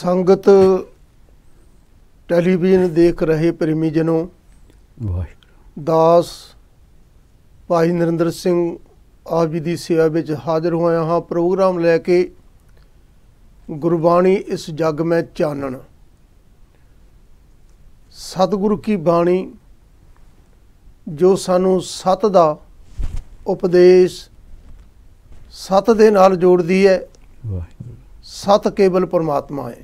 ਸੰਗਤ ਟੈਲੀਵਿਜ਼ਨ ਦੇਖ ਰਹੇ ਪ੍ਰੇਮੀ ਜਨੋ ਵਾਹਿਗੁਰੂ ਦਾਸ ਭਾਈ ਨਰਿੰਦਰ ਸਿੰਘ ਆਪ ਜੀ ਦੀ ਸੇਵਾ ਵਿੱਚ ਹਾਜ਼ਰ ਹੋਇਆ ਹਾਂ ਪ੍ਰੋਗਰਾਮ ਲੈ ਕੇ ਗੁਰਬਾਣੀ ਇਸ ਜਗ ਮੈਂ ਚਾਨਣ ਸਤਿਗੁਰੂ ਕੀ ਬਾਣੀ ਜੋ ਸਾਨੂੰ ਸਤ ਦਾ ਉਪਦੇਸ਼ ਸਤ ਦੇ ਨਾਲ ਜੋੜਦੀ ਹੈ ਵਾਹਿਗੁਰੂ ਸਤ ਕੇਵਲ ਪਰਮਾਤਮਾ ਹੈ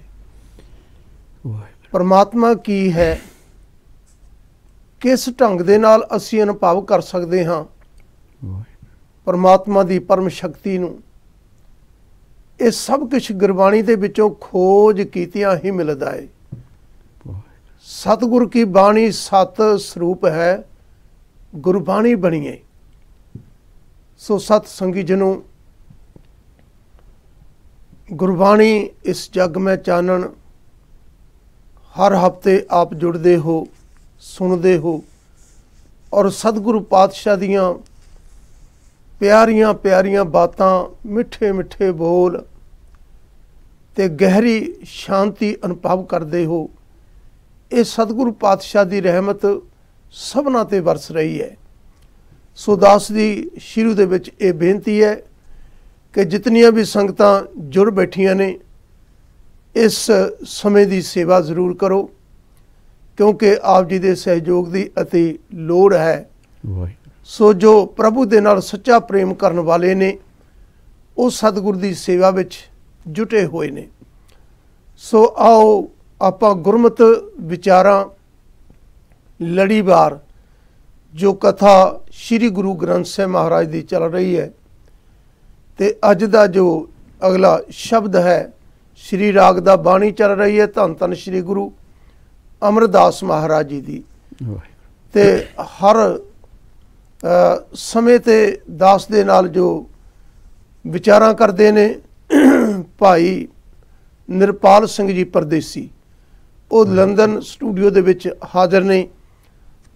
ਪਰਮਾਤਮਾ ਕੀ ਹੈ ਕਿਸ ਢੰਗ ਦੇ ਨਾਲ ਅਸੀਂ ਅਨੁਭਵ ਕਰ ਸਕਦੇ ਹਾਂ ਪਰਮਾਤਮਾ ਦੀ ਪਰਮ ਸ਼ਕਤੀ ਨੂੰ ਇਹ ਸਭ ਕੁਝ ਗੁਰਬਾਣੀ ਦੇ ਵਿੱਚੋਂ ਖੋਜ ਕੀਤਿਆਂ ਹੀ ਮਿਲਦਾ ਹੈ ਸਤਗੁਰ ਕੀ ਬਾਣੀ ਸਤ ਸਰੂਪ ਹੈ ਗੁਰਬਾਣੀ ਬਣੀਏ ਸੋ ਸਤ ਸੰਗੀ ਜਨੋ ਗੁਰਬਾਣੀ ਇਸ ਜਗ ਮੈਂ ਚਾਨਣ ਹਰ ਹਫਤੇ ਆਪ ਜੁੜਦੇ ਹੋ ਸੁਣਦੇ ਹੋ ਔਰ ਸਤਿਗੁਰੂ ਪਾਤਸ਼ਾਹ ਦੀਆਂ ਪਿਆਰੀਆਂ ਪਿਆਰੀਆਂ ਬਾਤਾਂ ਮਿੱਠੇ ਮਿੱਠੇ ਬੋਲ ਤੇ ਗਹਿਰੀ ਸ਼ਾਂਤੀ ਅਨੁਭਵ ਕਰਦੇ ਹੋ ਇਹ ਸਤਿਗੁਰੂ ਪਾਤਸ਼ਾਹ ਦੀ ਰਹਿਮਤ ਸਭਨਾ ਤੇ ਵਰਸ ਰਹੀ ਹੈ ਸੋ ਦਾਸ ਦੀ ਸ਼ੁਰੂ ਦੇ ਵਿੱਚ ਇਹ ਬੇਨਤੀ ਹੈ ਕਿ ਜਿਤਨੀਆਂ ਵੀ ਸੰਗਤਾਂ ਜੁੜ ਬੈਠੀਆਂ ਨੇ ਇਸ ਸਮੇਂ ਦੀ ਸੇਵਾ ਜ਼ਰੂਰ ਕਰੋ ਕਿਉਂਕਿ ਆਪ ਜੀ ਦੇ ਸਹਿਯੋਗ ਦੀ ਅਤੀ ਲੋੜ ਹੈ ਸੋ ਜੋ ਪ੍ਰਭੂ ਦੇ ਨਾਲ ਸੱਚਾ ਪ੍ਰੇਮ ਕਰਨ ਵਾਲੇ ਨੇ ਉਹ ਸਤਿਗੁਰ ਦੀ ਸੇਵਾ ਵਿੱਚ ਜੁਟੇ ਹੋਏ ਨੇ ਸੋ ਆਓ ਆਪਾਂ ਗੁਰਮਤ ਵਿਚਾਰਾਂ ਲੜੀਵਾਰ ਜੋ ਕਥਾ ਸ੍ਰੀ ਗੁਰੂ ਗ੍ਰੰਥ ਸਾਹਿਬ ਮਹਾਰਾਜ ਦੀ ਚੱਲ ਰਹੀ ਹੈ ਤੇ ਅੱਜ ਦਾ ਜੋ ਅਗਲਾ ਸ਼ਬਦ ਹੈ ਸ਼੍ਰੀ ਰਾਗ ਦਾ ਬਾਣੀ ਚੱਲ ਰਹੀ ਹੈ ਧੰਨ ਧੰਨ ਸ਼੍ਰੀ ਗੁਰੂ ਅਮਰਦਾਸ ਮਹਾਰਾਜ ਜੀ ਦੀ ਤੇ ਹਰ ਸਮੇਂ ਤੇ ਦਾਸ ਦੇ ਨਾਲ ਜੋ ਵਿਚਾਰਾਂ ਕਰਦੇ ਨੇ ਭਾਈ ਨਿਰਪਾਲ ਸਿੰਘ ਜੀ ਪਰਦੇਸੀ ਉਹ ਲੰਡਨ ਸਟੂਡੀਓ ਦੇ ਵਿੱਚ ਹਾਜ਼ਰ ਨੇ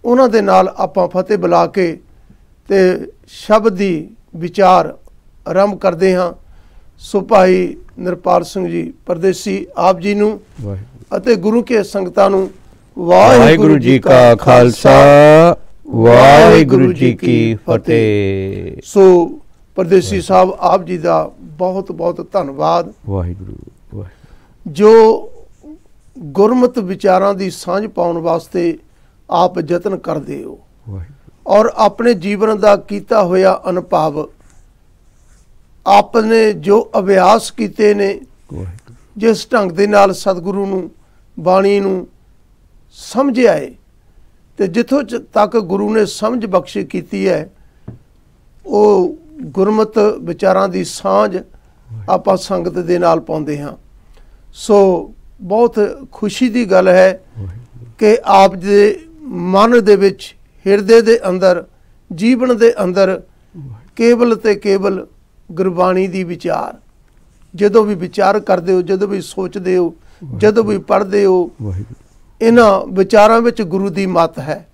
ਉਹਨਾਂ ਦੇ ਨਾਲ ਆਪਾਂ ਫਤਿਹ ਬੁਲਾ ਕੇ ਤੇ ਸ਼ਬਦ ਦੀ ਵਿਚਾਰ ਆਰੰਭ ਕਰਦੇ ਹਾਂ ਸੋ ਭਾਈ ਨਿਰਪਾਲ ਸਿੰਘ ਜੀ ਪਰਦੇਸੀ ਆਪ ਜੀ ਨੂੰ ਅਤੇ ਗੁਰੂ ਕੇ ਸੰਗਤਾਂ ਨੂੰ ਵਾਹਿਗੁਰੂ ਜੀ ਕਾ ਖਾਲਸਾ ਵਾਹਿਗੁਰੂ ਜੀ ਕੀ ਫਤਿਹ ਸੋ ਪਰਦੇਸੀ ਸਾਹਿਬ ਆਪ ਜੀ ਦਾ ਬਹੁਤ ਬਹੁਤ ਧੰਨਵਾਦ ਵਾਹਿਗੁਰੂ ਜੋ ਗੁਰਮਤ ਵਿਚਾਰਾਂ ਦੀ ਸਾਂਝ ਪਾਉਣ ਵਾਸਤੇ ਆਪ ਯਤਨ ਕਰਦੇ ਹੋ ਔਰ ਆਪਣੇ ਜੀਵਨ ਦਾ ਕੀਤਾ ਹੋਇਆ ਅਨੁਭਵ ਆਪਨੇ ਜੋ ਅਭਿਆਸ ਕੀਤੇ ਨੇ ਜਿਸ ਢੰਗ ਦੇ ਨਾਲ ਸਤਿਗੁਰੂ ਨੂੰ ਬਾਣੀ ਨੂੰ ਸਮਝਿਆ ਏ ਤੇ ਜਿੱਥੋਂ ਤੱਕ ਗੁਰੂ ਨੇ ਸਮਝ ਬਖਸ਼ੀ ਕੀਤੀ ਹੈ ਉਹ ਗੁਰਮਤ ਵਿਚਾਰਾਂ ਦੀ ਸਾਂਝ ਆਪਾਂ ਸੰਗਤ ਦੇ ਨਾਲ ਪਾਉਂਦੇ ਹਾਂ ਸੋ ਬਹੁਤ ਖੁਸ਼ੀ ਦੀ ਗੱਲ ਹੈ ਕਿ ਆਪ ਦੇ ਮਨ ਦੇ ਵਿੱਚ ਹਿਰਦੇ ਦੇ ਅੰਦਰ ਜੀਵਨ ਦੇ ਅੰਦਰ ਕੇਵਲ ਤੇ ਕੇਵਲ ਗੁਰਬਾਣੀ ਦੀ ਵਿਚਾਰ ਜਦੋਂ ਵੀ ਵਿਚਾਰ ਕਰਦੇ ਹੋ ਜਦੋਂ ਵੀ ਸੋਚਦੇ ਹੋ ਜਦੋਂ ਵੀ ਪੜ੍ਹਦੇ ਹੋ ਇਹਨਾਂ ਵਿਚਾਰਾਂ ਵਿੱਚ ਗੁਰੂ ਦੀ ਮੱਤ ਹੈ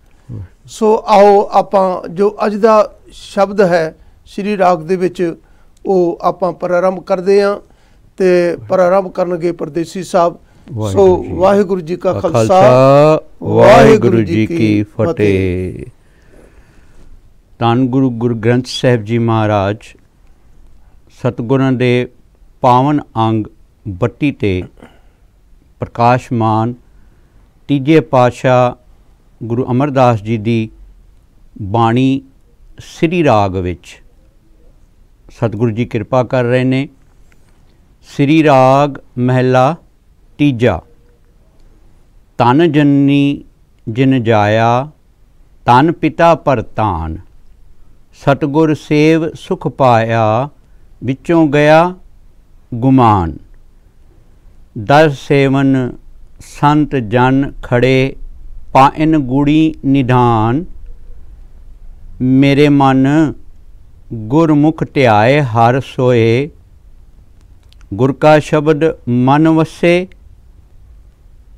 ਸੋ ਆਓ ਆਪਾਂ ਜੋ ਅੱਜ ਦਾ ਸ਼ਬਦ ਹੈ ਸ੍ਰੀ ਰਾਗ ਦੇ ਵਿੱਚ ਉਹ ਆਪਾਂ ਪ੍ਰਾਰੰਭ ਕਰਦੇ ਆਂ ਤੇ ਪ੍ਰਾਰੰਭ ਕਰਨਗੇ ਪਰਦੇਸੀ ਸਾਹਿਬ ਸੋ ਵਾਹਿਗੁਰੂ ਜੀ ਕਾ ਖਾਲਸਾ ਵਾਹਿਗੁਰੂ ਜੀ ਕੀ ਫਤਿਹ ਤਾਂ ਗੁਰੂ ਗੁਰੂ ਗ੍ਰੰਥ ਸਾਹਿਬ ਜੀ ਮਹਾਰਾਜ ਸਤਗੁਰਾਂ ਦੇ ਪਾਵਨ ਅੰਗ ਬੱਤੀ ਤੇ ਪ੍ਰਕਾਸ਼ਮਾਨ ਤੀਜੇ ਪਾਤਸ਼ਾਹ ਗੁਰੂ ਅਮਰਦਾਸ ਜੀ ਦੀ ਬਾਣੀ ਸ੍ਰੀ ਰਾਗ ਵਿੱਚ ਸਤਗੁਰੂ ਜੀ ਕਿਰਪਾ ਕਰ ਰਹੇ ਨੇ ਸ੍ਰੀ ਰਾਗ ਮਹਿਲਾ ਤੀਜਾ ਤਨ ਜੰਨੀ ਜਿਨ ਜਾਇਆ ਤਨ ਪਿਤਾ ਪਰਤਾਨ ਸਤਗੁਰ ਸੇਵ ਸੁਖ ਪਾਇਆ ਵਿੱਚੋਂ ਗਿਆ ਗੁਮਾਨ ਦਰ ਸੇਵਨ ਸੰਤ ਜਨ ਖੜੇ ਪਾਇਨ ਗੂੜੀ ਨਿਧਾਨ ਮੇਰੇ ਮਨ ਗੁਰਮੁਖ ਧਿਆਏ ਹਰ ਸੋਏ ਗੁਰ ਕਾ ਸ਼ਬਦ ਮਨ ਵਸੇ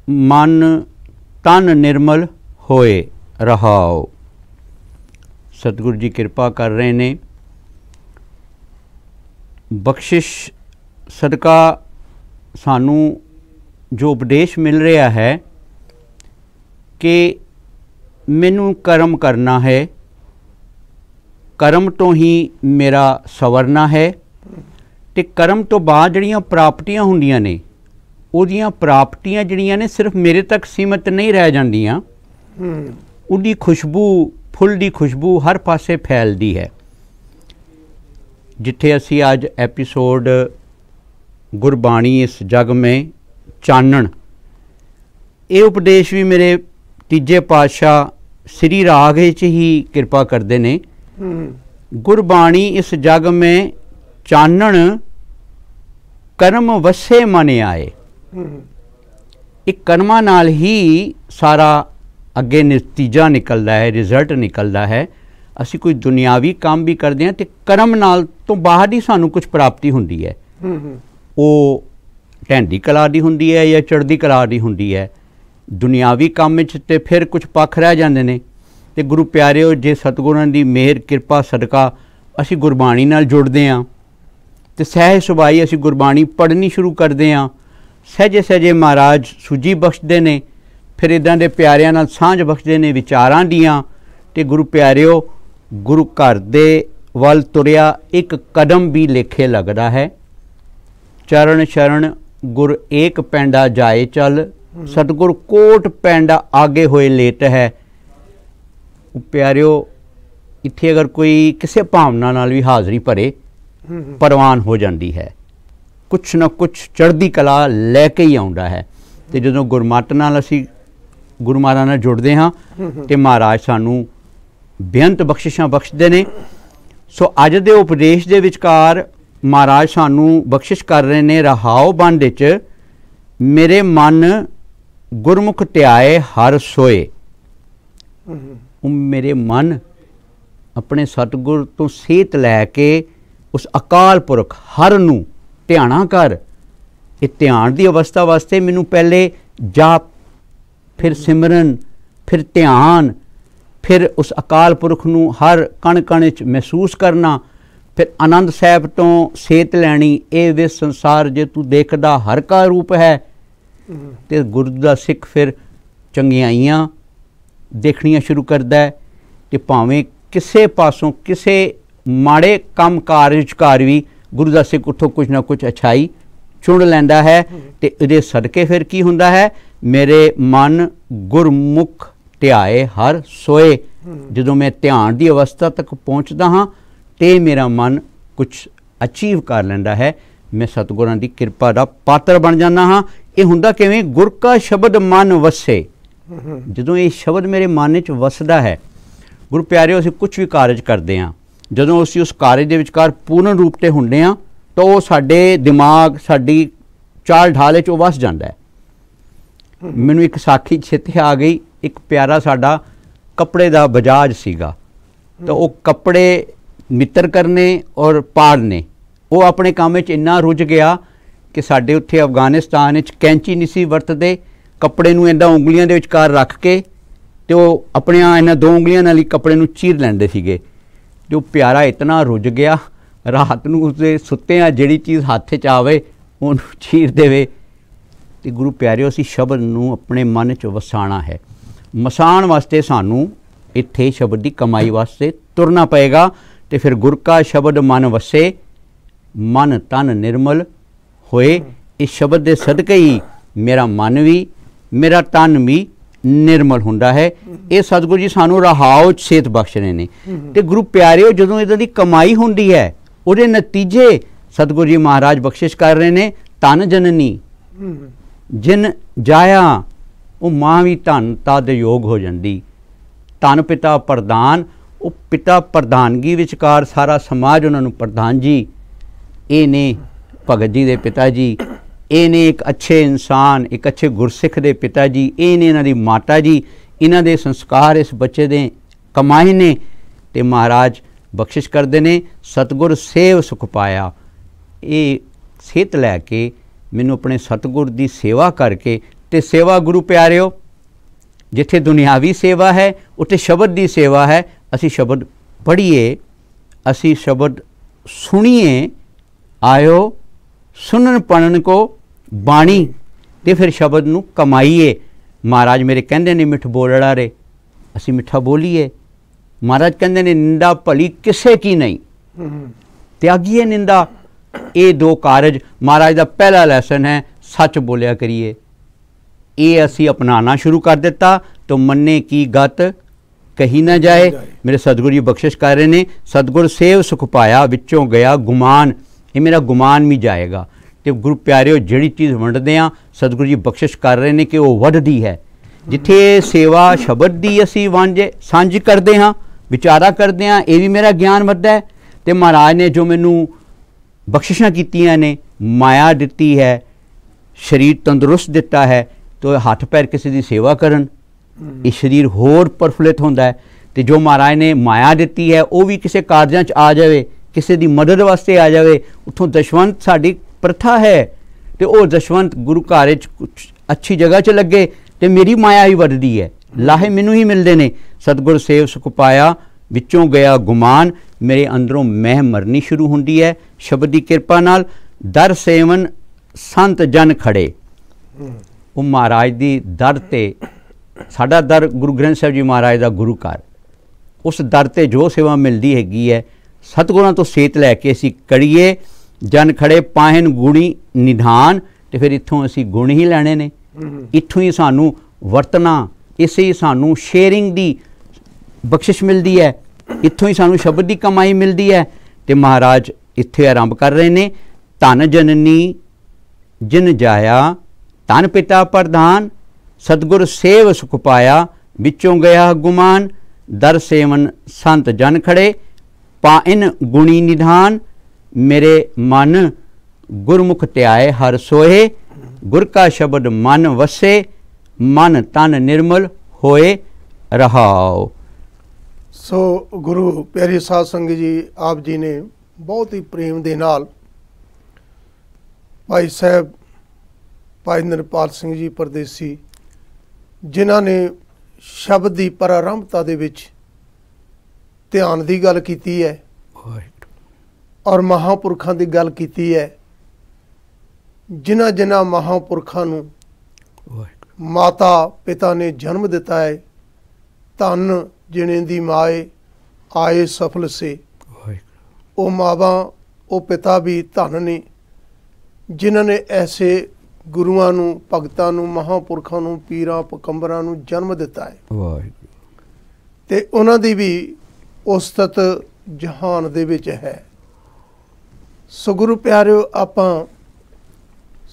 ਮਨ ਤਨ ਨਿਰਮਲ ਹੋਏ ਰਹਾਓ ਸਤਗੁਰ ਜੀ ਕਿਰਪਾ ਕਰ ਰਹੇ ਨੇ ਬਖਸ਼ਿਸ਼ ਸਦਕਾ ਸਾਨੂੰ ਜੋ ਉਪਦੇਸ਼ ਮਿਲ ਰਿਹਾ ਹੈ ਕਿ ਮੈਨੂੰ ਕਰਮ ਕਰਨਾ ਹੈ ਕਰਮ ਤੋਂ ਹੀ ਮੇਰਾ ਸਵਰਨਾ ਹੈ ਤੇ ਕਰਮ ਤੋਂ ਬਾਅਦ ਜਿਹੜੀਆਂ ਪ੍ਰਾਪਤੀਆਂ ਹੁੰਦੀਆਂ ਨੇ ਉਹਦੀਆਂ ਪ੍ਰਾਪਤੀਆਂ ਜਿਹੜੀਆਂ ਨੇ ਸਿਰਫ ਮੇਰੇ ਤੱਕ ਸੀਮਤ ਨਹੀਂ ਰਹਿ ਜਾਂਦੀਆਂ ਉਹਦੀ ਖੁਸ਼ਬੂ ਫੁੱਲ ਦੀ ਖੁਸ਼ਬੂ ਹਰ ਪਾਸੇ ਫੈਲਦੀ ਹੈ ਜਿੱਥੇ ਅਸੀਂ ਅੱਜ ਐਪੀਸੋਡ ਗੁਰਬਾਣੀ ਇਸ ਜਗ ਮੇ ਚਾਨਣ ਇਹ ਉਪਦੇਸ਼ ਵੀ ਮੇਰੇ ਤੀਜੇ ਪਾਤਸ਼ਾਹ ਸ੍ਰੀ ਰਾਗ ਵਿੱਚ ਹੀ ਕਿਰਪਾ ਕਰਦੇ ਨੇ ਗੁਰਬਾਣੀ ਇਸ ਜਗ ਮੇ ਚਾਨਣ ਕਰਮ ਵਸੇ ਮਨ ਆਏ ਇਹ ਕਰਮਾਂ ਨਾਲ ਹੀ ਸਾਰਾ ਅੱਗੇ ਨਤੀਜਾ ਨਿਕਲਦਾ ਹੈ ਰਿਜ਼ਲਟ ਨਿਕਲਦਾ ਹੈ ਅਸੀਂ ਕੋਈ ਦੁਨਿਆਵੀ ਕੰਮ ਵੀ ਕਰਦੇ ਹਾਂ ਤੇ ਕਰਮ ਨਾਲ ਤੋਂ ਬਾਹਰ ਹੀ ਸਾਨੂੰ ਕੁਝ ਪ੍ਰਾਪਤੀ ਹੁੰਦੀ ਹੈ ਉਹ ਢੈਂਦੀ ਕਲਾ ਦੀ ਹੁੰਦੀ ਹੈ ਜਾਂ ਚੜ੍ਹਦੀ ਕਲਾ ਦੀ ਹੁੰਦੀ ਹੈ ਦੁਨਿਆਵੀ ਕੰਮ ਵਿੱਚ ਤੇ ਫਿਰ ਕੁਝ ਪੱਖ ਰਹਿ ਜਾਂਦੇ ਨੇ ਤੇ ਗੁਰੂ ਪਿਆਰਿਓ ਜੇ ਸਤਗੁਰਾਂ ਦੀ ਮਿਹਰ ਕਿਰਪਾ ਸਦਕਾ ਅਸੀਂ ਗੁਰਬਾਣੀ ਨਾਲ ਜੁੜਦੇ ਆਂ ਤੇ ਸਹਿਜ ਸੁਭਾਈ ਅਸੀਂ ਗੁਰਬਾਣੀ ਪੜ੍ਹਨੀ ਸ਼ੁਰੂ ਕਰਦੇ ਆਂ ਸਹਿਜੇ ਸਹਿਜੇ ਮਹਾਰਾਜ ਸੁਜੀ ਬਖਸ਼ਦੇ ਨੇ ਫਿਰ ਇਦਾਂ ਦੇ ਪਿਆਰਿਆਂ ਨਾਲ ਸਾਂਝ ਬਖਸ਼ਦੇ ਨੇ ਵਿਚਾਰਾਂ ਦੀਆਂ ਤੇ ਗੁਰੂ ਪਿਆਰਿਓ ਗੁਰੂ ਘਰ ਦੇ ਵੱਲ ਤੁਰਿਆ ਇੱਕ ਕਦਮ ਵੀ ਲੇਖੇ ਲੱਗਦਾ ਹੈ ਚਰਨ ਸ਼ਰਨ ਗੁਰ ਏਕ ਪੈਂਡਾ ਜਾਏ ਚਲ ਸਤਗੁਰ ਕੋਟ ਪੈਂਡਾ ਆਗੇ ਹੋਏ ਲੇਟ ਹੈ ਪਿਆਰਿਓ ਇੱਥੇ ਅਗਰ ਕੋਈ ਕਿਸੇ ਭਾਵਨਾ ਨਾਲ ਵੀ ਹਾਜ਼ਰੀ ਭਰੇ ਪਰਵਾਨ ਹੋ ਜਾਂਦੀ ਹੈ ਕੁਛ ਨਾ ਕੁਛ ਚੜ੍ਹਦੀ ਕਲਾ ਲੈ ਕੇ ਹੀ ਆਉਂਦਾ ਹੈ ਤੇ ਜਦੋਂ ਗੁਰਮਤ ਨਾਲ ਅਸੀਂ ਗੁਰੂ ਮਹਾਰਾਜ ਨਾਲ ਜੁੜਦੇ ਹਾਂ ਤੇ ਮਹਾਰਾਜ ਸਾਨੂੰ ਬੇਅੰਤ ਬਖਸ਼ਿਸ਼ਾਂ ਬਖਸ਼ਦੇ ਨੇ ਸੋ ਅੱਜ ਦੇ ਉਪਦੇਸ਼ ਦੇ ਵਿਚਕਾਰ ਮਹਾਰਾਜ ਸਾਨੂੰ ਬਖਸ਼ਿਸ਼ ਕਰ ਰਹੇ ਨੇ ਰਹਾਉ ਬੰਦ ਵਿੱਚ ਮੇਰੇ ਮਨ ਗੁਰਮੁਖ ਧਿਆਏ ਹਰ ਸੋਏ ਉਹ ਮੇਰੇ ਮਨ ਆਪਣੇ ਸਤਗੁਰ ਤੋਂ ਸੇਤ ਲੈ ਕੇ ਉਸ ਅਕਾਲ ਪੁਰਖ ਹਰ ਨੂੰ ਧਿਆਣਾ ਕਰ ਇਹ ਧਿਆਨ ਦੀ ਅਵਸਥਾ ਵਾਸਤੇ ਮੈਨੂੰ ਪਹਿਲੇ ਜਾਪ ਫਿਰ ਸਿਮਰਨ ਫਿਰ ਧਿਆਨ ਫਿਰ ਉਸ ਅਕਾਲ ਪੁਰਖ ਨੂੰ ਹਰ ਕਣ ਕਣ ਵਿੱਚ ਮਹਿਸੂਸ ਕਰਨਾ ਫਿਰ ਆਨੰਦ ਸਾਹਿਬ ਤੋਂ ਸੇਤ ਲੈਣੀ ਇਹ ਵੇ ਸੰਸਾਰ ਜੇ ਤੂੰ ਦੇਖਦਾ ਹਰ ਕਾ ਰੂਪ ਹੈ ਤੇ ਗੁਰੂ ਦਾ ਸਿੱਖ ਫਿਰ ਚੰਗਿਆਈਆਂ ਦੇਖਣੀਆਂ ਸ਼ੁਰੂ ਕਰਦਾ ਹੈ ਕਿ ਭਾਵੇਂ ਕਿਸੇ ਪਾਸੋਂ ਕਿਸੇ ਮਾੜੇ ਕੰਮ ਕਾਰਜ ਵੀ ਗੁਰੂ ਦਾ ਸਿੱਖ ਉੱਥੋਂ ਕੁਝ ਨਾ ਕੁਝ ਅਛਾਈ ਚੁਣ ਲੈਂਦਾ ਹੈ ਤੇ ਇਹਦੇ ਸਦਕੇ ਫਿਰ ਕੀ ਹੁੰਦਾ ਹੈ ਮੇਰੇ ਮਨ ਗੁਰਮੁਖ ਧਿਆਏ ਹਰ ਸੋਏ ਜਦੋਂ ਮੈਂ ਧਿਆਨ ਦੀ ਅਵਸਥਾ ਤੱਕ ਪਹੁੰਚਦਾ ਹਾਂ ਤੇ ਮੇਰਾ ਮਨ ਕੁਝ ਅਚੀਵ ਕਰ ਲੈਂਦਾ ਹੈ ਮੈਂ ਸਤਗੁਰਾਂ ਦੀ ਕਿਰਪਾ ਦਾ ਪਾਤਰ ਬਣ ਜਾਂਦਾ ਹਾਂ ਇਹ ਹੁੰਦਾ ਕਿਵੇਂ ਗੁਰ ਕਾ ਸ਼ਬਦ ਮਨ ਵਸੇ ਜਦੋਂ ਇਹ ਸ਼ਬਦ ਮੇਰੇ ਮਨ ਵਿੱਚ ਵਸਦਾ ਹੈ ਗੁਰ ਪਿਆਰਿਓ ਅਸੀਂ ਕੁਝ ਵੀ ਕਾਰਜ ਕਰਦੇ ਹਾਂ ਜਦੋਂ ਅਸੀਂ ਉਸ ਕਾਰਜ ਦੇ ਵਿਚਕਾਰ ਪੂਰਨ ਰੂਪ ਤੇ ਹੁੰਦੇ ਹਾਂ ਤਾਂ ਉਹ ਸਾਡੇ ਦਿਮਾਗ ਸਾਡੀ ਚਾਲ ਢਾਲੇ 'ਚ ਵਸ ਜਾਂਦਾ ਹੈ ਮੈਨੂੰ ਇੱਕ ਸਾਖੀ ਛੇਤੇ ਆ ਗਈ ਇੱਕ ਪਿਆਰਾ ਸਾਡਾ ਕੱਪੜੇ ਦਾ ਬਜਾਜ ਸੀਗਾ ਤਾਂ ਉਹ ਕੱਪੜੇ ਮਿੱਤਰ ਕਰਨੇ ਔਰ ਪਾੜਨੇ ਉਹ ਆਪਣੇ ਕੰਮ ਵਿੱਚ ਇੰਨਾ ਰੁੱਝ ਗਿਆ ਕਿ ਸਾਡੇ ਉੱਥੇ ਅਫਗਾਨਿਸਤਾਨ ਵਿੱਚ ਕੈਂਚੀ ਨਹੀਂ ਸੀ ਵਰਤਦੇ ਕੱਪੜੇ ਨੂੰ ਇੰਦਾ ਉਂਗਲੀਆਂ ਦੇ ਵਿਚਕਾਰ ਰੱਖ ਕੇ ਤੇ ਉਹ ਆਪਣੀਆਂ ਇਹਨਾਂ ਦੋ ਉਂਗਲੀਆਂ ਨਾਲ ਹੀ ਕੱਪੜੇ ਨੂੰ ਚੀਰ ਲੈਂਦੇ ਸੀਗੇ ਜੋ ਪਿਆਰਾ ਇਤਨਾ ਰੁੱਝ ਗਿਆ ਰਾਤ ਨੂੰ ਉਸਦੇ ਸੁੱਤੇ ਆ ਜਿਹੜੀ ਚੀਜ਼ ਹੱਥ 'ਚ ਆਵੇ ਉਹਨੂੰ ਚੀਰ ਦੇਵੇ ਤੇ ਗੁਰੂ ਪਿਆਰਿਓ ਅਸੀਂ ਸ਼ਬਦ ਨੂੰ ਆਪਣੇ ਮਨ 'ਚ ਵਸਾਣਾ ਹੈ ਮਸਾਣ ਵਾਸਤੇ ਸਾਨੂੰ ਇੱਥੇ ਸ਼ਬਦ ਦੀ ਕਮਾਈ ਵਾਸਤੇ ਤੁਰਨਾ ਪਏਗਾ ਤੇ ਫਿਰ ਗੁਰ ਕਾ ਸ਼ਬਦ ਮਨ ਵਸੇ ਮਨ ਤਨ ਨਿਰਮਲ ਹੋਏ ਇਸ ਸ਼ਬਦ ਦੇ ਸਦਕੇ ਹੀ ਮੇਰਾ ਮਨ ਵੀ ਮੇਰਾ ਤਨ ਵੀ ਨਿਰਮਲ ਹੁੰਦਾ ਹੈ ਇਹ ਸਤਿਗੁਰੂ ਜੀ ਸਾਨੂੰ ਰਹਾਉ ਸੇਤ ਬਖਸ਼ ਰਹੇ ਨੇ ਤੇ ਗੁਰੂ ਪਿਆਰਿਓ ਜਦੋਂ ਇਹਦਾ ਦੀ ਕਮਾਈ ਹੁੰਦੀ ਹੈ ਉਹਦੇ ਨਤੀਜੇ ਸਤਿਗੁਰੂ ਜੀ ਮਹਾਰਾਜ ਬਖਸ਼ਿਸ਼ ਕਰ ਰਹੇ ਨੇ ਤਨ ਜਨਨੀ ਜਿਨ ਜਾਇਆ ਉਹ ਮਾਂ ਵੀ ਧਨਤਾ ਦੇ ਯੋਗ ਹੋ ਜਾਂਦੀ ਧਨ ਪਿਤਾ ਪ੍ਰਦਾਨ ਉਹ ਪਿਤਾ ਪ੍ਰਦਾਨਗੀ ਵਿਚਕਾਰ ਸਾਰਾ ਸਮਾਜ ਉਹਨਾਂ ਨੂੰ ਪ੍ਰਦਾਨ ਜੀ ਇਹ ਨੇ ਭਗਤ ਜੀ ਦੇ ਪਿਤਾ ਜੀ ਇਹ ਨੇ ਇੱਕ ਅੱਛੇ ਇਨਸਾਨ ਇੱਕ ਅੱਛੇ ਗੁਰਸਿੱਖ ਦੇ ਪਿਤਾ ਜੀ ਇਹ ਨੇ ਇਹਨਾਂ ਦੀ ਮਾਤਾ ਜੀ ਇਹਨਾਂ ਦੇ ਸੰਸਕਾਰ ਇਸ ਬੱਚੇ ਦੇ ਕਮਾਈ ਨੇ ਤੇ ਮਹਾਰਾਜ ਬਖਸ਼ਿਸ਼ ਕਰਦੇ ਨੇ ਸਤਗੁਰ ਸੇਵ ਸੁਖ ਪਾਇਆ ਇਹ ਸਿਹਤ ਲੈ ਕੇ ਮੈਨੂੰ ਆਪਣੇ ਸਤਗੁਰ ਦੀ ਸੇਵਾ ਕਰਕੇ ਤੇ ਸੇਵਾ ਗੁਰੂ ਪਿਆਰਿਓ ਜਿੱਥੇ ਦੁਨਿਆਵੀ ਸੇਵਾ ਹੈ ਉੱਥੇ ਸ਼ਬਦ ਦੀ ਸੇਵਾ ਹੈ ਅਸੀਂ ਸ਼ਬਦ ਪੜ੍ਹੀਏ ਅਸੀਂ ਸ਼ਬਦ ਸੁਣੀਏ ਆਇਓ ਸੁਣਨ ਪੜਨ ਕੋ ਬਾਣੀ ਤੇ ਫਿਰ ਸ਼ਬਦ ਨੂੰ ਕਮਾਈਏ ਮਹਾਰਾਜ ਮੇਰੇ ਕਹਿੰਦੇ ਨੇ ਮਿੱਠ ਬੋਲੜਾ ਰੇ ਅਸੀਂ ਮਿੱਠਾ ਬੋਲੀਏ ਮਹਾਰਾਜ ਕਹਿੰਦੇ ਨੇ ਨਿੰਦਾ ਭਲੀ ਕਿਸੇ ਕੀ ਨਹੀਂ ਤਿਆਗੀਏ ਨਿੰਦਾ ਇਹ ਦੋ ਕਾਰਜ ਮਹਾਰਾਜ ਦਾ ਪਹਿਲਾ ਲੈਸਨ ਹੈ ਸੱਚ ਬੋਲਿਆ ਕਰੀਏ ਇਹ ਅਸੀਂ ਅਪਣਾਣਾ ਸ਼ੁਰੂ ਕਰ ਦਿੱਤਾ ਤੋ ਮੰਨੇ ਕੀ ਗਤ ਕਹੀ ਨਾ ਜਾਏ ਮੇਰੇ ਸਤਗੁਰੂ ਜੀ ਬਖਸ਼ਿਸ਼ ਕਰ ਰਹੇ ਨੇ ਸਤਗੁਰ ਸੇਵ ਸੁਖ ਪਾਇਆ ਵਿੱਚੋਂ ਗਿਆ ਗੁਮਾਨ ਇਹ ਮੇਰਾ ਗੁਮਾਨ ਵੀ ਜਾਏਗਾ ਤੇ ਗੁਰੂ ਪਿਆਰਿਓ ਜਿਹੜੀ ਚੀਜ਼ ਵੰਡਦੇ ਆ ਸਤਗੁਰੂ ਜੀ ਬਖਸ਼ਿਸ਼ ਕਰ ਰਹੇ ਨੇ ਕਿ ਉਹ ਵੱਧਦੀ ਹੈ ਜਿੱਥੇ ਸੇਵਾ ਸ਼ਬਦ ਦੀ ਅਸੀਂ ਵਾਂਝੇ ਸਾਂਝ ਕਰਦੇ ਹਾਂ ਵਿਚਾਰਾ ਕਰਦੇ ਹਾਂ ਇਹ ਵੀ ਮੇਰਾ ਗਿਆਨ ਵੱਧਦਾ ਹੈ ਤੇ ਮਹਾਰਾਜ ਨੇ ਜੋ ਮੈਨੂੰ ਬਖਸ਼ਿਸ਼ਾਂ ਕੀਤੀਆਂ ਨੇ ਮਾਇਆ ਦਿੱਤੀ ਹੈ ਸਰੀਰ ਤੰਦਰੁਸਤ ਦਿੱਤਾ ਹੈ ਤੋ ਹੱਥ ਪੈਰ ਕਿਸੇ ਦੀ ਸੇਵਾ ਕਰਨ ਇਹ ਸਰੀਰ ਹੋਰ ਪਰਫੁਲਿਤ ਹੁੰਦਾ ਹੈ ਤੇ ਜੋ ਮਹਾਰਾਜ ਨੇ ਮਾਇਆ ਦਿੱਤੀ ਹੈ ਉਹ ਵੀ ਕਿਸੇ ਕਾਰਜਾਂ 'ਚ ਆ ਜਾਵੇ ਕਿਸੇ ਦੀ ਮਦਦ ਵਾਸਤੇ ਆ ਜਾਵੇ ਉਥੋਂ ਦਸ਼ਵੰਤ ਸਾਡੀ ਪ੍ਰਥਾ ਹੈ ਤੇ ਉਹ ਦਸ਼ਵੰਤ ਗੁਰੂ ਘਰ 'ਚ ਅੱਛੀ ਜਗ੍ਹਾ 'ਚ ਲੱਗੇ ਤੇ ਮੇਰੀ ਮਾਇਆ ਹੀ ਵੱਧਦੀ ਹੈ ਲਾਹੇ ਮੈਨੂੰ ਹੀ ਮਿਲਦੇ ਨੇ ਸਤਗੁਰ ਸੇਵ ਸੁਖ ਪਾਇਆ ਵਿੱਚੋਂ ਗਿਆ ਗੁਮਾਨ ਮੇਰੇ ਅੰਦਰੋਂ ਮਹਿ ਮਰਨੀ ਸ਼ੁਰੂ ਹੁੰਦੀ ਹੈ ਸ਼ਬਦ ਦੀ ਕਿਰਪਾ ਨਾਲ ਦਰ ਸੇਵਨ ਸੰਤ ਜਨ ਖੜੇ ਉਹ ਮਹਾਰਾਜ ਦੀ ਦਰ ਤੇ ਸਾਡਾ ਦਰ ਗੁਰੂ ਗ੍ਰੰਥ ਸਾਹਿਬ ਜੀ ਮਹਾਰਾਜ ਦਾ ਗੁਰੂ ਘਰ ਉਸ ਦਰ ਤੇ ਜੋ ਸੇਵਾ ਮਿਲਦੀ ਹੈਗੀ ਹੈ ਸਤਗੁਰਾਂ ਤੋਂ ਸੇਤ ਲੈ ਕੇ ਅਸੀਂ ਕੜੀਏ ਜਨ ਖੜੇ ਪਾਹਨ ਗੁਣੀ ਨਿਧਾਨ ਤੇ ਫਿਰ ਇੱਥੋਂ ਅਸੀਂ ਗੁਣ ਹੀ ਲੈਣੇ ਨੇ ਇੱਥੋਂ ਹੀ ਸਾਨੂੰ ਵਰਤਣਾ ਇਸੇ ਹੀ ਸਾਨੂੰ ਸ਼ੇਅਰਿੰਗ ਦੀ ਬਖਸ਼ਿਸ਼ ਮਿਲਦੀ ਹੈ ਇੱਥੋਂ ਹੀ ਸਾਨੂੰ ਸ਼ਬਦ ਦੀ ਕਮਾਈ ਮਿਲਦੀ ਹੈ ਤੇ ਮਹਾਰਾਜ ਇੱਥੇ ਆਰੰਭ ਕਰ ਰਹੇ ਨੇ ਧਨ ਜਨਨੀ ਜਿਨ ਜਾਇਆ ਤਨ ਪਿਤਾ ਪ੍ਰਧਾਨ ਸਤਗੁਰ ਸੇਵ ਸੁਖ ਪਾਇਆ ਵਿੱਚੋਂ ਗਿਆ ਗੁਮਾਨ ਦਰ ਸੇਵਨ ਸੰਤ ਜਨ ਖੜੇ ਪਾਇਨ ਗੁਣੀ ਨਿਧਾਨ ਮੇਰੇ ਮਨ ਗੁਰਮੁਖ ਧਿਆਏ ਹਰ ਸੋਏ ਗੁਰ ਕਾ ਸ਼ਬਦ ਮਨ ਵਸੇ ਮਨ ਤਨ ਨਿਰਮਲ ਹੋਏ ਰਹਾਓ ਸੋ ਗੁਰੂ ਪਿਆਰੀ ਸਾਧ ਸੰਗਤ ਜੀ ਆਪ ਜੀ ਨੇ ਬਹੁਤ ਹੀ ਪ੍ਰੇਮ ਦੇ ਨਾਲ ਭਾਈ ਸਾਹਿਬ ਭਾਈ ਨਿਰਪਾਲ ਸਿੰਘ ਜੀ ਪਰਦੇਸੀ ਜਿਨ੍ਹਾਂ ਨੇ ਸ਼ਬਦ ਦੀ ਪ੍ਰਾਰੰਭਤਾ ਦੇ ਵਿੱਚ ਧਿਆਨ ਦੀ ਗੱਲ ਕੀਤੀ ਹੈ ਔਰ ਮਹਾਪੁਰਖਾਂ ਦੀ ਗੱਲ ਕੀਤੀ ਹੈ ਜਿਨ੍ਹਾਂ ਜਿਨ੍ਹਾਂ ਮਹਾਪੁਰਖਾਂ ਨੂੰ ਮਾਤਾ ਪਿਤਾ ਨੇ ਜਨਮ ਦਿੱਤਾ ਹੈ ਧਨ ਜਿਨੇ ਦੀ ਮਾਏ ਆਏ ਸਫਲ ਸੇ ਉਹ ਮਾਵਾ ਉਹ ਪਿਤਾ ਵੀ ਧਨ ਨੇ ਜਿਨ੍ਹਾਂ ਨੇ ਐਸੇ ਗੁਰੂਆਂ ਨੂੰ ਭਗਤਾਂ ਨੂੰ ਮਹਾਪੁਰਖਾਂ ਨੂੰ ਪੀਰਾਂ ਪਕੰਬਰਾਂ ਨੂੰ ਜਨਮ ਦਿੱਤਾ ਹੈ ਵਾਹਿਗੁਰੂ ਤੇ ਉਹਨਾਂ ਦੀ ਵੀ ਉਸਤਤ ਜਹਾਨ ਦੇ ਵਿੱਚ ਹੈ ਸੋ ਗੁਰੂ ਪਿਆਰਿਓ ਆਪਾਂ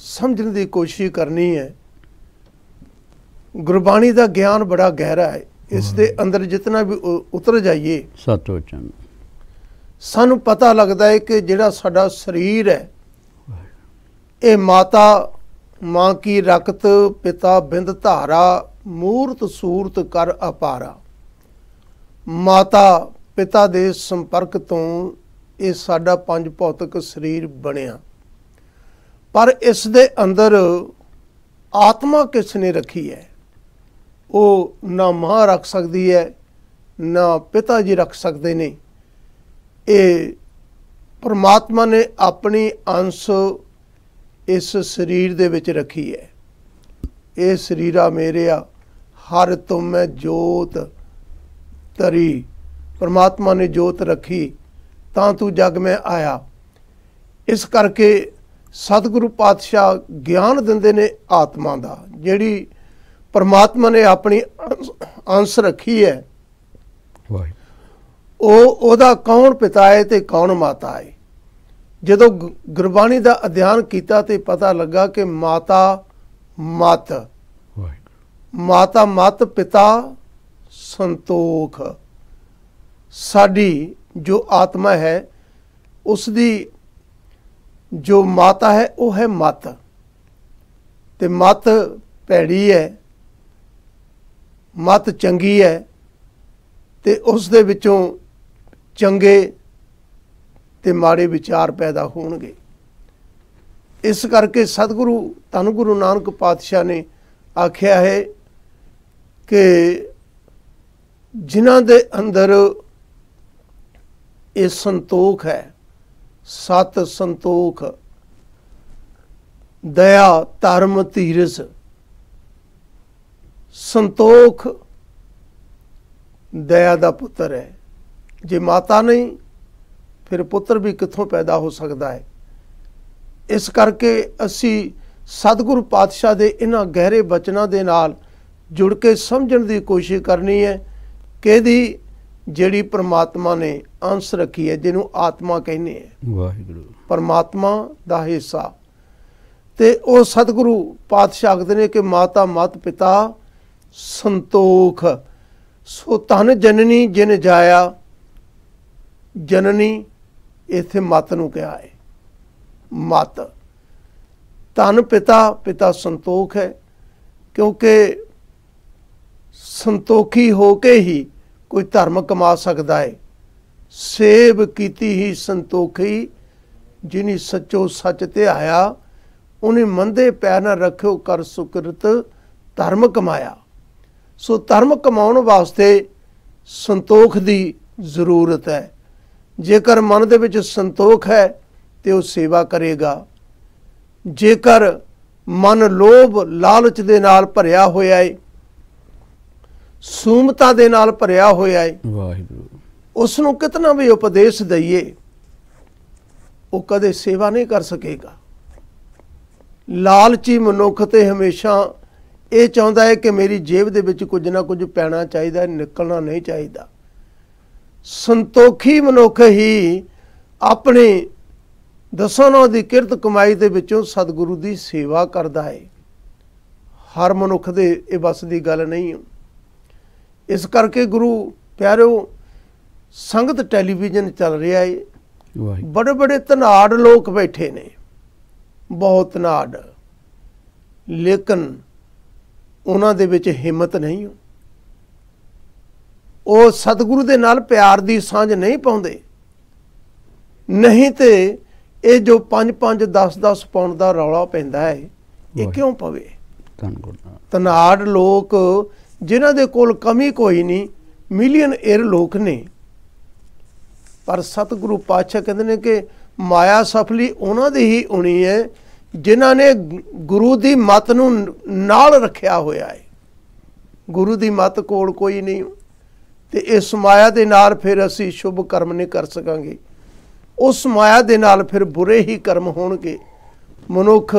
ਸਮਝਣ ਦੀ ਕੋਸ਼ਿਸ਼ ਕਰਨੀ ਹੈ ਗੁਰਬਾਣੀ ਦਾ ਗਿਆਨ ਬੜਾ ਗਹਿਰਾ ਹੈ ਇਸ ਦੇ ਅੰਦਰ ਜਿੰਨਾ ਵੀ ਉਤਰ ਜਾਈਏ ਸਤਿਵਚਨ ਸਾਨੂੰ ਪਤਾ ਲੱਗਦਾ ਹੈ ਕਿ ਜਿਹੜਾ ਸਾਡਾ ਸਰੀਰ ਹੈ ਇਹ ਮਾਤਾ ਮਾਂ ਕੀ ਰਕਤ ਪਿਤਾ ਬਿੰਦ ਧਾਰਾ ਮੂਰਤ ਸੂਰਤ ਕਰ ਅਪਾਰਾ ਮਾਤਾ ਪਿਤਾ ਦੇ ਸੰਪਰਕ ਤੋਂ ਇਹ ਸਾਡਾ ਪੰਜ ਭੌਤਿਕ ਸਰੀਰ ਬਣਿਆ ਪਰ ਇਸ ਦੇ ਅੰਦਰ ਆਤਮਾ ਕਿਸ ਨੇ ਰੱਖੀ ਹੈ ਉਹ ਨਾ ਮਾਂ ਰੱਖ ਸਕਦੀ ਹੈ ਨਾ ਪਿਤਾ ਜੀ ਰੱਖ ਸਕਦੇ ਨੇ ਇਹ ਪਰਮਾਤਮਾ ਨੇ ਆਪਣੀ ਅੰਸ਼ ਇਸ ਸਰੀਰ ਦੇ ਵਿੱਚ ਰੱਖੀ ਹੈ ਇਹ ਸਰੀਰਾ ਮੇਰਿਆ ਹਰ ਤੁਮ ਮੈਂ ਜੋਤ ਤਰੀ ਪਰਮਾਤਮਾ ਨੇ ਜੋਤ ਰੱਖੀ ਤਾਂ ਤੂੰ ਜਗ ਮੈਂ ਆਇਆ ਇਸ ਕਰਕੇ ਸਤਿਗੁਰੂ ਪਾਤਸ਼ਾਹ ਗਿਆਨ ਦਿੰਦੇ ਨੇ ਆਤਮਾ ਦਾ ਜਿਹੜੀ ਪਰਮਾਤਮਾ ਨੇ ਆਪਣੀ ਅੰਸ ਰੱਖੀ ਹੈ ਵਾਹਿਗੁਰੂ ਉਹ ਉਹਦਾ ਕੌਣ ਪਿਤਾ ਹੈ ਤੇ ਕੌਣ ਮਾਤਾ ਹੈ ਜਦੋਂ ਗੁਰਬਾਣੀ ਦਾ ਅਧਿਐਨ ਕੀਤਾ ਤੇ ਪਤਾ ਲੱਗਾ ਕਿ ਮਾਤਾ ਮਤ ਮਾਤਾ ਮਤ ਪਿਤਾ ਸੰਤੋਖ ਸਾਡੀ ਜੋ ਆਤਮਾ ਹੈ ਉਸ ਦੀ ਜੋ ਮਾਤਾ ਹੈ ਉਹ ਹੈ ਮਤ ਤੇ ਮਤ ਭੈੜੀ ਹੈ ਮਤ ਚੰਗੀ ਹੈ ਤੇ ਉਸ ਦੇ ਵਿੱਚੋਂ ਚੰਗੇ ਤੇ ਮਾੜੇ ਵਿਚਾਰ ਪੈਦਾ ਹੋਣਗੇ ਇਸ ਕਰਕੇ ਸਤਿਗੁਰੂ ਧੰਨ ਗੁਰੂ ਨਾਨਕ ਪਾਤਸ਼ਾਹ ਨੇ ਆਖਿਆ ਹੈ ਕਿ ਜਿਨ੍ਹਾਂ ਦੇ ਅੰਦਰ ਇਹ ਸੰਤੋਖ ਹੈ ਸਤ ਸੰਤੋਖ ਦਇਆ ਧਰਮ ਧੀਰਜ ਸੰਤੋਖ ਦਇਆ ਦਾ ਪੁੱਤਰ ਹੈ ਜੇ ਮਾਤਾ ਨਹੀਂ ਫਿਰ ਪੁੱਤਰ ਵੀ ਕਿੱਥੋਂ ਪੈਦਾ ਹੋ ਸਕਦਾ ਹੈ ਇਸ ਕਰਕੇ ਅਸੀਂ ਸਤਿਗੁਰੂ ਪਾਤਸ਼ਾਹ ਦੇ ਇਹਨਾਂ ਗਹਿਰੇ ਬਚਨਾਂ ਦੇ ਨਾਲ ਜੁੜ ਕੇ ਸਮਝਣ ਦੀ ਕੋਸ਼ਿਸ਼ ਕਰਨੀ ਹੈ ਕਿ ਇਹਦੀ ਜਿਹੜੀ ਪ੍ਰਮਾਤਮਾ ਨੇ ਅੰਸ਼ ਰੱਖੀ ਹੈ ਜਿਹਨੂੰ ਆਤਮਾ ਕਹਿੰਦੇ ਆ ਵਾਹਿਗੁਰੂ ਪ੍ਰਮਾਤਮਾ ਦਾ ਹਿੱਸਾ ਤੇ ਉਹ ਸਤਿਗੁਰੂ ਪਾਤਸ਼ਾਹ ਕਹਿੰਦੇ ਨੇ ਕਿ ਮਾਤਾ ਮਤ ਪਿਤਾ ਸੰਤੋਖ ਸੋ ਤਨ ਜਨਨੀ ਜਿਨ ਜਾਇਆ ਜਨਨੀ ਇੱਥੇ ਮਤ ਨੂੰ ਕਿਹਾ ਹੈ ਮਤ ਤਨ ਪਿਤਾ ਪਿਤਾ ਸੰਤੋਖ ਹੈ ਕਿਉਂਕਿ ਸੰਤੋਖੀ ਹੋ ਕੇ ਹੀ ਕੋਈ ਧਰਮ ਕਮਾ ਸਕਦਾ ਹੈ ਸੇਵ ਕੀਤੀ ਹੀ ਸੰਤੋਖੀ ਜਿਨੀ ਸੱਚੋ ਸੱਚ ਤੇ ਆਇਆ ਉਹਨੇ ਮੰਦੇ ਪੈ ਨਾ ਰੱਖਿਓ ਕਰ ਸੁਕਰਤ ਧਰਮ ਕਮਾਇਆ ਸੋ ਧਰਮ ਕਮਾਉਣ ਵਾਸਤੇ ਸੰਤੋਖ ਦੀ ਜ਼ਰੂਰਤ ਹੈ ਜੇਕਰ ਮਨ ਦੇ ਵਿੱਚ ਸੰਤੋਖ ਹੈ ਤੇ ਉਹ ਸੇਵਾ ਕਰੇਗਾ ਜੇਕਰ ਮਨ ਲੋਭ ਲਾਲਚ ਦੇ ਨਾਲ ਭਰਿਆ ਹੋਇਆ ਹੈ ਸੂਮਤਾ ਦੇ ਨਾਲ ਭਰਿਆ ਹੋਇਆ ਹੈ ਵਾਹਿਗੁਰੂ ਉਸ ਨੂੰ ਕਿਤਨਾ ਵੀ ਉਪਦੇਸ਼ ਦਈਏ ਉਹ ਕਦੇ ਸੇਵਾ ਨਹੀਂ ਕਰ ਸਕੇਗਾ ਲਾਲਚੀ ਮਨੁੱਖ ਤੇ ਹਮੇਸ਼ਾ ਇਹ ਚਾਹੁੰਦਾ ਹੈ ਕਿ ਮੇਰੀ ਜੇਬ ਦੇ ਵਿੱਚ ਕੁਝ ਨਾ ਕੁਝ ਪੈਣਾ ਚਾਹੀਦਾ ਨਿਕਲਣਾ ਨਹੀਂ ਚਾਹੀਦਾ ਸੰਤੋਖੀ ਮਨੁੱਖ ਹੀ ਆਪਣੇ ਦਸਨੋਂ ਦੀ ਕਿਰਤ ਕਮਾਈ ਦੇ ਵਿੱਚੋਂ ਸਤਿਗੁਰੂ ਦੀ ਸੇਵਾ ਕਰਦਾ ਹੈ ਹਰ ਮਨੁੱਖ ਦੇ ਇਹ ਬਸ ਦੀ ਗੱਲ ਨਹੀਂ ਇਸ ਕਰਕੇ ਗੁਰੂ ਪਿਆਰਿਓ ਸੰਗਤ ਟੈਲੀਵਿਜ਼ਨ ਚੱਲ ਰਿਹਾ ਏ ਬੜੇ ਬੜੇ ਧਨਾੜ ਲੋਕ ਬੈਠੇ ਨੇ ਬਹੁਤ ਧਨਾੜ ਲੇਕਿਨ ਉਹਨਾਂ ਦੇ ਵਿੱਚ ਹਿੰਮਤ ਨਹੀਂ ਹੋ ਉਹ ਸਤਿਗੁਰੂ ਦੇ ਨਾਲ ਪਿਆਰ ਦੀ ਸਾਂਝ ਨਹੀਂ ਪਾਉਂਦੇ ਨਹੀਂ ਤੇ ਇਹ ਜੋ 5 5 10 10 ਪਾਉਣ ਦਾ ਰੌਲਾ ਪੈਂਦਾ ਹੈ ਇਹ ਕਿਉਂ ਪਵੇ ਤਨਾੜ ਲੋਕ ਜਿਨ੍ਹਾਂ ਦੇ ਕੋਲ ਕਮੀ ਕੋਈ ਨਹੀਂ ਮਿਲੀਅਨ ਏਰ ਲੋਕ ਨੇ ਪਰ ਸਤਿਗੁਰੂ ਪਾਤਸ਼ਾਹ ਕਹਿੰਦੇ ਨੇ ਕਿ ਮਾਇਆ ਸਫਲੀ ਉਹਨਾਂ ਦੀ ਹੀ ਉਣੀ ਹੈ ਜਿਨ੍ਹਾਂ ਨੇ ਗੁਰੂ ਦੀ ਮਤ ਨੂੰ ਨਾਲ ਰੱਖਿਆ ਹੋਇਆ ਹੈ ਗੁਰੂ ਦੀ ਮਤ ਕੋਲ ਕੋਈ ਨਹੀਂ ਤੇ ਇਸ ਮਾਇਆ ਦੇ ਨਾਲ ਫਿਰ ਅਸੀਂ ਸ਼ੁਭ ਕਰਮ ਨਹੀਂ ਕਰ ਸਕਾਂਗੇ ਉਸ ਮਾਇਆ ਦੇ ਨਾਲ ਫਿਰ ਬੁਰੇ ਹੀ ਕਰਮ ਹੋਣਗੇ ਮਨੁੱਖ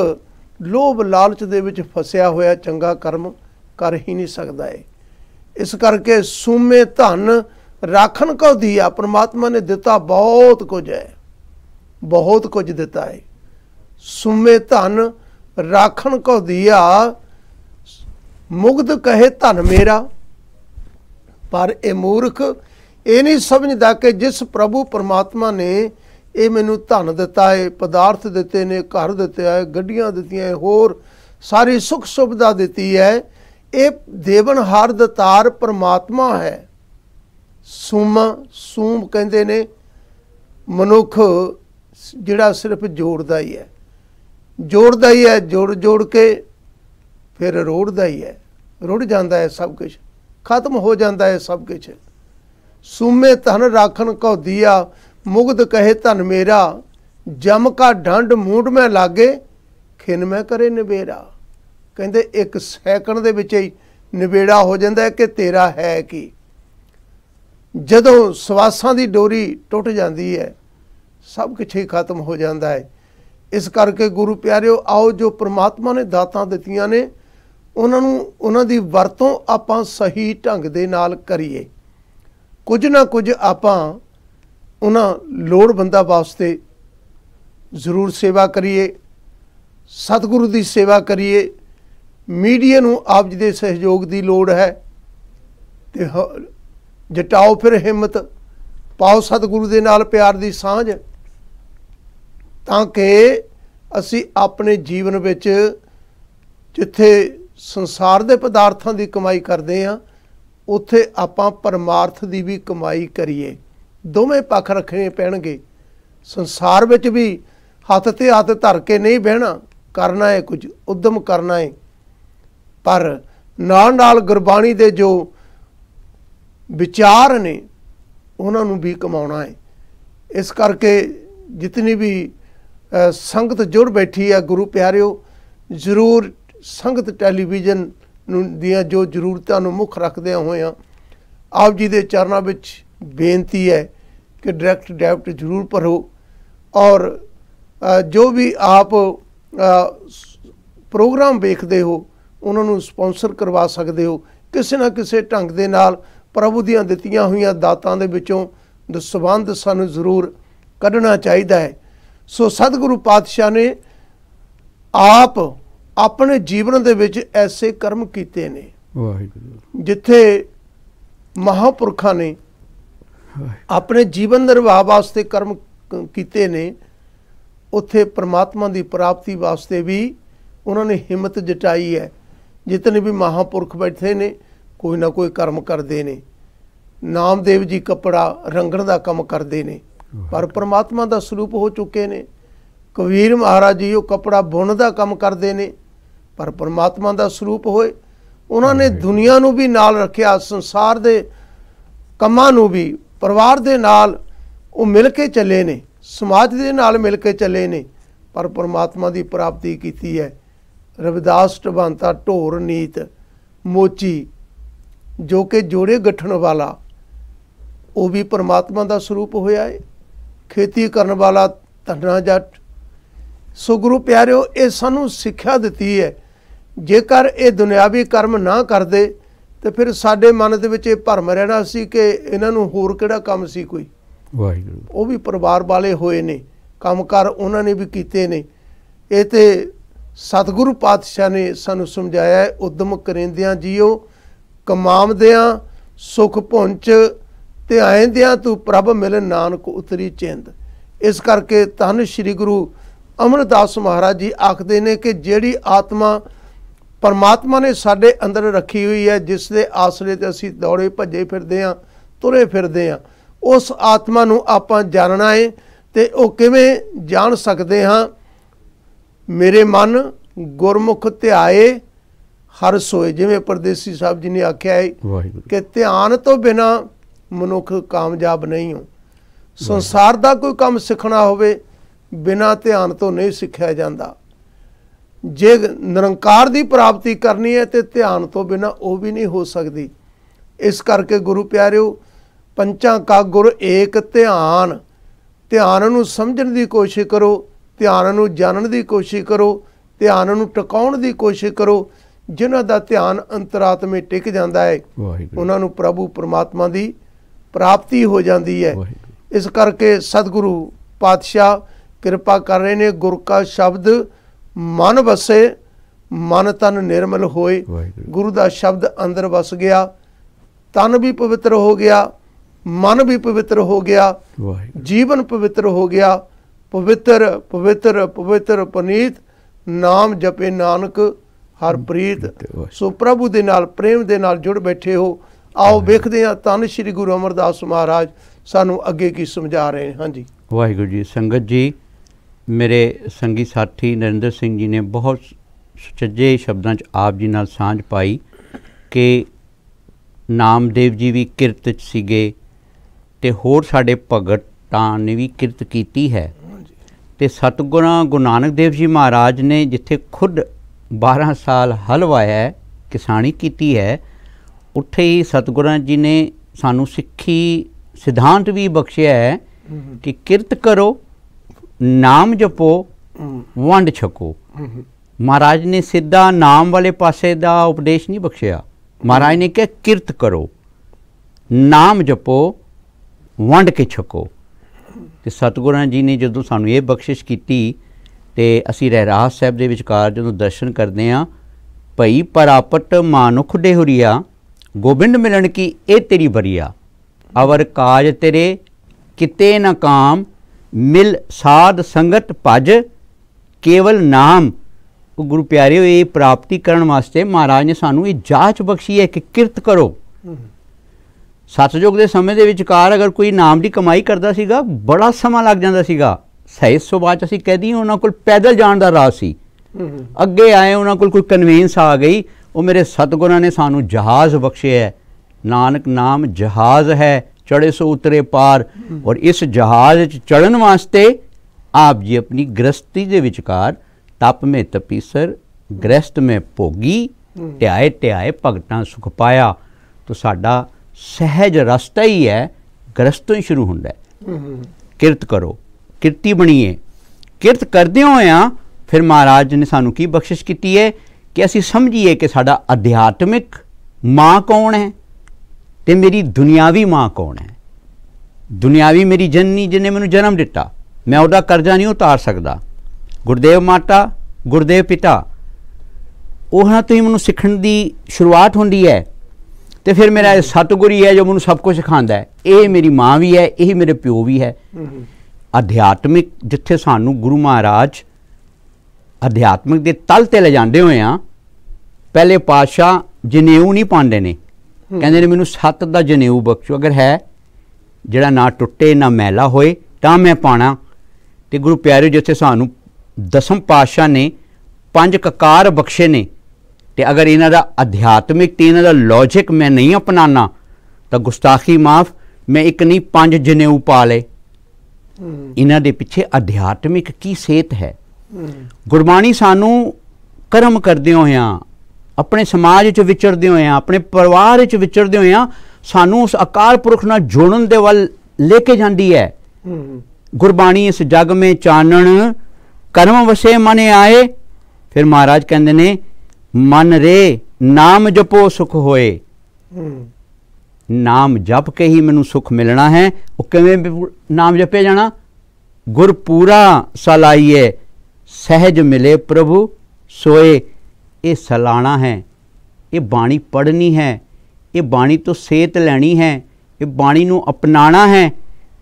ਲੋਭ ਲਾਲਚ ਦੇ ਵਿੱਚ ਫਸਿਆ ਹੋਇਆ ਚੰਗਾ ਕਰਮ ਕਰ ਹੀ ਨਹੀਂ ਸਕਦਾ ਏ ਇਸ ਕਰਕੇ ਸੂਮੇ ਧਨ ਰਾਖਣ ਕੋ ਦੀਆ ਪ੍ਰਮਾਤਮਾ ਨੇ ਦਿੱਤਾ ਬਹੁਤ ਕੁਝ ਹੈ ਬਹੁਤ ਕੁਝ ਦਿੱਤਾ ਹੈ ਸੂਮੇ ਧਨ ਰਾਖਣ ਕੋ ਦੀਆ ਮੁਗਧ ਕਹੇ ਧਨ ਮੇਰਾ ਪਰ ਇਹ ਮੂਰਖ ਇਹ ਨਹੀਂ ਸਮਝਦਾ ਕਿ ਜਿਸ ਪ੍ਰਭੂ ਪਰਮਾਤਮਾ ਨੇ ਇਹ ਮੈਨੂੰ ਧਨ ਦਿੱਤਾ ਹੈ ਪਦਾਰਥ ਦਿੱਤੇ ਨੇ ਘਰ ਦਿੱਤੇ ਆ ਗੱਡੀਆਂ ਦਿੱਤੀਆਂ ਹੋਰ ਸਾਰੀ ਸੁੱਖ ਸੁਵਿਧਾ ਦਿੱਤੀ ਹੈ ਇਹ ਦੇਵਨ ਹਰ ਦਤਾਰ ਪਰਮਾਤਮਾ ਹੈ ਸੂਮ ਸੂਮ ਕਹਿੰਦੇ ਨੇ ਮਨੁੱਖ ਜਿਹੜਾ ਸਿਰਫ ਜੋੜਦਾ ਹੀ ਹੈ ਜੋੜਦਾ ਹੀ ਹੈ ਜੋੜ ਜੋੜ ਕੇ ਫਿਰ ਰੋੜਦਾ ਹੀ ਹੈ ਰੁੜ ਜਾਂਦਾ ਹੈ ਸਭ ਕੁਝ ਖਤਮ ਹੋ ਜਾਂਦਾ ਹੈ ਸਭ ਕੁਝ ਸੂਮੇ ਤਨ ਰਾਖਣ ਕੋ ਦਿਆ ਮੁਗਦ ਕਹੇ ਤਨ ਮੇਰਾ ਜਮ ਕਾ ਢੰਡ ਮੂਡ ਮੈਂ ਲਾਗੇ ਖਿਨ ਮੈਂ ਕਰੇ ਨਿਬੇੜਾ ਕਹਿੰਦੇ ਇੱਕ ਸੈਕਿੰਡ ਦੇ ਵਿੱਚ ਹੀ ਨਿਵੇੜਾ ਹੋ ਜਾਂਦਾ ਕਿ ਤੇਰਾ ਹੈ ਕੀ ਜਦੋਂ ਸਵਾਸਾਂ ਦੀ ਡੋਰੀ ਟੁੱਟ ਜਾਂਦੀ ਹੈ ਸਭ ਕੁਝ ਹੀ ਖਤਮ ਹੋ ਜਾਂਦਾ ਹੈ ਇਸ ਕਰਕੇ ਗੁਰੂ ਪਿਆਰਿਓ ਆਓ ਜੋ ਪ੍ਰਮਾਤਮਾ ਨੇ ਦਾਤਾਂ ਦਿੱਤੀਆਂ ਨੇ ਉਹਨਾਂ ਨੂੰ ਉਹਨਾਂ ਦੀ ਵਰਤੋਂ ਆਪਾਂ ਸਹੀ ਢੰਗ ਦੇ ਨਾਲ ਕਰੀਏ ਕੁਝ ਨਾ ਕੁਝ ਆਪਾਂ ਉਹਨਾਂ ਲੋੜਵੰਦਾਂ ਵਾਸਤੇ ਜ਼ਰੂਰ ਸੇਵਾ ਕਰੀਏ ਸਤਿਗੁਰੂ ਦੀ ਸੇਵਾ ਕਰੀਏ ਮੀਡੀਆ ਨੂੰ ਆਪ ਜੀ ਦੇ ਸਹਿਯੋਗ ਦੀ ਲੋੜ ਹੈ ਤੇ ਜਟਾਓ ਫਿਰ ਹਿੰਮਤ ਪਾਓ ਸਤਿਗੁਰੂ ਦੇ ਨਾਲ ਪਿਆਰ ਦੀ ਸਾਂਝ ਤਾਂ ਕਿ ਅਸੀਂ ਆਪਣੇ ਜੀਵਨ ਵਿੱਚ ਜਿੱਥੇ ਸੰਸਾਰ ਦੇ ਪਦਾਰਥਾਂ ਦੀ ਕਮਾਈ ਕਰਦੇ ਆ ਉੱਥੇ ਆਪਾਂ ਪਰਮਾਰਥ ਦੀ ਵੀ ਕਮਾਈ ਕਰੀਏ ਦੋਵੇਂ ਪੱਖ ਰੱਖਣੇ ਪੈਣਗੇ ਸੰਸਾਰ ਵਿੱਚ ਵੀ ਹੱਥ ਤੇ ਹੱਥ ਧਰ ਕੇ ਨਹੀਂ ਬਹਿਣਾ ਕਰਨਾ ਹੈ ਕੁਝ ਉਦਮ ਕਰਨਾ ਹੈ ਪਰ ਨਾਲ ਨਾਲ ਗੁਰਬਾਣੀ ਦੇ ਜੋ ਵਿਚਾਰ ਨੇ ਉਹਨਾਂ ਨੂੰ ਵੀ ਕਮਾਉਣਾ ਹੈ ਇਸ ਕਰਕੇ ਜਿਤਨੀ ਵੀ ਸੰਗਤ ਜੁੜ ਬੈਠੀ ਹੈ ਗੁਰੂ ਪਿਆਰਿਓ ਜ਼ਰੂਰ ਸੰਗਤ ਟੈਲੀਵਿਜ਼ਨ ਨੂੰ ਦੀਆਂ ਜੋ ਜ਼ਰੂਰਤਾਂ ਨੂੰ ਮੁੱਖ ਰੱਖਦਿਆਂ ਹੋਇਆਂ ਆਪ ਜੀ ਦੇ ਚਰਨਾਂ ਵਿੱਚ ਬੇਨਤੀ ਹੈ ਕਿ ਡਾਇਰੈਕਟ ਡੈਬਟ ਜ਼ਰੂਰ ਭਰੋ ਔਰ ਜੋ ਵੀ ਆਪ ਪ੍ਰੋਗਰਾਮ ਵੇਖਦੇ ਹੋ ਉਹਨਾਂ ਨੂੰ ਸਪான்ਸਰ ਕਰਵਾ ਸਕਦੇ ਹੋ ਕਿਸੇ ਨਾ ਕਿਸੇ ਢੰਗ ਦੇ ਨਾਲ ਪ੍ਰਭੂ ਦੀਆਂ ਦਿੱਤੀਆਂ ਹੋਈਆਂ ਦਾਤਾਂ ਦੇ ਵਿੱਚੋਂ ਦਸਵੰਦ ਸਾਨੂੰ ਜ਼ਰੂਰ ਕੱਢਣਾ ਚਾਹੀਦਾ ਹੈ ਸੋ ਸਤਿਗੁਰੂ ਪਾਤਸ਼ਾਹ ਨੇ ਆਪ ਆਪਣੇ ਜੀਵਨ ਦੇ ਵਿੱਚ ਐਸੇ ਕਰਮ ਕੀਤੇ ਨੇ ਵਾਹਿਗੁਰੂ ਜਿੱਥੇ ਮਹਾਪੁਰਖਾਂ ਨੇ ਆਪਣੇ ਜੀਵਨ ਨਿਰਵਾਹ ਵਾਸਤੇ ਕਰਮ ਕੀਤੇ ਨੇ ਉੱਥੇ ਪ੍ਰਮਾਤਮਾ ਦੀ ਪ੍ਰਾਪਤੀ ਵਾਸਤੇ ਵੀ ਉਹਨਾਂ ਨੇ ਹਿੰਮਤ ਜਟਾਈ ਹੈ ਜਿਤਨੇ ਵੀ ਮਹਾਪੁਰਖ ਬੈਠੇ ਨੇ ਕੋਈ ਨਾ ਕੋਈ ਕਰਮ ਕਰਦੇ ਨੇ ਨਾਮਦੇਵ ਜੀ ਕਪੜਾ ਰੰਗਣ ਦਾ ਕੰਮ ਕਰਦੇ ਨੇ ਪਰ ਪ੍ਰਮਾਤਮਾ ਦਾ ਸਰੂਪ ਹੋ ਚੁੱਕੇ ਨੇ ਕਬੀਰ ਮਹਾਰਾਜ ਜੀ ਉਹ ਕਪੜਾ ਬੁਣ ਦਾ ਕੰਮ ਕਰਦੇ ਨੇ ਪਰ ਪਰਮਾਤਮਾ ਦਾ ਸਰੂਪ ਹੋਏ ਉਹਨਾਂ ਨੇ ਦੁਨੀਆ ਨੂੰ ਵੀ ਨਾਲ ਰੱਖਿਆ ਸੰਸਾਰ ਦੇ ਕੰਮਾਂ ਨੂੰ ਵੀ ਪਰਿਵਾਰ ਦੇ ਨਾਲ ਉਹ ਮਿਲ ਕੇ ਚੱਲੇ ਨੇ ਸਮਾਜ ਦੇ ਨਾਲ ਮਿਲ ਕੇ ਚੱਲੇ ਨੇ ਪਰ ਪਰਮਾਤਮਾ ਦੀ ਪ੍ਰਾਪਤੀ ਕੀਤੀ ਹੈ ਰਵਿਦਾਸ ਟਵੰਤਾ ਢੋਰ ਨੀਤ ਮੋਚੀ ਜੋ ਕਿ ਜੋੜੇ ਗੱਠਣ ਵਾਲਾ ਉਹ ਵੀ ਪਰਮਾਤਮਾ ਦਾ ਸਰੂਪ ਹੋਇਆ ਹੈ ਖੇਤੀ ਕਰਨ ਵਾਲਾ ਧੰਨਾ ਜੱਟ ਸੋ ਗੁਰੂ ਪਿਆਰਿਓ ਇਹ ਸਾਨੂੰ ਸਿੱਖਿਆ ਦਿੱਤੀ ਹੈ ਜੇਕਰ ਇਹ ਦੁਨਿਆਵੀ ਕਰਮ ਨਾ ਕਰਦੇ ਤੇ ਫਿਰ ਸਾਡੇ ਮਨ ਦੇ ਵਿੱਚ ਇਹ ਭਰਮ ਰਹਿਣਾ ਸੀ ਕਿ ਇਹਨਾਂ ਨੂੰ ਹੋਰ ਕਿਹੜਾ ਕੰਮ ਸੀ ਕੋਈ ਵਾਹਿਗੁਰੂ ਉਹ ਵੀ ਪਰਿਵਾਰ ਵਾਲੇ ਹੋਏ ਨੇ ਕੰਮਕਾਰ ਉਹਨਾਂ ਨੇ ਵੀ ਕੀਤੇ ਨੇ ਇਹ ਤੇ ਸਤਿਗੁਰੂ ਪਾਤਸ਼ਾਹ ਨੇ ਸਾਨੂੰ ਸਮਝਾਇਆ ਉਦਮ ਕਰੇਂਦਿਆਂ ਜੀਓ ਕਮਾਮਦਿਆਂ ਸੁਖ ਭੁੰਚ ਤੇ ਆਏਂਦਿਆਂ ਤੂੰ ਪ੍ਰਭ ਮਿਲ ਨਾਨਕ ਉਤਰੀ ਚਿੰਦ ਇਸ ਕਰਕੇ ਤਨ ਸ੍ਰੀ ਗੁਰੂ ਅਮਰਦਾਸ ਮਹਾਰਾਜ ਜੀ ਆਖਦੇ ਨੇ ਕਿ ਜਿਹੜੀ ਆਤਮਾ ਪਰਮਾਤਮਾ ਨੇ ਸਾਡੇ ਅੰਦਰ ਰੱਖੀ ਹੋਈ ਹੈ ਜਿਸ ਦੇ ਆਸਰੇ ਤੇ ਅਸੀਂ ਦੌੜੇ ਭੱਜੇ ਫਿਰਦੇ ਆ ਤੁਰੇ ਫਿਰਦੇ ਆ ਉਸ ਆਤਮਾ ਨੂੰ ਆਪਾਂ ਜਾਣਨਾ ਹੈ ਤੇ ਉਹ ਕਿਵੇਂ ਜਾਣ ਸਕਦੇ ਹਾਂ ਮੇਰੇ ਮਨ ਗੁਰਮੁਖ ਧਿਆਏ ਹਰ ਸੋਏ ਜਿਵੇਂ ਪਰਦੇਸੀ ਸਾਹਿਬ ਜੀ ਨੇ ਆਖਿਆ ਹੈ ਕਿ ਧਿਆਨ ਤੋਂ ਬਿਨਾ ਮਨੁੱਖ ਕਾਮਯਾਬ ਨਹੀਂ ਹੋ ਸੰਸਾਰ ਦਾ ਕੋਈ ਕੰਮ ਸਿੱਖਣਾ ਹੋਵੇ ਬਿਨਾ ਧਿਆਨ ਤੋਂ ਨਹੀਂ ਸਿੱਖਿਆ ਜਾਂਦਾ ਜੇ ਨਿਰੰਕਾਰ ਦੀ ਪ੍ਰਾਪਤੀ ਕਰਨੀ ਹੈ ਤੇ ਧਿਆਨ ਤੋਂ ਬਿਨਾ ਉਹ ਵੀ ਨਹੀਂ ਹੋ ਸਕਦੀ ਇਸ ਕਰਕੇ ਗੁਰੂ ਪਿਆਰਿਓ ਪੰਚਾਂ ਕਾ ਗੁਰ ਏਕ ਧਿਆਨ ਧਿਆਨ ਨੂੰ ਸਮਝਣ ਦੀ ਕੋਸ਼ਿਸ਼ ਕਰੋ ਧਿਆਨ ਨੂੰ ਜਾਣਨ ਦੀ ਕੋਸ਼ਿਸ਼ ਕਰੋ ਧਿਆਨ ਨੂੰ ਟਿਕਾਉਣ ਦੀ ਕੋਸ਼ਿਸ਼ ਕਰੋ ਜਿਨ੍ਹਾਂ ਦਾ ਧਿਆਨ ਅੰਤਰਾਤਮੇ ਟਿਕ ਜਾਂਦਾ ਹੈ ਉਹਨਾਂ ਨੂੰ ਪ੍ਰਭੂ ਪਰਮਾਤਮਾ ਦੀ ਪ੍ਰਾਪਤੀ ਹੋ ਜਾਂਦੀ ਹੈ ਇਸ ਕਰਕੇ ਸਤਿਗੁਰੂ ਪਾਤਸ਼ਾਹ ਕਿਰਪਾ ਕਰ ਰਹੇ ਨੇ ਗੁਰ ਕਾ ਸ਼ਬਦ ਮਨ ਵਸੇ ਮਨ ਤਨ ਨਿਰਮਲ ਹੋਏ ਗੁਰੂ ਦਾ ਸ਼ਬਦ ਅੰਦਰ ਵਸ ਗਿਆ ਤਨ ਵੀ ਪਵਿੱਤਰ ਹੋ ਗਿਆ ਮਨ ਵੀ ਪਵਿੱਤਰ ਹੋ ਗਿਆ ਜੀਵਨ ਪਵਿੱਤਰ ਹੋ ਗਿਆ ਪਵਿੱਤਰ ਪਵਿੱਤਰ ਪਵਿੱਤਰ ਪਨੀਤ ਨਾਮ ਜਪੇ ਨਾਨਕ ਹਰ ਪ੍ਰੀਤ ਸੋ ਪ੍ਰਭੂ ਦੇ ਨਾਲ ਪ੍ਰੇਮ ਦੇ ਨਾਲ ਜੁੜ ਬੈਠੇ ਹੋ ਆਓ ਵੇਖਦੇ ਹਾਂ ਤਨ ਸ੍ਰੀ ਗੁਰੂ ਅਮਰਦਾਸ ਮਹਾਰਾਜ ਸਾਨੂੰ ਅੱਗੇ ਕੀ ਸਮਝਾ ਰਹੇ ਹਨ ਹਾਂਜੀ ਵਾਹਿਗੁਰੂ ਜੀ ਸੰਗਤ ਜੀ ਮੇਰੇ ਸੰਗੀ ਸਾਥੀ ਨਰਿੰਦਰ ਸਿੰਘ ਜੀ ਨੇ ਬਹੁਤ ਸੁਚੱਜੇ ਸ਼ਬਦਾਂ 'ਚ ਆਪ ਜੀ ਨਾਲ ਸਾਂਝ ਪਾਈ ਕਿ ਨਾਮਦੇਵ ਜੀ ਵੀ ਕਿਰਤ 'ਚ ਸੀਗੇ ਤੇ ਹੋਰ ਸਾਡੇ ਭਗਤਾਂ ਨੇ ਵੀ ਕਿਰਤ ਕੀਤੀ ਹੈ ਤੇ ਸਤਗੁਰਾਂ ਗੁਰੂ ਨਾਨਕ ਦੇਵ ਜੀ ਮਹਾਰਾਜ ਨੇ ਜਿੱਥੇ ਖੁਦ 12 ਸਾਲ ਹਲਵਾਇਆ ਕਿਸਾਨੀ ਕੀਤੀ ਹੈ ਉੱਥੇ ਹੀ ਸਤਗੁਰਾਂ ਜੀ ਨੇ ਸਾਨੂੰ ਸਿੱਖੀ ਸਿਧਾਂਤ ਵੀ ਬਖਸ਼ਿਆ ਹੈ ਕਿ ਕਿਰਤ ਕਰੋ ਨਾਮ ਜਪੋ ਵੰਡ ਛਕੋ ਮਹਾਰਾਜ ਨੇ ਸਿੱਧਾ ਨਾਮ ਵਾਲੇ ਪਾਸੇ ਦਾ ਉਪਦੇਸ਼ ਨਹੀਂ ਬਖਸ਼ਿਆ ਮਹਾਰਾਜ ਨੇ ਕਿ ਕਿਰਤ ਕਰੋ ਨਾਮ ਜਪੋ ਵੰਡ ਕੇ ਛਕੋ ਤੇ ਸਤਿਗੁਰਾਂ ਜੀ ਨੇ ਜਦੋਂ ਸਾਨੂੰ ਇਹ ਬਖਸ਼ਿਸ਼ ਕੀਤੀ ਤੇ ਅਸੀਂ ਰਹਿਰਾਸ ਸਾਹਿਬ ਦੇ ਵਿਚਕਾਰ ਜਦੋਂ ਦਰਸ਼ਨ ਕਰਦੇ ਆ ਭਈ ਪ੍ਰਾਪਤ ਮਾਨੁਖ ਡੇਹੁਰੀਆ ਗੋਬਿੰਦ ਮਿਲਣ ਕੀ ਇਹ ਤੇਰੀ ਬਰੀਆ ਅਵਰ ਕਾਜ ਤੇਰੇ ਕਿਤੇ ਨਾ ਕਾਮ ਮਿਲ ਸਾਧ ਸੰਗਤ ਭਜ ਕੇਵਲ ਨਾਮ ਉਹ ਗੁਰੂ ਪਿਆਰਿਓ ਇਹ ਪ੍ਰਾਪਤੀ ਕਰਨ ਵਾਸਤੇ ਮਹਾਰਾਜ ਨੇ ਸਾਨੂੰ ਇਹ ਜਾਚ ਬਖਸ਼ੀ ਹੈ ਕਿ ਕਿਰਤ ਕਰੋ ਸਤਜੋਗ ਦੇ ਸਮੇਂ ਦੇ ਵਿਚਕਾਰ ਅਗਰ ਕੋਈ ਨਾਮ ਦੀ ਕਮਾਈ ਕਰਦਾ ਸੀਗਾ ਬੜਾ ਸਮਾਂ ਲੱਗ ਜਾਂਦਾ ਸੀਗਾ ਸਹਿਜ ਸੁਭਾਚ ਅਸੀਂ ਕਹਦੀ ਉਹਨਾਂ ਕੋਲ ਪੈਦਲ ਜਾਣ ਦਾ ਰਾਹ ਸੀ ਅੱਗੇ ਆਏ ਉਹਨਾਂ ਕੋਲ ਕੋਈ ਕਨਵੀਨਸ ਆ ਗਈ ਉਹ ਮੇਰੇ ਸਤਗੁਰਾਂ ਨੇ ਸਾਨੂੰ ਜਹਾਜ਼ ਬਖਸ਼ਿਆ ਨਾਨਕ ਨਾਮ ਜਹਾਜ਼ ਹੈ ਚੜੇ ਸੋ ਉਤਰੇ ਪਾਰ ਔਰ ਇਸ ਜਹਾਜ਼ ਵਿੱਚ ਚੜਨ ਵਾਸਤੇ ਆਪ ਜੀ ਆਪਣੀ ਗ੍ਰਸਤੀ ਦੇ ਵਿਚਕਾਰ ਤਪ ਮੇ ਤਪੀਸਰ ਗ੍ਰਸਤ ਮੇ ਭੋਗੀ ਧਿਆਏ ਧਿਆਏ ਭਗਤਾਂ ਸੁਖ ਪਾਇਆ ਤੋ ਸਾਡਾ ਸਹਿਜ ਰਸਤਾ ਹੀ ਹੈ ਗ੍ਰਸਤ ਤੋਂ ਹੀ ਸ਼ੁਰੂ ਹੁੰਦਾ ਹੈ ਕਿਰਤ ਕਰੋ ਕਿਰਤੀ ਬਣੀਏ ਕਿਰਤ ਕਰਦੇ ਹੋਇਆ ਫਿਰ ਮਹਾਰਾਜ ਨੇ ਸਾਨੂੰ ਕੀ ਬਖਸ਼ਿਸ਼ ਕੀਤੀ ਹੈ ਕਿ ਅਸੀਂ ਸਮਝੀਏ ਕਿ ਸਾਡਾ ਅਧਿਆਤਮਿਕ ਮਾਂ ਕੌਣ ਹੈ ਤੇ ਮੇਰੀ ਦੁਨਿਆਵੀ ਮਾਂ ਕੌਣ ਹੈ ਦੁਨਿਆਵੀ ਮੇਰੀ ਜਨਨੀ ਜਿਨੇ ਮੈਨੂੰ ਜਨਮ ਦਿੱਤਾ ਮੈਂ ਉਹਦਾ ਕਰਜ਼ਾ ਨਹੀਂ ਉਤਾਰ ਸਕਦਾ ਗੁਰਦੇਵ ਮਾਤਾ ਗੁਰਦੇਵ ਪਿਤਾ ਉਹਨਾਂ ਤੋਂ ਹੀ ਮੈਨੂੰ ਸਿੱਖਣ ਦੀ ਸ਼ੁਰੂਆਤ ਹੁੰਦੀ ਹੈ ਤੇ ਫਿਰ ਮੇਰਾ ਇਹ ਸਤਗੁਰੀ ਹੈ ਜੋ ਮੈਨੂੰ ਸਭ ਕੁਝ ਸਿਖਾਉਂਦਾ ਹੈ ਇਹ ਮੇਰੀ ਮਾਂ ਵੀ ਹੈ ਇਹ ਮੇਰੇ ਪਿਓ ਵੀ ਹੈ ਅਧਿਆਤਮਿਕ ਜਿੱਥੇ ਸਾਨੂੰ ਗੁਰੂ ਮਹਾਰਾਜ ਅਧਿਆਤਮਿਕ ਦੇ ਤਲ ਤੇ ਲੈ ਜਾਂਦੇ ਹੋਏ ਆ ਪਹਿਲੇ ਪਾਸ਼ਾ ਜਨੇਊ ਨਹੀਂ ਪਾਉਂਦੇ ਨੇ ਕਹਿੰਦੇ ਨੇ ਮੈਨੂੰ ਸੱਤ ਦਾ ਜਨੇਊ ਬਖਸ਼ੋ ਅਗਰ ਹੈ ਜਿਹੜਾ ਨਾ ਟੁੱਟੇ ਨਾ ਮੈਲਾ ਹੋਏ ਤਾਂ ਮੈਂ ਪਾਣਾ ਤੇ ਗੁਰੂ ਪਿਆਰੇ ਜਿੱਥੇ ਸਾਨੂੰ ਦਸਮ ਪਾਤਸ਼ਾਹ ਨੇ ਪੰਜ ਕਕਾਰ ਬਖਸ਼ੇ ਨੇ ਤੇ ਅਗਰ ਇਹਨਾਂ ਦਾ ਅਧਿਆਤਮਿਕ ਤੇ ਇਹਨਾਂ ਦਾ ਲੌਜੀਕ ਮੈਂ ਨਹੀਂ ਅਪਣਾਣਾ ਤਾਂ ਗੁਸਤਾਖੀ ਮਾਫ ਮੈਂ ਇੱਕ ਨਹੀਂ ਪੰਜ ਜਨੇਊ ਪਾ ਲੇ ਇਹਨਾਂ ਦੇ ਪਿੱਛੇ ਅਧਿਆਤਮਿਕ ਕੀ ਸੇਤ ਹੈ ਗੁਰਬਾਣੀ ਸਾਨੂੰ ਕਰਮ ਕਰਦੇ ਹੋਇਆਂ ਆਪਣੇ ਸਮਾਜ ਵਿੱਚ ਵਿਚਰਦੇ ਹੋਏ ਆ ਆਪਣੇ ਪਰਿਵਾਰ ਵਿੱਚ ਵਿਚਰਦੇ ਹੋਏ ਆ ਸਾਨੂੰ ਉਸ ਅਕਾਲ ਪੁਰਖ ਨਾਲ ਜੋੜਨ ਦੇ ਵੱਲ ਲੈ ਕੇ ਜਾਂਦੀ ਹੈ ਗੁਰਬਾਣੀ ਇਸ ਜਗ ਮੇ ਚਾਨਣ ਕਰਮ ਵਸੇ ਮਨ ਆਏ ਫਿਰ ਮਹਾਰਾਜ ਕਹਿੰਦੇ ਨੇ ਮਨ ਰੇ ਨਾਮ ਜਪੋ ਸੁਖ ਹੋਏ ਨਾਮ ਜਪ ਕੇ ਹੀ ਮੈਨੂੰ ਸੁਖ ਮਿਲਣਾ ਹੈ ਉਹ ਕਿਵੇਂ ਨਾਮ ਜਪਿਆ ਜਾਣਾ ਗੁਰਪੂਰਾ ਸਲਾਈਏ ਸਹਿਜ ਮਿਲੇ ਪ੍ਰਭੂ ਸੋਏ ਇਹ ਸਲਾਣਾ ਹੈ ਇਹ ਬਾਣੀ ਪੜ੍ਹਨੀ ਹੈ ਇਹ ਬਾਣੀ ਤੋਂ ਸੇਤ ਲੈਣੀ ਹੈ ਇਹ ਬਾਣੀ ਨੂੰ ਅਪਣਾਣਾ ਹੈ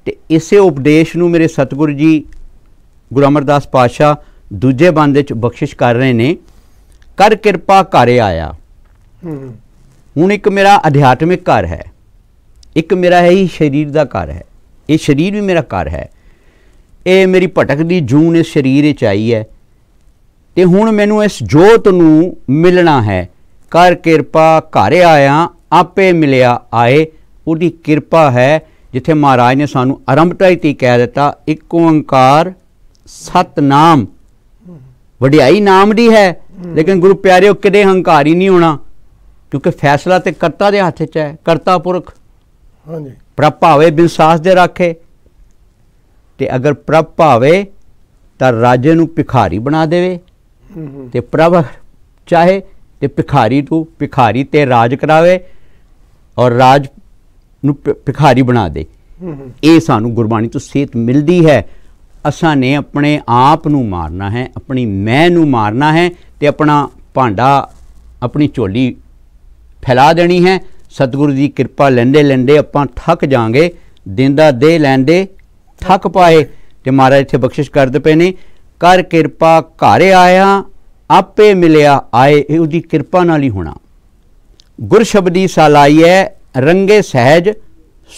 ਤੇ ਇਸੇ ਉਪਦੇਸ਼ ਨੂੰ ਮੇਰੇ ਸਤਿਗੁਰੂ ਜੀ ਗੁਰੂ ਅਮਰਦਾਸ ਪਾਸ਼ਾ ਦੂਜੇ ਬੰਦ ਵਿੱਚ ਬਖਸ਼ਿਸ਼ ਕਰ ਰਹੇ ਨੇ ਕਰ ਕਿਰਪਾ ਘਰ ਆਇਆ ਹੁਣ ਇੱਕ ਮੇਰਾ ਅਧਿਆਤਮਿਕ ਘਰ ਹੈ ਇੱਕ ਮੇਰਾ ਹੈ ਹੀ ਸਰੀਰ ਦਾ ਘਰ ਹੈ ਇਹ ਸਰੀਰ ਵੀ ਮੇਰਾ ਘਰ ਹੈ ਇਹ ਮੇਰੀ ਭਟਕ ਦੀ ਜੂਨ ਇਸ ਸਰੀਰ ਵਿੱਚ ਆਈ ਹੈ ਤੇ ਹੁਣ ਮੈਨੂੰ ਇਸ ਜੋਤ ਨੂੰ ਮਿਲਣਾ ਹੈ ਕਰ ਕਿਰਪਾ ਘਰ ਆਇਆ ਆਪੇ ਮਿਲਿਆ ਆਏ ਉਹਦੀ ਕਿਰਪਾ ਹੈ ਜਿੱਥੇ ਮਹਾਰਾਜ ਨੇ ਸਾਨੂੰ ਅਰੰਭਤਾਈ ਹੀ ਕਹਿ ਦਿੱਤਾ ਇੱਕ ਓੰਕਾਰ ਸਤਨਾਮ ਵਡਿਆਈ ਨਾਮ ਦੀ ਹੈ ਲੇਕਿਨ ਗੁਰੂ ਪਿਆਰਿਓ ਕਦੇ ਹੰਕਾਰੀ ਨਹੀਂ ਹੋਣਾ ਕਿਉਂਕਿ ਫੈਸਲਾ ਤੇ ਕਰਤਾ ਦੇ ਹੱਥ 'ਚ ਹੈ ਕਰਤਾ ਪੁਰਖ ਹਾਂਜੀ ਪ੍ਰਭ ਭਾਵੇ ਬਿਨ ਸਾਸ ਦੇ ਰੱਖੇ ਤੇ ਅਗਰ ਪ੍ਰਭ ਭਾਵੇ ਤਾਂ ਰਾਜੇ ਨੂੰ ਭਿਖਾਰੀ ਬਣਾ ਦੇਵੇ ਤੇ ਪ੍ਰਭ ਚਾਹੇ ਤੇ ਭਿਖਾਰੀ ਤੂੰ ਭਿਖਾਰੀ ਤੇ ਰਾਜ ਕਰਾਵੇ ਔਰ ਰਾਜ ਨੂੰ ਭਿਖਾਰੀ ਬਣਾ ਦੇ ਇਹ ਸਾਨੂੰ ਗੁਰਬਾਣੀ ਤੋਂ ਸੇਤ ਮਿਲਦੀ ਹੈ ਅਸਾਂ ਨੇ ਆਪਣੇ ਆਪ ਨੂੰ ਮਾਰਨਾ ਹੈ ਆਪਣੀ ਮੈਂ ਨੂੰ ਮਾਰਨਾ ਹੈ ਤੇ ਆਪਣਾ ਭਾਂਡਾ ਆਪਣੀ ਝੋਲੀ ਫੈਲਾ ਦੇਣੀ ਹੈ ਸਤਿਗੁਰੂ ਦੀ ਕਿਰਪਾ ਲੈਂਦੇ ਲੈਂਦੇ ਆਪਾਂ ਥੱਕ ਜਾਾਂਗੇ ਦਿੰਦਾ ਦੇ ਲੈਂਦੇ ਥੱਕ ਪਾਏ ਤੇ ਮਹਾਰਾਜ ਇੱਥੇ ਬਖਸ਼ਿਸ਼ ਕਰਦੇ ਪਏ ਨੇ ਕਰ ਕਿਰਪਾ ਘਰ ਆਇਆ ਆਪੇ ਮਿਲਿਆ ਆਏ ਇਹ ਉਹਦੀ ਕਿਰਪਾ ਨਾਲ ਹੀ ਹੋਣਾ ਗੁਰ ਸ਼ਬਦੀ ਹੈ ਰੰਗੇ ਸਹਿਜ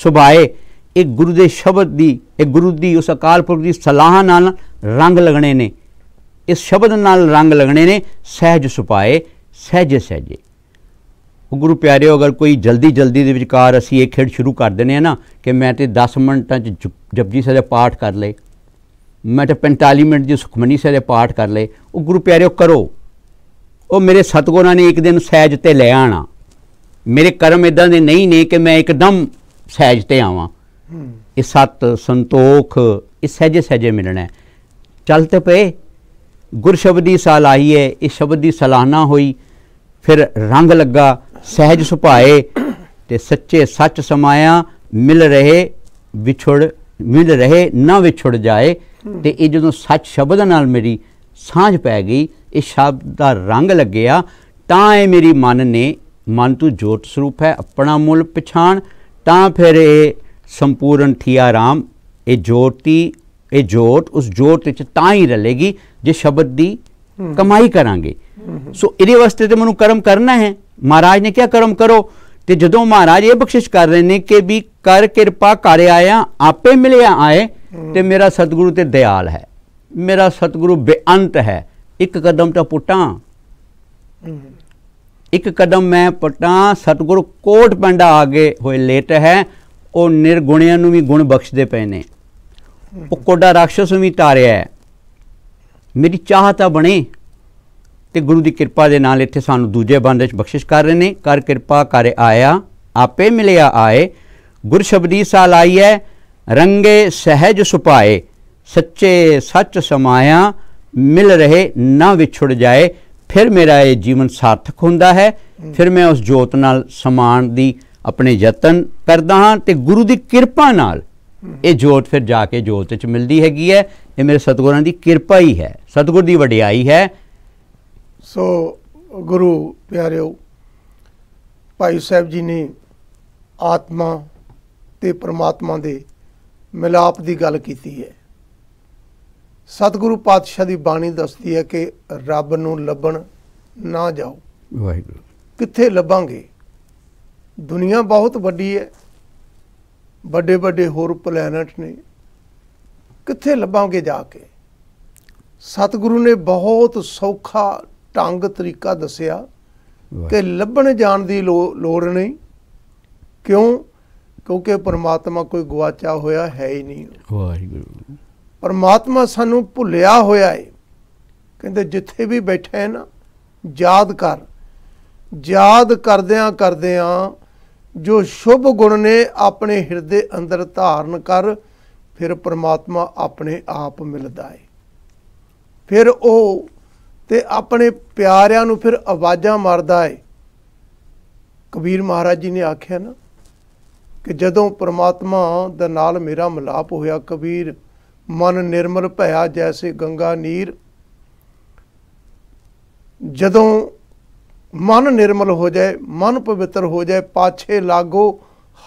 ਸੁਭਾਏ ਇਹ ਗੁਰੂ ਦੇ ਸ਼ਬਦ ਦੀ ਇਹ ਗੁਰੂ ਦੀ ਉਸ ਅਕਾਲ ਪੁਰਖ ਦੀ ਸਲਾਹ ਨਾਲ ਰੰਗ ਲੱਗਣੇ ਨੇ ਇਸ ਸ਼ਬਦ ਨਾਲ ਰੰਗ ਲੱਗਣੇ ਨੇ ਸਹਿਜ ਸੁਪਾਏ ਸਹਿਜ ਸਹਿਜੇ ਉਹ ਗੁਰੂ ਪਿਆਰਿਓ ਅਗਰ ਕੋਈ ਜਲਦੀ ਜਲਦੀ ਦੇ ਵਿਚਕਾਰ ਅਸੀਂ ਇਹ ਖੇਡ ਸ਼ੁਰੂ ਕਰ ਦਿੰਨੇ ਆ ਨਾ ਕਿ ਮੈਂ ਤੇ 10 ਮਿੰਟਾਂ ਚ ਜਪਜੀ ਸਾਹਿਬ ਪਾਠ ਕਰ ਲਏ ਮੈਂ ਤਾਂ 45 ਮਿੰਟ ਜੀ ਸੁਖਮਨੀ ਸਾਹਿਬ ਦੇ ਪਾਠ ਕਰ ਲਏ ਉਹ ਗੁਰੂ ਪਿਆਰਿਓ ਕਰੋ ਉਹ ਮੇਰੇ ਸਤਗੁਰਾਂ ਨੇ ਇੱਕ ਦਿਨ ਸਹਿਜ ਤੇ ਲੈ ਆਣਾ ਮੇਰੇ ਕਰਮ ਇਦਾਂ ਦੇ ਨਹੀਂ ਨੇ ਕਿ ਮੈਂ ਇੱਕਦਮ ਸਹਿਜ ਤੇ ਆਵਾਂ ਇਹ ਸਤ ਸੰਤੋਖ ਇਹ ਸਹਿਜੇ ਸਹਿਜੇ ਮਿਲਣਾ ਹੈ ਚੱਲ ਤੇ ਪਏ ਗੁਰਸ਼ਬਦੀ ਸਾਲ ਆਈ ਹੈ ਇਹ ਸ਼ਬਦ ਦੀ ਸਲਾਹਨਾ ਹੋਈ ਫਿਰ ਰੰਗ ਲੱਗਾ ਸਹਿਜ ਸੁਭਾਏ ਤੇ ਸੱਚੇ ਸੱਚ ਸਮਾਇਆ ਮਿਲ ਰਹੇ ਵਿਛੜ ਮਿਲ ਰਹੇ ਨਾ ਵਿਛੜ ਜਾਏ ਤੇ ਇਹ ਜਦੋਂ ਸੱਚ ਸ਼ਬਦ ਨਾਲ ਮੇਰੀ ਸਾਂਝ ਪੈ ਗਈ ਇਹ ਸ਼ਬਦ ਦਾ ਰੰਗ ਲੱਗਿਆ ਤਾਂ ਇਹ ਮੇਰੀ ਮਨ ਨੇ ਮਨ ਤੋਂ ਜੋਤ ਸਰੂਪ ਹੈ ਆਪਣਾ ਮੂਲ ਪਛਾਣ ਤਾਂ ਫਿਰ ਇਹ ਸੰਪੂਰਨ ਥਿਆ ਰਾਮ ਇਹ ਜੋਤੀ ਇਹ ਜੋਤ ਉਸ ਜੋਤ ਵਿੱਚ ਤਾਂ ਹੀ ਰਲੇਗੀ ਜੇ ਸ਼ਬਦ ਦੀ ਕਮਾਈ ਕਰਾਂਗੇ ਸੋ ਇਹਦੇ ਵਾਸਤੇ ਤੇ ਮੈਨੂੰ ਕਰਮ ਕਰਨਾ ਹੈ ਮਹਾਰਾਜ ਨੇ ਕਿਹਾ ਕਰਮ ਕਰੋ ਤੇ ਜਦੋਂ ਮਹਾਰਾਜ ਇਹ ਬਖਸ਼ਿਸ਼ ਕਰ ਰਹੇ ਨੇ ਕਿ ਵੀ ਕਰ ਕਿਰਪਾ ਕਰ ਆਇਆ ਆਪੇ ਮਿਲਿਆ ਆਏ ਤੇ ਮੇਰਾ ਸਤਿਗੁਰੂ ਤੇ ਦਿਆਲ ਹੈ ਮੇਰਾ ਸਤਿਗੁਰੂ ਬੇਅੰਤ ਹੈ ਇੱਕ ਕਦਮ ਤਾਂ ਪੁੱਟਾਂ ਇੱਕ ਕਦਮ ਮੈਂ ਪਟਾਂ ਸਤਿਗੁਰੂ ਕੋਟ ਪੰਡਾ ਆਗੇ ਹੋਏ ਲੇਟ ਹੈ ਉਹ ਨਿਰਗੁਣਿਆਂ ਨੂੰ ਵੀ ਗੁਣ ਬਖਸ਼ਦੇ ਪਏ ਨੇ ਉਹ ਕੋਡਾ ਰਾਖਸ਼ ਨੂੰ ਵੀ ਤਾਰਿਆ ਮੇਰੀ ਆ ਬਣੇ ਤੇ ਗੁਰੂ ਦੀ ਕਿਰਪਾ ਦੇ ਨਾਲ ਇੱਥੇ ਸਾਨੂੰ ਦੂਜੇ ਬੰਦ ਵਿੱਚ ਬਖਸ਼ਿਸ਼ ਕਰ ਰਹੇ ਨੇ ਕਰ ਕਿਰਪਾ ਕਰ ਆਇਆ ਆਪੇ ਮਿਲਿਆ ਆਏ ਗੁਰ ਸ਼ਬਦੀ ਸਾਲ ਆਈ ਹੈ ਰੰਗੇ ਸਹਿਜ ਸੁਪਾਏ ਸੱਚੇ ਸੱਚ ਸਮਾਇਆ ਮਿਲ ਰਹੇ ਨਾ ਵਿਛੜ ਜਾਏ ਫਿਰ ਮੇਰਾ ਇਹ ਜੀਵਨ ਸਾਰਥਕ ਹੁੰਦਾ ਹੈ ਫਿਰ ਮੈਂ ਉਸ ਜੋਤ ਨਾਲ ਸਮਾਨ ਦੀ ਆਪਣੇ ਯਤਨ ਕਰਦਾ ਹਾਂ ਤੇ ਗੁਰੂ ਦੀ ਕਿਰਪਾ ਨਾਲ ਇਹ ਜੋਤ ਫਿਰ ਜਾ ਕੇ ਜੋਤ ਵਿੱਚ ਮਿਲਦੀ ਹੈਗੀ ਹੈ ਇਹ ਮੇਰੇ ਸਤਗੁਰਾਂ ਦੀ ਕਿਰਪਾ ਹੀ ਹੈ ਸਤਗੁਰ ਦੀ ਵਡਿਆਈ ਹੈ ਸੋ ਗੁਰੂ ਪਿਆਰਿਓ ਭਾਈ ਸਾਹਿਬ ਜੀ ਨੇ ਆਤਮਾ ਤੇ ਪਰਮਾਤਮਾ ਦੇ ਮਿਲਾਪ ਦੀ ਗੱਲ ਕੀਤੀ ਹੈ ਸਤਿਗੁਰੂ ਪਾਤਸ਼ਾਹ ਦੀ ਬਾਣੀ ਦੱਸਦੀ ਹੈ ਕਿ ਰੱਬ ਨੂੰ ਲੱਭਣ ਨਾ ਜਾਓ ਵਾਹਿਗੁਰੂ ਕਿੱਥੇ ਲੱਭਾਂਗੇ ਦੁਨੀਆ ਬਹੁਤ ਵੱਡੀ ਹੈ ਵੱਡੇ ਵੱਡੇ ਹੋਰ ਪਲੈਨਟ ਨੇ ਕਿੱਥੇ ਲੱਭਾਂਗੇ ਜਾ ਕੇ ਸਤਿਗੁਰੂ ਨੇ ਬਹੁਤ ਸੌਖਾ ਢੰਗ ਤਰੀਕਾ ਦੱਸਿਆ ਕਿ ਲੱਭਣ ਜਾਣ ਦੀ ਲੋੜ ਨਹੀਂ ਕਿਉਂ ਕਿਉਂਕਿ ਪਰਮਾਤਮਾ ਕੋਈ ਗਵਾਚਾ ਹੋਇਆ ਹੈ ਹੀ ਨਹੀਂ ਵਾਹਿਗੁਰੂ ਪਰਮਾਤਮਾ ਸਾਨੂੰ ਭੁੱਲਿਆ ਹੋਇਆ ਹੈ ਕਹਿੰਦੇ ਜਿੱਥੇ ਵੀ ਬੈਠਾ ਹੈ ਨਾ ਯਾਦ ਕਰ ਯਾਦ ਕਰਦਿਆਂ ਕਰਦਿਆਂ ਜੋ ਸ਼ੁਭ ਗੁਣ ਨੇ ਆਪਣੇ ਹਿਰਦੇ ਅੰਦਰ ਧਾਰਨ ਕਰ ਫਿਰ ਪਰਮਾਤਮਾ ਆਪਣੇ ਆਪ ਮਿਲਦਾ ਹੈ ਫਿਰ ਉਹ ਤੇ ਆਪਣੇ ਪਿਆਰਿਆਂ ਨੂੰ ਫਿਰ ਆਵਾਜ਼ਾਂ ਮਾਰਦਾ ਹੈ ਕਬੀਰ ਮਹਾਰਾਜ ਜੀ ਨੇ ਆਖਿਆ ਨਾ ਕਿ ਜਦੋਂ ਪ੍ਰਮਾਤਮਾ ਦਾ ਨਾਲ ਮੇਰਾ ਮਲਾਪ ਹੋਇਆ ਕਬੀਰ ਮਨ ਨਿਰਮਲ ਭਇਆ ਜੈਸੇ ਗੰਗਾ ਨੀਰ ਜਦੋਂ ਮਨ ਨਿਰਮਲ ਹੋ ਜਾਏ ਮਨ ਪਵਿੱਤਰ ਹੋ ਜਾਏ ਪਾਛੇ ਲਾਗੋ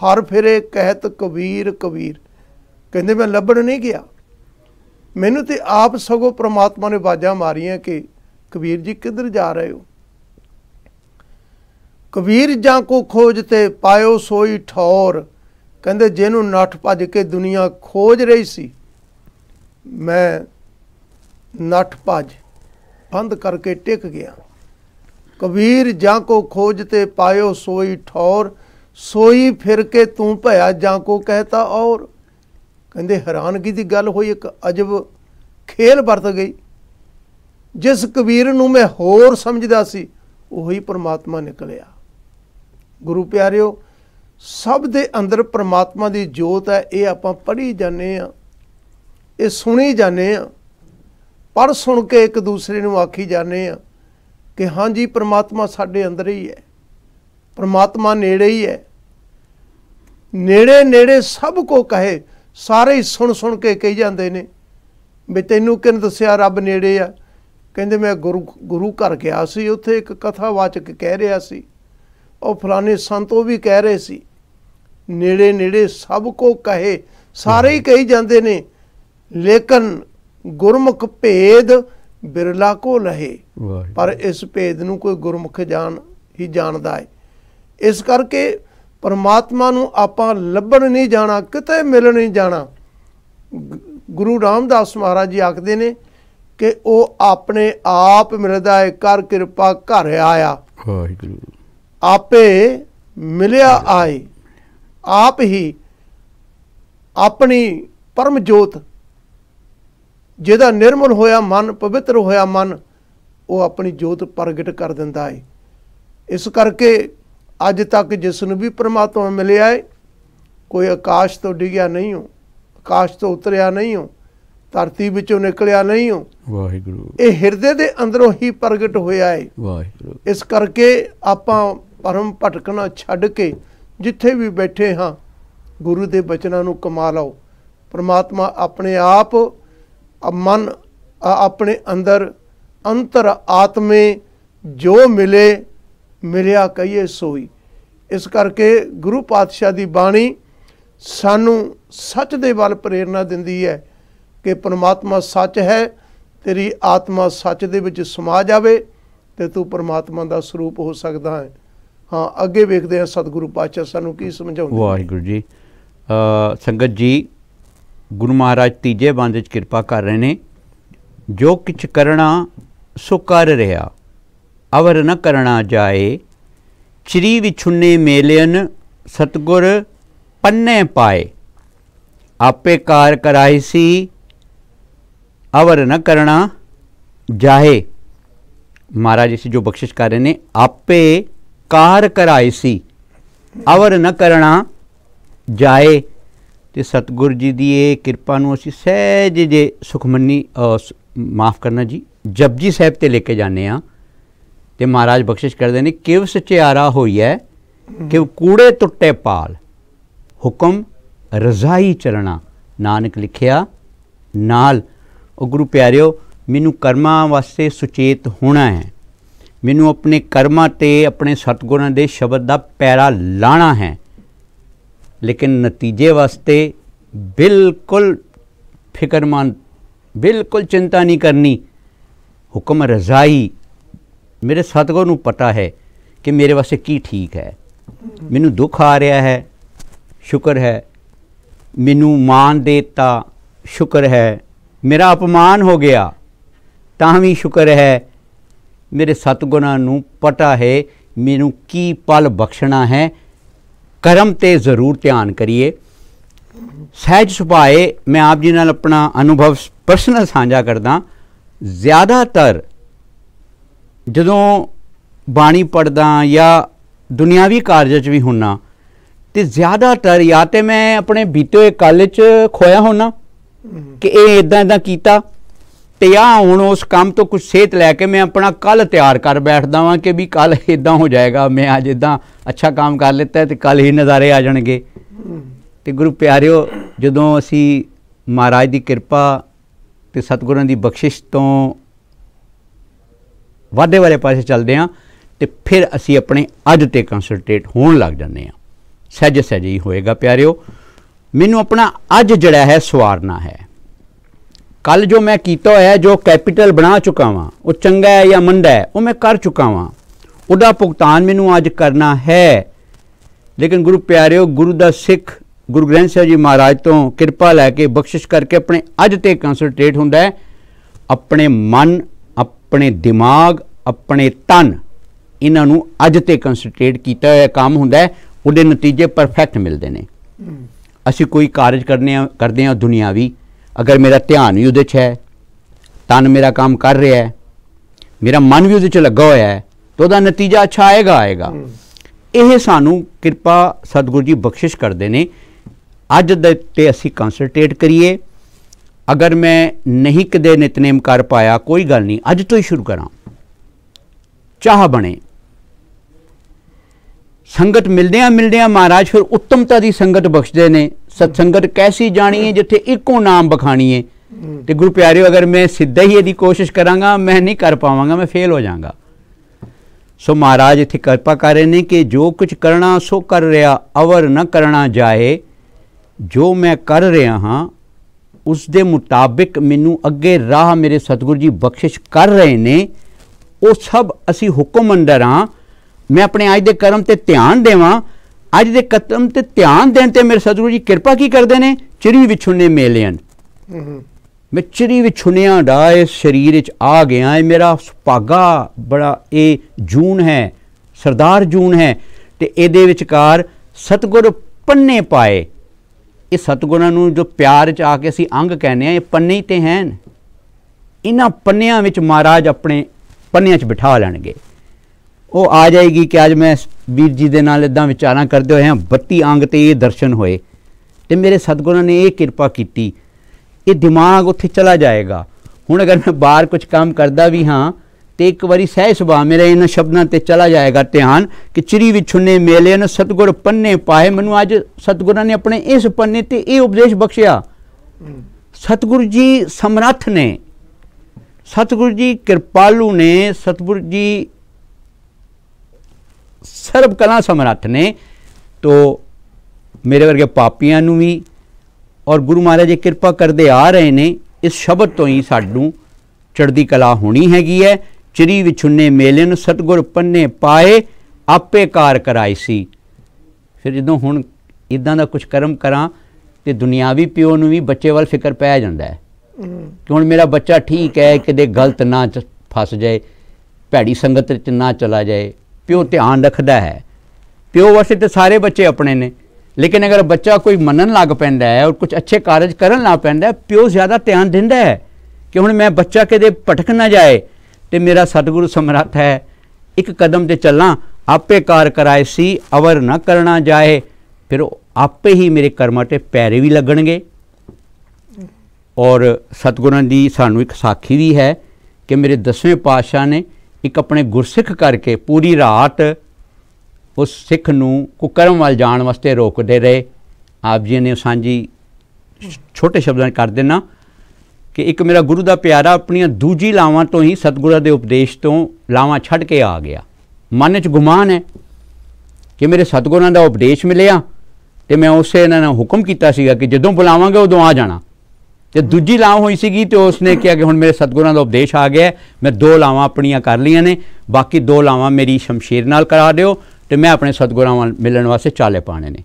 ਹਰ ਫਿਰੇ ਕਹਿਤ ਕਬੀਰ ਕਬੀਰ ਕਹਿੰਦੇ ਮੈਂ ਲੱਭਣ ਨਹੀਂ ਗਿਆ ਮੈਨੂੰ ਤੇ ਆਪ ਸਗੋ ਪ੍ਰਮਾਤਮਾ ਨੇ ਬਾਜਾਂ ਮਾਰੀਆਂ ਕਿ ਕਬੀਰ ਜੀ ਕਿੱਧਰ ਜਾ ਰਹੇ ਹੋ ਕਬੀਰ ਜਾਂ ਕੋ ਖੋਜ ਤੇ ਪਾਇਓ ਸੋਈ ਠੌਰ ਕਹਿੰਦੇ ਜਿਹਨੂੰ ਨੱਠ ਭੱਜ ਕੇ ਦੁਨੀਆ ਖੋਜ ਰਹੀ ਸੀ ਮੈਂ ਨੱਠ ਭੱਜ ਬੰਦ ਕਰਕੇ ਟਿਕ ਗਿਆ ਕਬੀਰ ਜਾਂ ਕੋ ਖੋਜ ਤੇ ਪਾਇਓ ਸੋਈ ਠੌਰ ਸੋਈ ਫਿਰ ਕੇ ਤੂੰ ਭਇਆ ਜਾਂ ਕੋ ਕਹਤਾ ਔਰ ਕਹਿੰਦੇ ਹੈਰਾਨਗੀ ਦੀ ਗੱਲ ਹੋਈ ਇੱਕ ਅਜਬ ਖੇਲ ਵਰਤ ਗਈ ਜਿਸ ਕਬੀਰ ਨੂੰ ਮੈਂ ਹੋਰ ਸਮਝਦਾ ਸੀ ਉਹੀ ਪ੍ਰਮਾਤਮਾ ਨਿਕਲਿਆ ਗੁਰੂ ਪਿਆਰਿਓ ਸਭ ਦੇ ਅੰਦਰ ਪ੍ਰਮਾਤਮਾ ਦੀ ਜੋਤ ਹੈ ਇਹ ਆਪਾਂ ਪੜ੍ਹੀ ਜਾਂਦੇ ਆ ਇਹ ਸੁਣੀ ਜਾਂਦੇ ਆ ਪਰ ਸੁਣ ਕੇ ਇੱਕ ਦੂਸਰੇ ਨੂੰ ਆਖੀ ਜਾਂਦੇ ਆ ਕਿ ਹਾਂਜੀ ਪ੍ਰਮਾਤਮਾ ਸਾਡੇ ਅੰਦਰ ਹੀ ਹੈ ਪ੍ਰਮਾਤਮਾ ਨੇੜੇ ਹੀ ਹੈ ਨੇੜੇ ਨੇੜੇ ਸਭ ਕੋ ਕਹੇ ਸਾਰੇ ਸੁਣ ਸੁਣ ਕੇ ਕਹੀ ਜਾਂਦੇ ਨੇ ਵੀ ਤੈਨੂੰ ਕਿਨ ਦੱਸਿਆ ਰੱਬ ਨੇੜੇ ਆ ਕਹਿੰਦੇ ਮੈਂ ਗੁਰੂ ਗੁਰੂ ਘਰ ਗਿਆ ਸੀ ਉੱਥੇ ਇੱਕ ਕਥਾਵਾਚਕ ਕਹਿ ਰਿਹਾ ਸੀ ਉਹ ਫਲਾਣੇ ਸੰਤ ਉਹ ਵੀ ਕਹਿ ਰਹੇ ਸੀ ਨੇੜੇ ਨੇੜੇ ਸਭ ਕੋ ਕਹੇ ਸਾਰੇ ਹੀ ਕਹੀ ਜਾਂਦੇ ਨੇ ਲੇਕਿਨ ਗੁਰਮੁਖ ਭੇਦ ਬਿਰਲਾ ਕੋ ਲਹੇ ਪਰ ਇਸ ਭੇਦ ਨੂੰ ਕੋਈ ਗੁਰਮੁਖ ਜਾਣ ਹੀ ਜਾਣਦਾ ਹੈ ਇਸ ਕਰਕੇ ਪਰਮਾਤਮਾ ਨੂੰ ਆਪਾਂ ਲੱਭਣ ਨਹੀਂ ਜਾਣਾ ਕਿਤੇ ਮਿਲਣ ਨਹੀਂ ਜਾਣਾ ਗੁਰੂ ਰਾਮਦਾਸ ਮਹਾਰਾਜ ਜੀ ਆਖਦੇ ਨੇ ਕਿ ਉਹ ਆਪਣੇ ਆਪ ਮਿਲਦਾ ਏ ਕਰ ਕਿਰਪਾ ਘਰ ਆਇਆ ਵਾਹਿਗੁਰੂ ਆਪੇ ਮਿਲਿਆ ਆਏ ਆਪ ਹੀ ਆਪਣੀ ਪਰਮ ਜੋਤ ਜਿਹਦਾ ਨਿਰਮਲ ਹੋਇਆ ਮਨ ਪਵਿੱਤਰ ਹੋਇਆ ਮਨ ਉਹ ਆਪਣੀ ਜੋਤ ਪ੍ਰਗਟ ਕਰ ਦਿੰਦਾ ਹੈ ਇਸ ਕਰਕੇ ਅੱਜ ਤੱਕ ਜਿਸ ਨੂੰ ਵੀ ਪ੍ਰਮਾਤਮਾ ਮਿਲਿਆ ਹੈ ਕੋਈ ਆਕਾਸ਼ ਤੋਂ ਡਿਗਿਆ ਨਹੀਂ ਹੋ ਆਕਾਸ਼ ਤੋਂ ਉਤਰਿਆ ਨਹੀਂ ਹੋ ਧਰਤੀ ਵਿੱਚੋਂ ਨਿਕਲਿਆ ਨਹੀਂ ਹੋ ਵਾਹਿਗੁਰੂ ਇਹ ਹਿਰਦੇ ਦੇ ਅੰਦਰੋਂ ਹੀ ਪ੍ਰਗਟ ਹੋਇਆ ਹੈ ਵਾਹਿਗੁਰੂ ਇਸ ਕਰਕੇ ਆਪਾਂ ਪਰਮ ਭਟਕਣਾ ਛੱਡ ਕੇ ਜਿੱਥੇ ਵੀ ਬੈਠੇ ਹਾਂ ਗੁਰੂ ਦੇ ਬਚਨਾਂ ਨੂੰ ਕਮਾ ਲਓ ਪ੍ਰਮਾਤਮਾ ਆਪਣੇ ਆਪ ਮਨ ਆਪਣੇ ਅੰਦਰ ਅੰਤਰ ਆਤਮੇ ਜੋ ਮਿਲੇ ਮਿਲਿਆ ਕਹੀਏ ਸੋਈ ਇਸ ਕਰਕੇ ਗੁਰੂ ਪਾਤਸ਼ਾਹ ਦੀ ਬਾਣੀ ਸਾਨੂੰ ਸੱਚ ਦੇ ਵੱਲ ਪ੍ਰੇਰਣਾ ਦਿੰਦੀ ਹੈ ਕਿ ਪਰਮਾਤਮਾ ਸੱਚ ਹੈ ਤੇਰੀ ਆਤਮਾ ਸੱਚ ਦੇ ਵਿੱਚ ਸਮਾ ਜਾਵੇ ਤੇ ਤੂੰ ਪਰਮਾਤਮਾ ਦਾ ਸਰੂਪ ਹੋ ਸਕਦਾ ਹੈ ਹਾਂ ਅੱਗੇ ਵੇਖਦੇ ਹਾਂ ਸਤਿਗੁਰੂ ਪਾਤਸ਼ਾਹ ਸਾਨੂੰ ਕੀ ਸਮਝਾਉਂਦੇ ਵਾਹਿਗੁਰੂ ਜੀ ਅ ਸੰਗਤ ਜੀ ਗੁਰੂ ਮਹਾਰਾਜ ਤੀਜੇ ਬੰਦ ਵਿੱਚ ਕਿਰਪਾ ਕਰ ਰਹੇ ਨੇ ਜੋ ਕਿਛ ਕਰਣਾ ਸੋ ਕਰ ਰਿਹਾ ਅਵਰ ਨ ਕਰਣਾ ਜਾਏ ਚਰੀ ਵਿਛੁੰਨੇ ਮੇਲੇਨ ਸਤਗੁਰ ਪੰਨੇ ਪਾਏ ਆਪੇ ਕਾਰ ਕਰਾਈ ਸੀ अवर न करना ਜਾਹੇ ਮਹਾਰਾਜ ਜੀ ਜੋ ਬਖਸ਼ਿਸ਼ ਕਰ ਰਹੇ ਨੇ ਆਪੇ ਕਾਰ ਕਰਾਈ ਸੀ ਅਵਰ ਨ ਕਰਣਾ ਜਾਏ ਤੇ ਸਤਗੁਰ ਜੀ ਦੀ ਇਹ ਕਿਰਪਾ ਨੂੰ ਅਸੀਂ ਸਹਿਜ ਜੇ ਸੁਖਮਨੀ ਮਾਫ ਕਰਨਾ ਜੀ ਜਪਜੀ ਸਾਹਿਬ ਤੇ ਲੈ ਕੇ ਜਾਂਦੇ ਆ ਤੇ ਮਹਾਰਾਜ ਬਖਸ਼ਿਸ਼ ਕਰਦੇ ਨੇ ਕਿਵ ਸਚਿਆਰਾ ਹੋਈਐ ਕਿ ਕੂੜੇ ਟੁੱਟੇ ਪਾਲ ਹੁਕਮ ਰਜ਼ਾਈ ਚਲਣਾ ਨਾਨਕ ਲਿਖਿਆ ਨਾਲ ਉਹ ਗੁਰੂ ਪਿਆਰਿਓ ਮੈਨੂੰ ਕਰਮਾਂ ਵਾਸਤੇ ਸੁਚੇਤ ਹੋਣਾ ਹੈ ਮੈਨੂੰ ਆਪਣੇ ਕਰਮਾਂ ਤੇ ਆਪਣੇ ਸਤਗੁਰਾਂ ਦੇ ਸ਼ਬਦ ਦਾ ਪੈਰਾ ਲਾਣਾ ਹੈ ਲੇਕਿਨ ਨਤੀਜੇ ਵਾਸਤੇ ਬਿਲਕੁਲ ਫਿਕਰਮੰਦ ਬਿਲਕੁਲ ਚਿੰਤਾ ਨਹੀਂ ਕਰਨੀ ਹੁਕਮ ਰਜ਼ਾਈ ਮੇਰੇ ਸਤਗੁਰ ਨੂੰ ਪਤਾ ਹੈ ਕਿ ਮੇਰੇ ਵਾਸਤੇ ਕੀ ਠੀਕ ਹੈ ਮੈਨੂੰ ਦੁੱਖ ਆ ਰਿਹਾ ਹੈ ਸ਼ੁਕਰ ਹੈ ਮੈਨੂੰ ਮਾਨ ਦੇਤਾ ਸ਼ੁਕਰ ਹੈ ਮੇਰਾ અપਮਾਨ ਹੋ ਗਿਆ ਤਾਂ ਵੀ ਸ਼ੁਕਰ ਹੈ ਮੇਰੇ ਸਤਗੁਣਾਂ ਨੂੰ ਪਤਾ ਹੈ ਮੈਨੂੰ ਕੀ ਪਲ ਬਖਸ਼ਣਾ ਹੈ ਕਰਮ ਤੇ ਜ਼ਰੂਰ ਧਿਆਨ ਕਰੀਏ ਸਹਿਜ ਸੁਭਾਏ ਮੈਂ ਆਪ ਜੀ ਨਾਲ ਆਪਣਾ ਅਨੁਭਵ ਪਰਸਨਲ ਸਾਂਝਾ ਕਰਦਾ ਜ਼ਿਆਦਾਤਰ ਜਦੋਂ ਬਾਣੀ ਪੜਦਾ ਜਾਂ ਦੁਨਿਆਵੀ ਕਾਰਜ 'ਚ ਵੀ ਹੁੰਨਾ ਤੇ ਜ਼ਿਆਦਾਤਰ ਜਾਂ ਤੇ ਮੈਂ ਆਪਣੇ ਬੀਤੇ ਹੋਏ ਕੱਲ 'ਚ ਖੋਇਆ ਹੁੰਨਾ ਕਿ ਇਹ ਇਦਾਂ ਇਦਾਂ ਕੀਤਾ ਤੇ ਆ ਹੁਣ ਉਸ ਕੰਮ ਤੋਂ ਕੁਝ ਸਿਹਤ ਲੈ ਕੇ ਮੈਂ ਆਪਣਾ ਕੱਲ ਤਿਆਰ ਕਰ ਬੈਠਦਾ ਵਾਂ ਕਿ ਵੀ ਕੱਲ ਇਦਾਂ ਹੋ ਜਾਏਗਾ ਮੈਂ ਅੱਜ ਇਦਾਂ ਅੱਛਾ ਕੰਮ ਕਰ ਲਿੱਤਾ ਤੇ ਕੱਲ ਹੀ ਨਜ਼ਾਰੇ ਆ ਜਾਣਗੇ ਤੇ ਗੁਰੂ ਪਿਆਰਿਓ ਜਦੋਂ ਅਸੀਂ ਮਹਾਰਾਜ ਦੀ ਕਿਰਪਾ ਤੇ ਸਤਗੁਰਾਂ ਦੀ ਬਖਸ਼ਿਸ਼ ਤੋਂ ਵਾਦੇ ਵਾਲੇ ਪਾਸੇ ਚੱਲਦੇ ਆਂ ਤੇ ਫਿਰ ਅਸੀਂ ਆਪਣੇ ਅੱਜ ਤੇ ਕਨਸੈਂਟਰੇਟ ਹੋਣ ਲੱਗ ਜਾਂਦੇ ਆਂ ਸਹਿਜ ਸਹਿਜ ਹੀ ਹੋਏਗਾ ਪਿਆਰਿਓ ਮੈਨੂੰ ਆਪਣਾ ਅੱਜ ਜਿਹੜਾ ਹੈ ਸਵਾਰਨਾ ਹੈ ਕੱਲ ਜੋ ਮੈਂ ਕੀਤਾ ਹੋਇਆ ਜੋ ਕੈਪੀਟਲ ਬਣਾ ਚੁੱਕਾ ਵਾਂ ਉਹ ਚੰਗਾ ਹੈ ਜਾਂ ਮੰਦਾ ਹੈ ਉਹ ਮੈਂ ਕਰ ਚੁੱਕਾ ਵਾਂ ਉਹਦਾ ਭੁਗਤਾਨ ਮੈਨੂੰ ਅੱਜ ਕਰਨਾ ਹੈ ਲੇਕਿਨ ਗੁਰੂ ਪਿਆਰਿਓ ਗੁਰੂ ਦਾ ਸਿੱਖ ਗੁਰੂ ਗ੍ਰੰਥ ਸਾਹਿਬ ਜੀ ਮਹਾਰਾਜ ਤੋਂ ਕਿਰਪਾ ਲੈ ਕੇ ਬਖਸ਼ਿਸ਼ ਕਰਕੇ ਆਪਣੇ ਅੱਜ ਤੇ ਕਨਸੈਂਟਰੇਟ ਹੁੰਦਾ ਹੈ ਆਪਣੇ ਮਨ ਆਪਣੇ ਦਿਮਾਗ ਆਪਣੇ ਤਨ ਇਹਨਾਂ ਨੂੰ ਅੱਜ ਤੇ ਕਨਸੈਂਟਰੇਟ ਕੀਤਾ ਹੋਇਆ ਕੰਮ ਹੁੰਦਾ ਹੈ ਉਹਦੇ ਨਤੀਜੇ ਪਰਫੈਕਟ ਮਿਲਦੇ ਨੇ ਅਸੀਂ ਕੋਈ ਕਾਰਜ ਕਰਨੇ ਆ ਕਰਦੇ ਆ ਦੁਨੀਆਵੀ ਅਗਰ ਮੇਰਾ ਧਿਆਨ ਵੀ ਉਹਦੇ 'ਚ ਹੈ ਤਨ ਮੇਰਾ ਕੰਮ ਕਰ ਰਿਹਾ ਹੈ ਮੇਰਾ ਮਨ ਵੀ ਉਹਦੇ 'ਚ ਲੱਗਾ ਹੋਇਆ ਹੈ ਤਾਂ ਉਹਦਾ ਨਤੀਜਾ ਅੱਛਾ ਆਏਗਾ ਆਏਗਾ ਇਹ ਸਾਨੂੰ ਕਿਰਪਾ ਸਤਿਗੁਰੂ ਜੀ ਬਖਸ਼ਿਸ਼ ਕਰਦੇ ਨੇ ਅੱਜ ਦੇ ਤੇ ਅਸੀਂ ਕਨਸੈਂਟਰੇਟ ਕਰੀਏ ਅਗਰ ਮੈਂ ਨਹੀਂ ਕਦੇ ਨਿਤਨੇਮ ਕਰ ਪਾਇਆ ਕੋਈ ਗੱਲ ਨਹੀਂ ਅੱਜ ਤੋਂ ਹੀ ਸ਼ੁਰੂ ਕਰਾਂ ਚਾਹ ਬਣੇ ਸੰਗਤ ਮਿਲਦਿਆਂ ਮਿਲਦਿਆਂ ਮਹਾਰਾਜ ਫਿਰ ਉੱਤਮਤਾ ਦੀ ਸੰਗਤ ਬਖਸ਼ਦੇ ਨੇ ਸਤ ਸੰਗਤ ਕੈਸੀ ਜਾਣੀ ਹੈ ਜਿੱਥੇ ਇੱਕੋ ਨਾਮ ਬਖਾਣੀ ਹੈ ਤੇ ਗੁਰੂ ਪਿਆਰਿਓ ਅਗਰ ਮੈਂ ਸਿੱਧਾ ਹੀ ਇਹਦੀ ਕੋਸ਼ਿਸ਼ ਕਰਾਂਗਾ ਮੈਂ ਨਹੀਂ ਕਰ ਪਾਵਾਂਗਾ ਮੈਂ ਫੇਲ ਹੋ ਜਾਵਾਂਗਾ ਸੋ ਮਹਾਰਾਜ ਇੱਥੇ ਕਿਰਪਾ ਕਰ ਰਹੇ ਨੇ ਕਿ ਜੋ ਕੁਝ ਕਰਨਾ ਸੋ ਕਰ ਰਿਹਾ ਅਵਰ ਨਾ ਕਰਨਾ ਜਾਏ ਜੋ ਮੈਂ ਕਰ ਰਿਹਾ ਹਾਂ ਉਸ ਦੇ ਮੁਤਾਬਿਕ ਮੈਨੂੰ ਅੱਗੇ ਰਾਹ ਮੇਰੇ ਸਤਿਗੁਰੂ ਜੀ ਬਖਸ਼ਿਸ਼ ਕਰ ਰਹੇ ਨੇ ਉਹ ਸਭ ਅਸੀਂ ਹੁਕਮ ਅੰਦਰ ਆ ਮੈਂ ਆਪਣੇ ਅੱਜ ਦੇ ਕਰਮ ਤੇ ਧਿਆਨ ਦੇਵਾਂ ਅੱਜ ਦੇ ਕਰਮ ਤੇ ਧਿਆਨ ਦੇਣ ਤੇ ਮੇਰੇ ਸਤਿਗੁਰੂ ਜੀ ਕਿਰਪਾ ਕੀ ਕਰਦੇ ਨੇ ਚਿਰੀ ਵਿਛੁਨੇ ਮੇਲਿਆਂ ਮੈਂ ਚਿਰੀ ਵਿਛੁਨਿਆ ਦਾ ਇਸ ਸਰੀਰ ਵਿੱਚ ਆ ਗਿਆ ਇਹ ਮੇਰਾ ਸੁਪਾਗਾ ਬੜਾ ਇਹ ਜੂਨ ਹੈ ਸਰਦਾਰ ਜੂਨ ਹੈ ਤੇ ਇਹਦੇ ਵਿਚਕਾਰ ਸਤਗੁਰ ਪੰਨੇ ਪਾਏ ਇਹ ਸਤਗੁਰਾਂ ਨੂੰ ਜੋ ਪਿਆਰ ਚ ਆ ਕੇ ਅਸੀਂ ਅੰਗ ਕਹਿੰਦੇ ਆ ਇਹ ਪੰਨੇ ਹੀ ਤੇ ਹਨ ਇਹਨਾਂ ਪੰਨਿਆਂ ਵਿੱਚ ਮਹਾਰਾਜ ਆਪਣੇ ਪੰਨਿਆਂ 'ਚ ਬਿਠਾ ਲੈਣਗੇ ਉਹ ਆ ਜਾਏਗੀ ਕਿ ਅੱਜ ਮੈਂ ਵੀਰ ਜੀ ਦੇ ਨਾਲ ਇਦਾਂ ਵਿਚਾਰਾਂ ਕਰਦੇ ਹੋਏ ਹਾਂ 32 ਅੰਗ ਤੇ ਇਹ ਦਰਸ਼ਨ ਹੋਏ ਤੇ ਮੇਰੇ ਸਤਗੁਰਾਂ ਨੇ ਇਹ ਕਿਰਪਾ ਕੀਤੀ ਇਹ ਦਿਮਾਗ ਉੱਥੇ ਚਲਾ ਜਾਏਗਾ ਹੁਣ ਅਗਰ ਮੈਂ ਬਾਹਰ ਕੁਝ ਕੰਮ ਕਰਦਾ ਵੀ ਹਾਂ ਤੇ ਇੱਕ ਵਾਰੀ ਸਹਿ ਸੁਭਾ ਮੇਰੇ ਇਹਨਾਂ ਸ਼ਬਦਾਂ ਤੇ ਚਲਾ ਜਾਏਗਾ ਧਿਆਨ ਕਿ ਚਿਰੀ ਵਿਛੁੰਨੇ ਮੇਲੇ ਨੇ ਸਤਗੁਰ ਪੰਨੇ ਪਾਏ ਮੈਨੂੰ ਅੱਜ ਸਤਗੁਰਾਂ ਨੇ ਆਪਣੇ ਇਸ ਪੰਨੇ ਤੇ ਇਹ ਉਪਦੇਸ਼ ਬਖਸ਼ਿਆ ਸਤਗੁਰ ਜੀ ਸਮਰੱਥ ਨੇ ਸਤਗੁਰ ਜੀ ਕਿਰਪਾਲੂ ਨੇ ਸਤਗੁਰ ਜੀ ਸਰਬ ਕਲਾ ਸਮਰੱਥ ਨੇ ਤੋ ਮੇਰੇ ਵਰਗੇ ਪਾਪੀਆਂ ਨੂੰ ਵੀ ਔਰ ਗੁਰੂ ਮਹਾਰਾਜ ਜੀ ਕਿਰਪਾ ਕਰਦੇ ਆ ਰਹੇ ਨੇ ਇਸ ਸ਼ਬਦ ਤੋਂ ਹੀ ਸਾਨੂੰ ਚੜਦੀ ਕਲਾ ਹੋਣੀ ਹੈਗੀ ਹੈ ਚਰੀ ਵਿਛੁੰਨੇ ਮੇਲੇ ਨੂੰ ਸਤਗੁਰ ਪੰਨੇ ਪਾਏ ਆਪੇ ਕਾਰ ਕਰਾਈ ਸੀ ਫਿਰ ਜਦੋਂ ਹੁਣ ਇਦਾਂ ਦਾ ਕੁਝ ਕਰਮ ਕਰਾਂ ਤੇ ਦੁਨਿਆਵੀ ਪਿਓ ਨੂੰ ਵੀ ਬੱਚੇ ਵੱਲ ਫਿਕਰ ਪੈ ਜਾਂਦਾ ਹੈ ਕਿ ਹੁਣ ਮੇਰਾ ਬੱਚਾ ਠੀਕ ਹੈ ਕਿਤੇ ਗਲਤ ਨਾ ਫਸ ਜਾਏ ਭੈੜੀ ਸੰਗਤ ਵਿੱਚ ਨਾ ਚਲਾ ਜਾਏ ਪਿਓ ਧਿਆਨ ਰੱਖਦਾ ਹੈ ਪਿਓ ਵਾਸਤੇ ਤੇ ਸਾਰੇ ਬੱਚੇ ਆਪਣੇ ਨੇ ਲੇਕਿਨ ਅਗਰ ਬੱਚਾ ਕੋਈ ਮੰਨਣ ਲੱਗ ਪੈਂਦਾ ਹੈ ਔਰ ਕੁਝ ਅੱਛੇ ਕਾਰਜ ਕਰਨ ਲੱਗ ਪੈਂਦਾ ਹੈ ਪਿਓ ਜ਼ਿਆਦਾ ਧਿਆਨ ਦਿੰਦਾ ਹੈ ਕਿ ਹੁਣ ਮੈਂ ਬੱਚਾ ਕਿਤੇ ਭਟਕ ਨਾ ਜਾਏ ਤੇ ਮੇਰਾ ਸਤਿਗੁਰੂ ਸਮਰੱਥ ਹੈ ਇੱਕ ਕਦਮ ਤੇ ਚੱਲਾਂ ਆਪੇ ਕਾਰ ਕਰਾਏ ਸੀ ਅਵਰ ਨਾ ਕਰਨਾ ਜਾਏ ਫਿਰ ਆਪੇ ਹੀ ਮੇਰੇ ਕਰਮਾਂ ਤੇ ਪੈਰੇ ਵੀ ਲੱਗਣਗੇ ਔਰ ਸਤਗੁਰਾਂ ਦੀ ਸਾਨੂੰ ਇੱਕ ਸਾਖੀ ਵੀ ਹੈ ਕਿ ਮੇਰੇ ਦਸਵੇਂ ਪਾਤਸ਼ਾਹ ਨੇ ਇੱਕ ਆਪਣੇ ਗੁਰਸਿੱਖ ਕਰਕੇ ਪੂਰੀ ਰਾਤ ਉਸ ਸਿੱਖ ਨੂੰ ਕੁਕਰਮ ਵੱਲ ਜਾਣ ਵਾਸਤੇ ਰੋਕਦੇ ਰਹੇ ਆਪ ਜੀ ਨੇ ਸਾਂਝੀ ਛੋਟੇ ਸ਼ਬਦਾਂ ਕਰ ਦੇਣਾ ਕਿ ਇੱਕ ਮੇਰਾ ਗੁਰੂ ਦਾ ਪਿਆਰਾ ਆਪਣੀਆਂ ਦੂਜੀ ਲਾਵਾਂ ਤੋਂ ਹੀ ਸਤਿਗੁਰਾਂ ਦੇ ਉਪਦੇਸ਼ ਤੋਂ ਲਾਵਾਂ ਛੱਡ ਕੇ ਆ ਗਿਆ ਮਨ 'ਚ ਗੁਮਾਨ ਹੈ ਕਿ ਮੇਰੇ ਸਤਿਗੁਰਾਂ ਦਾ ਉਪਦੇਸ਼ ਮਿਲਿਆ ਤੇ ਮੈਂ ਉਸੇ ਇਹਨਾਂ ਨੂੰ ਹੁਕਮ ਕੀਤਾ ਸੀਗਾ ਕਿ ਜਦੋਂ ਬੁਲਾਵਾਂਗੇ ਉਦੋਂ ਆ ਜਾਣਾ ਤੇ ਦੂਜੀ ਲਾਵ ਹੋਈ ਸੀਗੀ ਤੇ ਉਸਨੇ ਕਿਹਾ ਕਿ ਹੁਣ ਮੇਰੇ ਸਤਗੁਰਾਂ ਦਾ ਉਪਦੇਸ਼ ਆ ਗਿਆ ਮੈਂ ਦੋ ਲਾਵਾਂ ਆਪਣੀਆਂ ਕਰ ਲਈਆਂ ਨੇ ਬਾਕੀ ਦੋ ਲਾਵਾਂ ਮੇਰੀ ਸ਼ਮਸ਼ੀਰ ਨਾਲ ਕਰਾ ਦਿਓ ਤੇ ਮੈਂ ਆਪਣੇ ਸਤਗੁਰਾਂ ਨਾਲ ਮਿਲਣ ਵਾਸਤੇ ਚਾਲੇ ਪਾਣੇ ਨੇ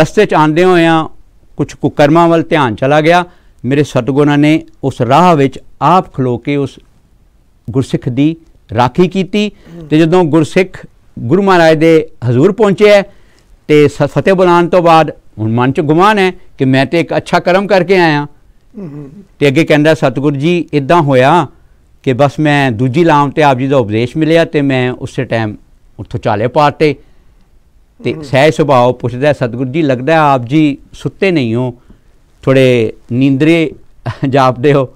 ਰਸਤੇ 'ਚ ਆਂਦੇ ਹੋਇਆਂ ਕੁਝ ਕੁਕਰਮਾਂ ਵੱਲ ਧਿਆਨ ਚਲਾ ਗਿਆ ਮੇਰੇ ਸਤਗੁਰਾਂ ਨੇ ਉਸ ਰਾਹ ਵਿੱਚ ਆਪ ਖਲੋ ਕੇ ਉਸ ਗੁਰਸਿੱਖ ਦੀ ਰਾਖੀ ਕੀਤੀ ਤੇ ਜਦੋਂ ਗੁਰਸਿੱਖ ਗੁਰੂ ਮਹਾਰਾਜ ਦੇ ਹਜ਼ੂਰ ਪਹੁੰਚਿਆ ਤੇ ਫਤਿਹ ਬੁਲਾਣ ਤੋਂ ਬਾਅਦ ਹੁਣ ਮਨ 'ਚ ਗੁਮਾਨ ਹੈ ਕਿ ਮੈਂ ਤੇ ਇੱਕ ਅੱਛਾ ਕਰਮ ਕਰਕੇ ਆਇਆ ਤੇ ਅੱਗੇ ਕਹਿੰਦਾ ਸਤਿਗੁਰ ਜੀ ਇਦਾਂ ਹੋਇਆ ਕਿ ਬਸ ਮੈਂ ਦੂਜੀ ਲਾਮ ਤੇ ਆਪ ਜੀ ਦਾ ਉਪਦੇਸ਼ ਮਿਲਿਆ ਤੇ ਮੈਂ ਉਸੇ ਟਾਈਮ ਉੱਥੋਂ ਚਾਲੇ ਪਾਰਤੇ ਤੇ ਸਹਿ ਸੁਭਾਅ ਪੁੱਛਦਾ ਸਤਿਗੁਰ ਜੀ ਲੱਗਦਾ ਆਪ ਜੀ ਸੁੱਤੇ ਨਹੀਂ ਹੋ ਥੋੜੇ ਨੀਂਦਰੇ ਜਾਪਦੇ ਹੋ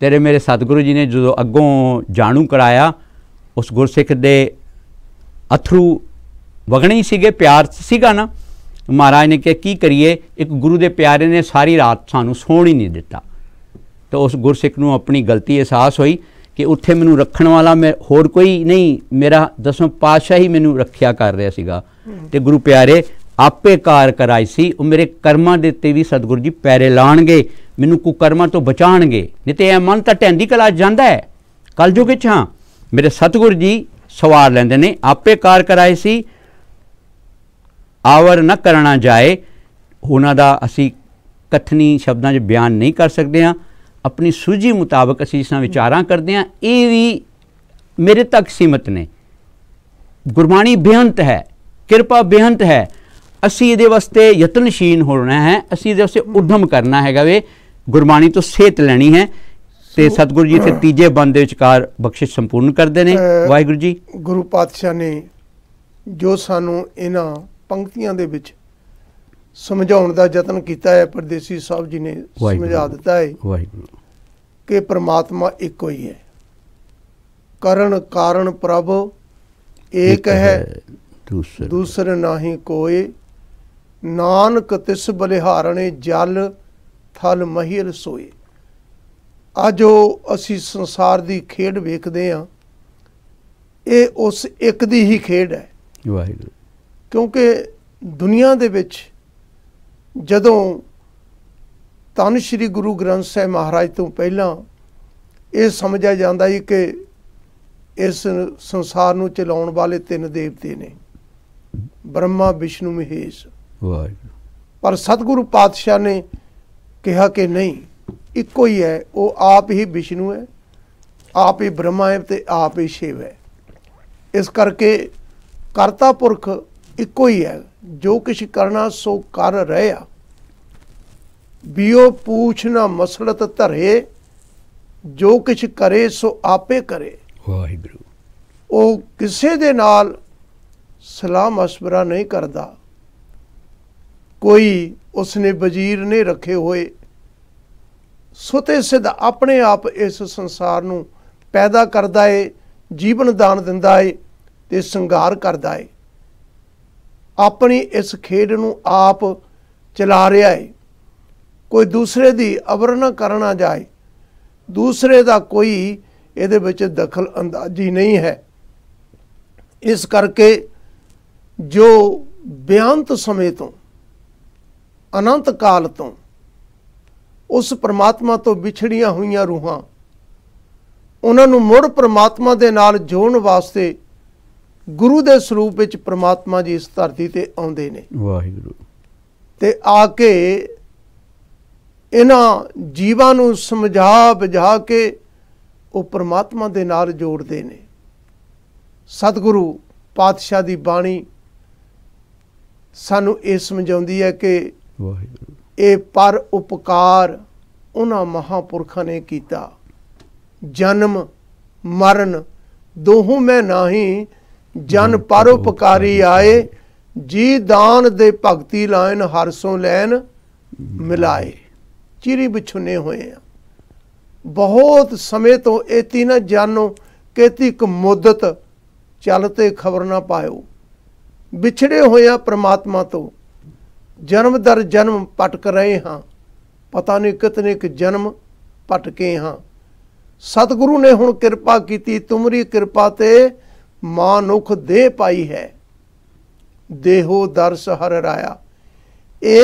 ਤੇਰੇ ਮੇਰੇ ਸਤਿਗੁਰੂ ਜੀ ਨੇ ਜਦੋਂ ਅੱਗੋਂ ਜਾਣੂ ਕਰਾਇਆ ਉਸ ਗੁਰਸਿੱਖ ਦੇ ਅਥਰੂ ਵਗਣੇ ਸੀਗੇ ਪਿਆਰ ਸੀਗਾ ਨਾ ਮਹਾਰਾਜ ਨੇ ਕਿਹਾ ਕੀ ਕਰੀਏ ਇੱਕ ਗੁਰੂ ਦੇ ਪਿਆਰੇ ਨੇ ਸਾਰੀ ਰਾਤ ਸਾਨੂੰ ਸੌਣ ਹੀ ਨਹੀਂ ਦਿੱਤਾ ਤਾਂ ਉਸ ਗੁਰਸਿੱਖ ਨੂੰ ਆਪਣੀ ਗਲਤੀ ਅਹਿਸਾਸ ਹੋਈ ਕਿ ਉੱਥੇ ਮੈਨੂੰ ਰੱਖਣ ਵਾਲਾ ਮੈਂ ਹੋਰ ਕੋਈ ਨਹੀਂ ਮੇਰਾ ਦਸਮ ਪਾਤਸ਼ਾਹ ਹੀ ਮੈਨੂੰ ਰੱਖਿਆ ਕਰ ਰਿਹਾ ਸੀਗਾ ਤੇ ਗੁਰੂ ਪਿਆਰੇ ਆਪੇ ਕਾਰ ਕਰਾਈ ਸੀ ਉਹ ਮੇਰੇ ਕਰਮਾਂ ਦੇ ਤੇ ਵੀ ਸਤਿਗੁਰ ਜੀ ਪੈਰੇ ਲਾਣਗੇ ਮੈਨੂੰ ਕੁਕਰਮਾਂ ਤੋਂ ਬਚਾਣਗੇ ਨਹੀਂ ਤੇ ਇਹ ਮਨ ਤਾਂ ਟੈਂਦੀ ਕਲਾ ਜਾਂਦਾ ਹੈ ਕਲਯੁਗ ਵਿੱਚ ਹਾਂ ਮੇਰੇ ਸਤਿਗੁਰ ਜੀ ਸਵਾਰ ਲੈਂਦੇ ਨੇ ਆਪੇ ਕਾਰ ਕਰਾਈ ਸੀ ਆਵਰ ਨਾ ਕਰਨਾ ਜਾਏ ਉਹਨਾਂ ਦਾ ਅਸੀਂ ਕਥਨੀ ਸ਼ਬਦਾਂ 'ਚ ਬਿਆਨ ਨਹੀਂ ਕਰ ਸਕਦੇ ਆ ਆਪਣੀ ਸੂਝੀ ਮੁਤਾਬਕ ਅਸੀਂ ਇਸਾਂ ਵਿਚਾਰਾਂ ਕਰਦੇ ਆ ਇਹ ਵੀ ਮੇਰੇ ਤੱਕ ਸੀਮਤ ਨੇ ਗੁਰਬਾਣੀ ਬੇਅੰਤ ਹੈ ਕਿਰਪਾ ਬੇਅੰਤ ਹੈ ਅਸੀਂ ਇਹਦੇ ਵਾਸਤੇ ਯਤਨਸ਼ੀਨ ਹੋਣਾ ਹੈ ਅਸੀਂ ਇਹਦੇ ਵਾਸਤੇ ਉਦਮ ਕਰਨਾ ਹੈਗਾ ਵੇ ਗੁਰਬਾਣੀ ਤੋਂ ਸੇਤ ਲੈਣੀ ਹੈ ਤੇ ਸਤਿਗੁਰੂ ਜੀ ਇੱਥੇ ਤੀਜੇ ਬੰਦ ਦੇ ਵਿਚਕਾਰ ਬਖਸ਼ਿਸ਼ ਸੰਪੂਰਨ ਕਰਦੇ ਨੇ ਵਾਹਿਗੁਰੂ ਜੀ ਗੁਰੂ ਪਾਤਸ਼ਾਹ ਨੇ ਜੋ ਸਾਨੂੰ ਇਹਨਾਂ ਪੰਕਤੀਆਂ ਦੇ ਵਿੱਚ ਸਮਝਾਉਣ ਦਾ ਯਤਨ ਕੀਤਾ ਹੈ ਪਰਦੇਸੀ ਸਾਹਿਬ ਜੀ ਨੇ ਸਮਝਾ ਦਿੱਤਾ ਹੈ ਕਿ ਪ੍ਰਮਾਤਮਾ ਇੱਕੋ ਹੀ ਹੈ ਕਰਨ ਕਾਰਨ ਪ੍ਰਭ ਏਕ ਹੈ ਦੂਸਰ ਦੂਸਰ ਨਹੀਂ ਕੋਈ ਨਾਨਕ ਤਿਸ ਬਲਿਹਾਰਣੇ ਜਲ ਥਲ ਮਹਿਲ ਸੋਏ ਆ ਜੋ ਅਸੀਂ ਸੰਸਾਰ ਦੀ ਖੇਡ ਵੇਖਦੇ ਆ ਇਹ ਉਸ ਇੱਕ ਦੀ ਹੀ ਖੇਡ ਹੈ ਵਾਹਿਗੁਰੂ ਕਿਉਂਕਿ ਦੁਨੀਆ ਦੇ ਵਿੱਚ ਜਦੋਂ ਤਨ ਸ੍ਰੀ ਗੁਰੂ ਗ੍ਰੰਥ ਸਾਹਿਬ ਮਹਾਰਾਜ ਤੋਂ ਪਹਿਲਾਂ ਇਹ ਸਮਝਿਆ ਜਾਂਦਾ ਸੀ ਕਿ ਇਸ ਸੰਸਾਰ ਨੂੰ ਚਲਾਉਣ ਵਾਲੇ ਤਿੰਨ ਦੇਵਤੇ ਨੇ ਬ੍ਰਹਮਾ ਵਿਸ਼ਨੂੰ ਮਹੇਸ਼ ਵਾਹਿਗੁਰੂ ਪਰ ਸਤਿਗੁਰੂ ਪਾਤਸ਼ਾਹ ਨੇ ਕਿਹਾ ਕਿ ਨਹੀਂ ਇੱਕੋ ਹੀ ਹੈ ਉਹ ਆਪ ਹੀ ਵਿਸ਼ਨੂੰ ਹੈ ਆਪ ਹੀ ਬ੍ਰਹਮਾ ਹੈ ਤੇ ਆਪ ਹੀ ਸ਼ਿਵ ਹੈ ਇਸ ਕਰਕੇ ਕਰਤਾ ਪੁਰਖ ਇੱਕੋ ਹੀ ਹੈ ਜੋ ਕਿਛ ਕਰਨਾ ਸੋ ਕਰ ਰਹਾ ਬਿਓ ਪੂਛ ਨਾ ਮਸਲਤ ਧਰੇ ਜੋ ਕਿਛ ਕਰੇ ਸੋ ਆਪੇ ਕਰੇ ਵਾਹਿਗੁਰੂ ਉਹ ਕਿਸੇ ਦੇ ਨਾਲ ਸਲਾਹ ਮਸ਼ਵਰਾ ਨਹੀਂ ਕਰਦਾ ਕੋਈ ਉਸਨੇ ਵਜ਼ੀਰ ਨੇ ਰੱਖੇ ਹੋਏ ਸੁਤੇ ਸਿੱਧ ਆਪਣੇ ਆਪ ਇਸ ਸੰਸਾਰ ਨੂੰ ਪੈਦਾ ਕਰਦਾ ਏ ਜੀਵਨ ਦਾਨ ਦਿੰਦਾ ਏ ਤੇ ਸੰਗਾਰ ਕਰਦਾ ਏ ਆਪਣੀ ਇਸ ਖੇਡ ਨੂੰ ਆਪ ਚਲਾ ਰਿਹਾ ਹੈ ਕੋਈ ਦੂਸਰੇ ਦੀ ਅਵਰਨ ਕਰਨਾ ਜਾਏ ਦੂਸਰੇ ਦਾ ਕੋਈ ਇਹਦੇ ਵਿੱਚ ਦਖਲ ਅੰਦਾਜ਼ੀ ਨਹੀਂ ਹੈ ਇਸ ਕਰਕੇ ਜੋ ਬਿਆੰਤ ਸਮੇਂ ਤੋਂ ਅਨੰਤ ਕਾਲ ਤੋਂ ਉਸ ਪ੍ਰਮਾਤਮਾ ਤੋਂ ਵਿਛੜੀਆਂ ਹੋਈਆਂ ਰੂਹਾਂ ਉਹਨਾਂ ਨੂੰ ਮੁੜ ਪ੍ਰਮਾਤਮਾ ਦੇ ਨਾਲ ਜੋੜਨ ਵਾਸਤੇ ਗੁਰੂ ਦੇ ਸਰੂਪ ਵਿੱਚ ਪ੍ਰਮਾਤਮਾ ਜੀ ਇਸ ਧਰਤੀ ਤੇ ਆਉਂਦੇ ਨੇ ਵਾਹਿਗੁਰੂ ਤੇ ਆ ਕੇ ਇਹਨਾਂ ਜੀਵਾਂ ਨੂੰ ਸਮਝਾ ਬੁਝਾ ਕੇ ਉਹ ਪ੍ਰਮਾਤਮਾ ਦੇ ਨਾਲ ਜੋੜਦੇ ਨੇ ਸਤਿਗੁਰੂ ਪਾਤਸ਼ਾਹ ਦੀ ਬਾਣੀ ਸਾਨੂੰ ਇਹ ਸਮਝਾਉਂਦੀ ਹੈ ਕਿ ਵਾਹਿਗੁਰੂ ਇਹ ਪਰ ਉਪਕਾਰ ਉਹਨਾਂ ਮਹਾਪੁਰਖਾਂ ਨੇ ਕੀਤਾ ਜਨਮ ਮਰਨ ਦੋਹੋਂ ਮੈਂ ਨਹੀਂ ਜਨ ਪਰਉਪਕਾਰੀ ਆਏ ਜੀ ਦਾਨ ਦੇ ਭਗਤੀ ਲਾਇਨ ਹਰਸੋਂ ਲੈਨ ਮਿਲਾਏ ਚਿਰੀ ਬਿਛੁਨੇ ਹੋਏ ਆ ਬਹੁਤ ਸਮੇਂ ਤੋਂ ਇਹ ਤਿੰਨ ਜਾਨੋ ਕੇਤੀ ਇੱਕ ਮੁੱਦਤ ਚੱਲ ਤੇ ਖਬਰ ਨਾ ਪਾਇਓ ਵਿਛੜੇ ਹੋਇਆ ਪ੍ਰਮਾਤਮਾ ਤੋਂ ਜਨਮ ਦਰ ਜਨਮ ਪਟਕ ਰਹੇ ਹਾਂ ਪਤਾ ਨਹੀਂ ਕਿਤਨੇ ਕਿ ਜਨਮ ਪਟਕੇ ਹਾਂ ਸਤਿਗੁਰੂ ਨੇ ਹੁਣ ਕਿਰਪਾ ਕੀਤੀ ਤੁਮਰੀ ਕਿਰਪਾ ਤੇ ਮਾਨੁਖ ਦੇ ਪਾਈ ਹੈ ਦੇਹੋ ਦਰਸ ਹਰ ਰਾਇਆ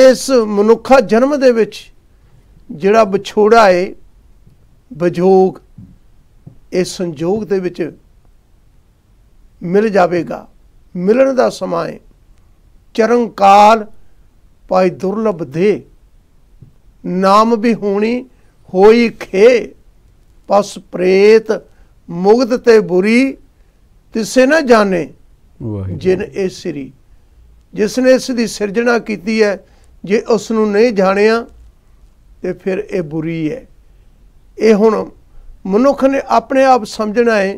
ਇਸ ਮਨੁੱਖਾ ਜਨਮ ਦੇ ਵਿੱਚ ਜਿਹੜਾ ਵਿਛੋੜਾ ਏ ਵਿਜੋਗ ਇਸ ਸੰਜੋਗ ਦੇ ਵਿੱਚ ਮਿਲ ਜਾਵੇਗਾ ਮਿਲਣ ਦਾ ਸਮਾਂ ਏ ਚਰੰਕਾਲ ਪਾਈ ਦੁਰਲਭ ਦੇ ਨਾਮ ਵੀ ਹੋਣੀ ਹੋਈ ਖੇ ਪਸ ਪ੍ਰੇਤ ਮੁਗਧ ਤੇ ਬੁਰੀ ਤਿਸੇ ਨਾ ਜਾਣੇ ਜਿਨ ਇਹ ਸ੍ਰੀ ਜਿਸ ਨੇ ਇਸ ਦੀ ਸਿਰਜਣਾ ਕੀਤੀ ਹੈ ਜੇ ਉਸ ਨੂੰ ਨਹੀਂ ਜਾਣਿਆ ਤੇ ਫਿਰ ਇਹ ਬੁਰੀ ਹੈ ਇਹ ਹੁਣ ਮਨੁੱਖ ਨੇ ਆਪਣੇ ਆਪ ਸਮਝਣਾ ਹੈ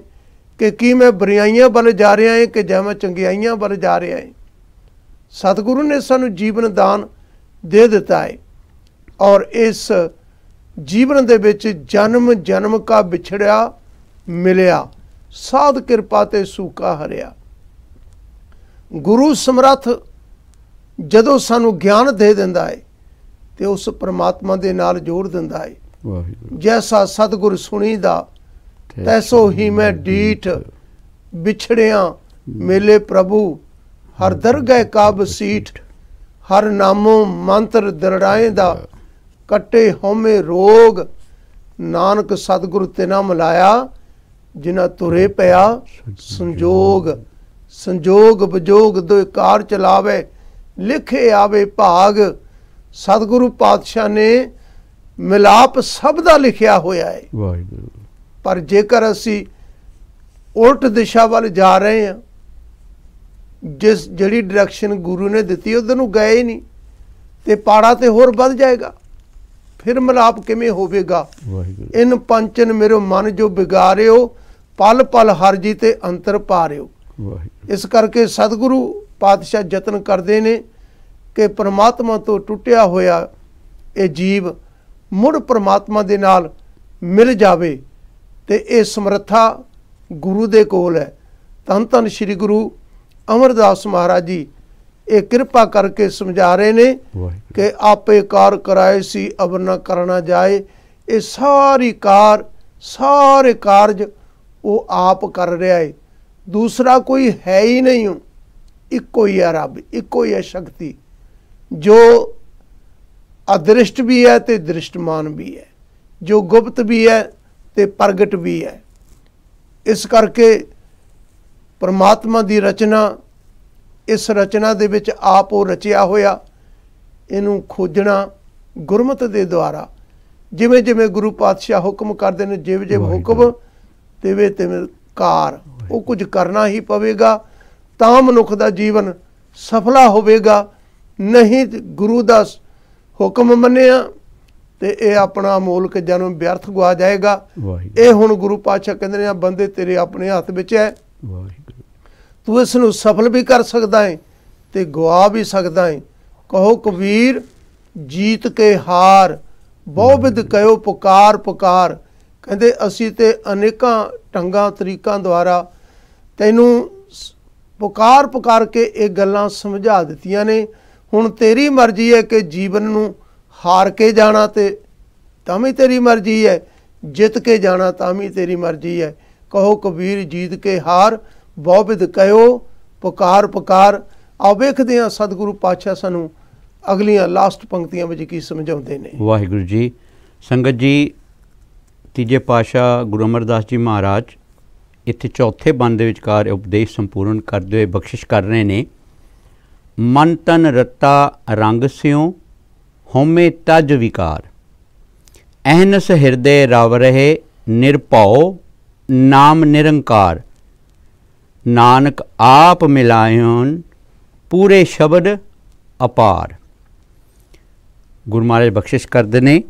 ਕਿ ਕੀ ਮੈਂ ਬੁਰੀਆਈਆਂ ਵੱਲ ਜਾ ਰਿਹਾ ਹਾਂ ਕਿ ਜਾਂ ਮੈਂ ਚੰਗਿਆਈਆਂ ਵੱਲ ਜਾ ਰਿਹਾ ਹਾਂ ਸਤਿਗੁਰੂ ਨੇ ਸਾਨੂੰ ਜੀਵਨ ਦਾਨ ਦੇ ਦਿੱਤਾ ਹੈ ਔਰ ਇਸ ਜੀਵਨ ਦੇ ਵਿੱਚ ਜਨਮ ਜਨਮ ਕਾ ਵਿਛੜਿਆ ਮਿਲਿਆ ਸਾਧ ਕਿਰਪਾ ਤੇ ਸੂਕਾ ਹਰਿਆ ਗੁਰੂ ਸਮਰੱਥ ਜਦੋਂ ਸਾਨੂੰ ਗਿਆਨ ਦੇ ਦਿੰਦਾ ਹੈ ਤੇ ਉਸ ਪਰਮਾਤਮਾ ਦੇ ਨਾਲ ਜੋੜ ਦਿੰਦਾ ਹੈ ਵਾਹਿਗੁਰੂ ਜੈਸਾ ਸਤਗੁਰ ਸੁਣੀ ਦਾ ਤੈਸੋ ਹੀ ਮੈਂ ਡੀਠ ਵਿਛੜਿਆ ਮੇਲੇ ਪ੍ਰਭੂ ਹਰ ਦਰਗਹਿ ਕਾਬ ਸੀਠ ਹਰ ਨਾਮੋ ਮੰਤਰ ਦਰੜਾਏ ਦਾ ਕੱਟੇ ਹਉਮੈ ਰੋਗ ਨਾਨਕ ਸਤਗੁਰ ਤੇ ਨਾ ਮਲਾਇਆ ਜਿਨ੍ਹਾਂ ਤੁਰੇ ਪਿਆ ਸੰਜੋਗ ਸੰਜੋਗ ਬਜੋਗ ਦੋਇ ਕਾਰ ਚਲਾਵੇ ਲਿਖੇ ਆਵੇ ਭਾਗ ਸਤਿਗੁਰੂ ਪਾਤਸ਼ਾਹ ਨੇ ਮਿਲਾਪ ਸਭ ਦਾ ਲਿਖਿਆ ਹੋਇਆ ਹੈ ਵਾਹਿਗੁਰੂ ਪਰ ਜੇਕਰ ਅਸੀਂ ਉਲਟ ਦਿਸ਼ਾ ਵੱਲ ਜਾ ਰਹੇ ਹਾਂ ਜਿਸ ਜਿਹੜੀ ਡਾਇਰੈਕਸ਼ਨ ਗੁਰੂ ਨੇ ਦਿੱਤੀ ਉਹਦੇ ਨੂੰ ਗਏ ਹੀ ਨਹੀਂ ਤੇ ਪਾੜਾ ਤੇ ਹੋਰ ਵੱਧ ਜਾਏਗਾ ਫਿਰ ਮਲਾਪ ਕਿਵੇਂ ਹੋਵੇਗਾ ਇਨ ਪੰਚਨ ਮੇਰੋ ਮਨ ਜੋ ਵਿਗਾਰਿਓ ਪਲ ਪਲ ਹਰ ਜੀ ਤੇ ਅੰਤਰ ਪਾਰਿਓ ਇਸ ਕਰਕੇ ਸਤਿਗੁਰੂ ਪਾਤਸ਼ਾਹ ਯਤਨ ਕਰਦੇ ਨੇ ਕਿ ਪ੍ਰਮਾਤਮਾ ਤੋਂ ਟੁੱਟਿਆ ਹੋਇਆ ਇਹ ਜੀਵ ਮੁੜ ਪ੍ਰਮਾਤਮਾ ਦੇ ਨਾਲ ਮਿਲ ਜਾਵੇ ਤੇ ਇਹ ਸਮਰੱਥਾ ਗੁਰੂ ਦੇ ਕੋਲ ਹੈ ਤਨ ਤਨ ਸ੍ਰੀ ਗੁਰੂ ਅਮਰਦਾਸ ਮਹਾਰਾਜ ਜੀ ਇਹ ਕਿਰਪਾ ਕਰਕੇ ਸਮਝਾ ਰਹੇ ਨੇ ਕਿ ਆਪੇ ਕਾਰ ਕਰਾਏ ਸੀ ਅਬ ਨਾ ਕਰਨਾ ਜਾਏ ਇਹ ਸਾਰੀ ਕਾਰ ਸਾਰੇ ਕਾਰਜ ਉਹ ਆਪ ਕਰ ਰਿਹਾ ਏ ਦੂਸਰਾ ਕੋਈ ਹੈ ਹੀ ਨਹੀਂ ਇੱਕੋ ਹੀ ਹੈ ਰੱਬ ਇੱਕੋ ਹੀ ਹੈ ਸ਼ਕਤੀ ਜੋ ਅਦ੍ਰਿਸ਼ਟ ਵੀ ਹੈ ਤੇ ਦ੍ਰਿਸ਼ਟਮਾਨ ਵੀ ਹੈ ਜੋ ਗੁਪਤ ਵੀ ਹੈ ਤੇ ਪ੍ਰਗਟ ਵੀ ਹੈ ਇਸ ਕਰਕੇ ਪਰਮਾਤਮਾ ਦੀ ਰਚਨਾ ਇਸ ਰਚਨਾ ਦੇ ਵਿੱਚ ਆਪ ਉਹ ਰਚਿਆ ਹੋਇਆ ਇਹਨੂੰ ਖੋਜਣਾ ਗੁਰਮਤ ਦੇ ਦੁਆਰਾ ਜਿਵੇਂ ਜਿਵੇਂ ਗੁਰੂ ਪਾਤਸ਼ਾਹ ਹੁਕਮ ਕਰਦੇ ਨੇ ਜਿਵੇਂ ਜਿਵੇਂ ਹੁਕਮ ਤੇਵੇਂ ਤੇਵੇਂ ਕਾਰ ਉਹ ਕੁਝ ਕਰਨਾ ਹੀ ਪਵੇਗਾ ਤਾਂ ਮਨੁੱਖ ਦਾ ਜੀਵਨ ਸਫਲਾ ਹੋਵੇਗਾ ਨਹੀਂ ਗੁਰੂ ਦਾ ਹੁਕਮ ਮੰਨਿਆ ਤੇ ਇਹ ਆਪਣਾ ਮੂਲਕ ਜਨਮ ਵਿਅਰਥ ਗਵਾ ਜਾਏਗਾ ਇਹ ਹੁਣ ਗੁਰੂ ਪਾਤਸ਼ਾਹ ਕਹਿੰਦੇ ਨੇ ਬੰਦੇ ਤੇਰੇ ਆਪਣੇ ਹੱਥ ਵਿੱਚ ਹੈ ਵਾਹਿਗੁਰੂ ਤੂੰ ਇਸ ਨੂੰ ਸਫਲ ਵੀ ਕਰ ਸਕਦਾ ਹੈ ਤੇ ਗਵਾ ਵੀ ਸਕਦਾ ਹੈ ਕਹੋ ਕਬੀਰ ਜੀਤ ਕੇ ਹਾਰ ਬਹੁਵਿਧ ਕਯੋ ਪੁਕਾਰ ਪੁਕਾਰ ਕਹਿੰਦੇ ਅਸੀਂ ਤੇ ਅਨੇਕਾਂ ਟੰਗਾਂ ਤਰੀਕਾਂ ਦੁਆਰਾ ਤੈਨੂੰ ਪੁਕਾਰ ਪੁਕਾਰ ਕੇ ਇਹ ਗੱਲਾਂ ਸਮਝਾ ਦਿੱਤੀਆਂ ਨੇ ਹੁਣ ਤੇਰੀ ਮਰਜ਼ੀ ਹੈ ਕਿ ਜੀਵਨ ਨੂੰ ਹਾਰ ਕੇ ਜਾਣਾ ਤੇ ਤਾਂ ਵੀ ਤੇਰੀ ਮਰਜ਼ੀ ਹੈ ਜਿੱਤ ਕੇ ਜਾਣਾ ਤਾਂ ਵੀ ਤੇਰੀ ਮਰਜ਼ੀ ਹੈ ਕਹੋ ਕਬੀਰ ਜੀਤ ਕੇ ਹਾਰ ਬੋਬਿਦ ਕਹਿਓ ਪੁਕਾਰ ਪੁਕਾਰ ਆ ਵੇਖਦੇ ਆ ਸਤਿਗੁਰੂ ਪਾਤਸ਼ਾਹ ਸਾਨੂੰ ਅਗਲੀਆਂ ਲਾਸਟ ਪੰਕਤੀਆਂ ਵਿੱਚ ਕੀ ਸਮਝਾਉਂਦੇ ਨੇ ਵਾਹਿਗੁਰੂ ਜੀ ਸੰਗਤ ਜੀ ਤੀਜੇ ਪਾਸ਼ਾ ਗੁਰੂ ਅਮਰਦਾਸ ਜੀ ਮਹਾਰਾਜ ਇੱਥੇ ਚੌਥੇ ਬੰਦ ਦੇ ਵਿਚਕਾਰ ਉਪਦੇਸ਼ ਸੰਪੂਰਨ ਕਰਦੇ ਹੋਏ ਬਖਸ਼ਿਸ਼ ਕਰ ਰਹੇ ਨੇ ਮਨ ਤਨ ਰਤਾ ਰੰਗ ਸਿਉ ਹਉਮੈ ਤਜ ਵਿਕਾਰ ਅਹਨਸ ਹਿਰਦੇ ਰਵ ਰਹੇ ਨਿਰਭਉ ਨਾਮ ਨਿਰੰਕਾਰ ਨਾਨਕ ਆਪ ਮਿਲਾਇਓਨ ਪੂਰੇ ਸ਼ਬਦ ਅਪਾਰ ਗੁਰੂ ਮਹਾਰਾਜ ਬਖਸ਼ਿਸ਼ ਕਰਦੇ ਨੇ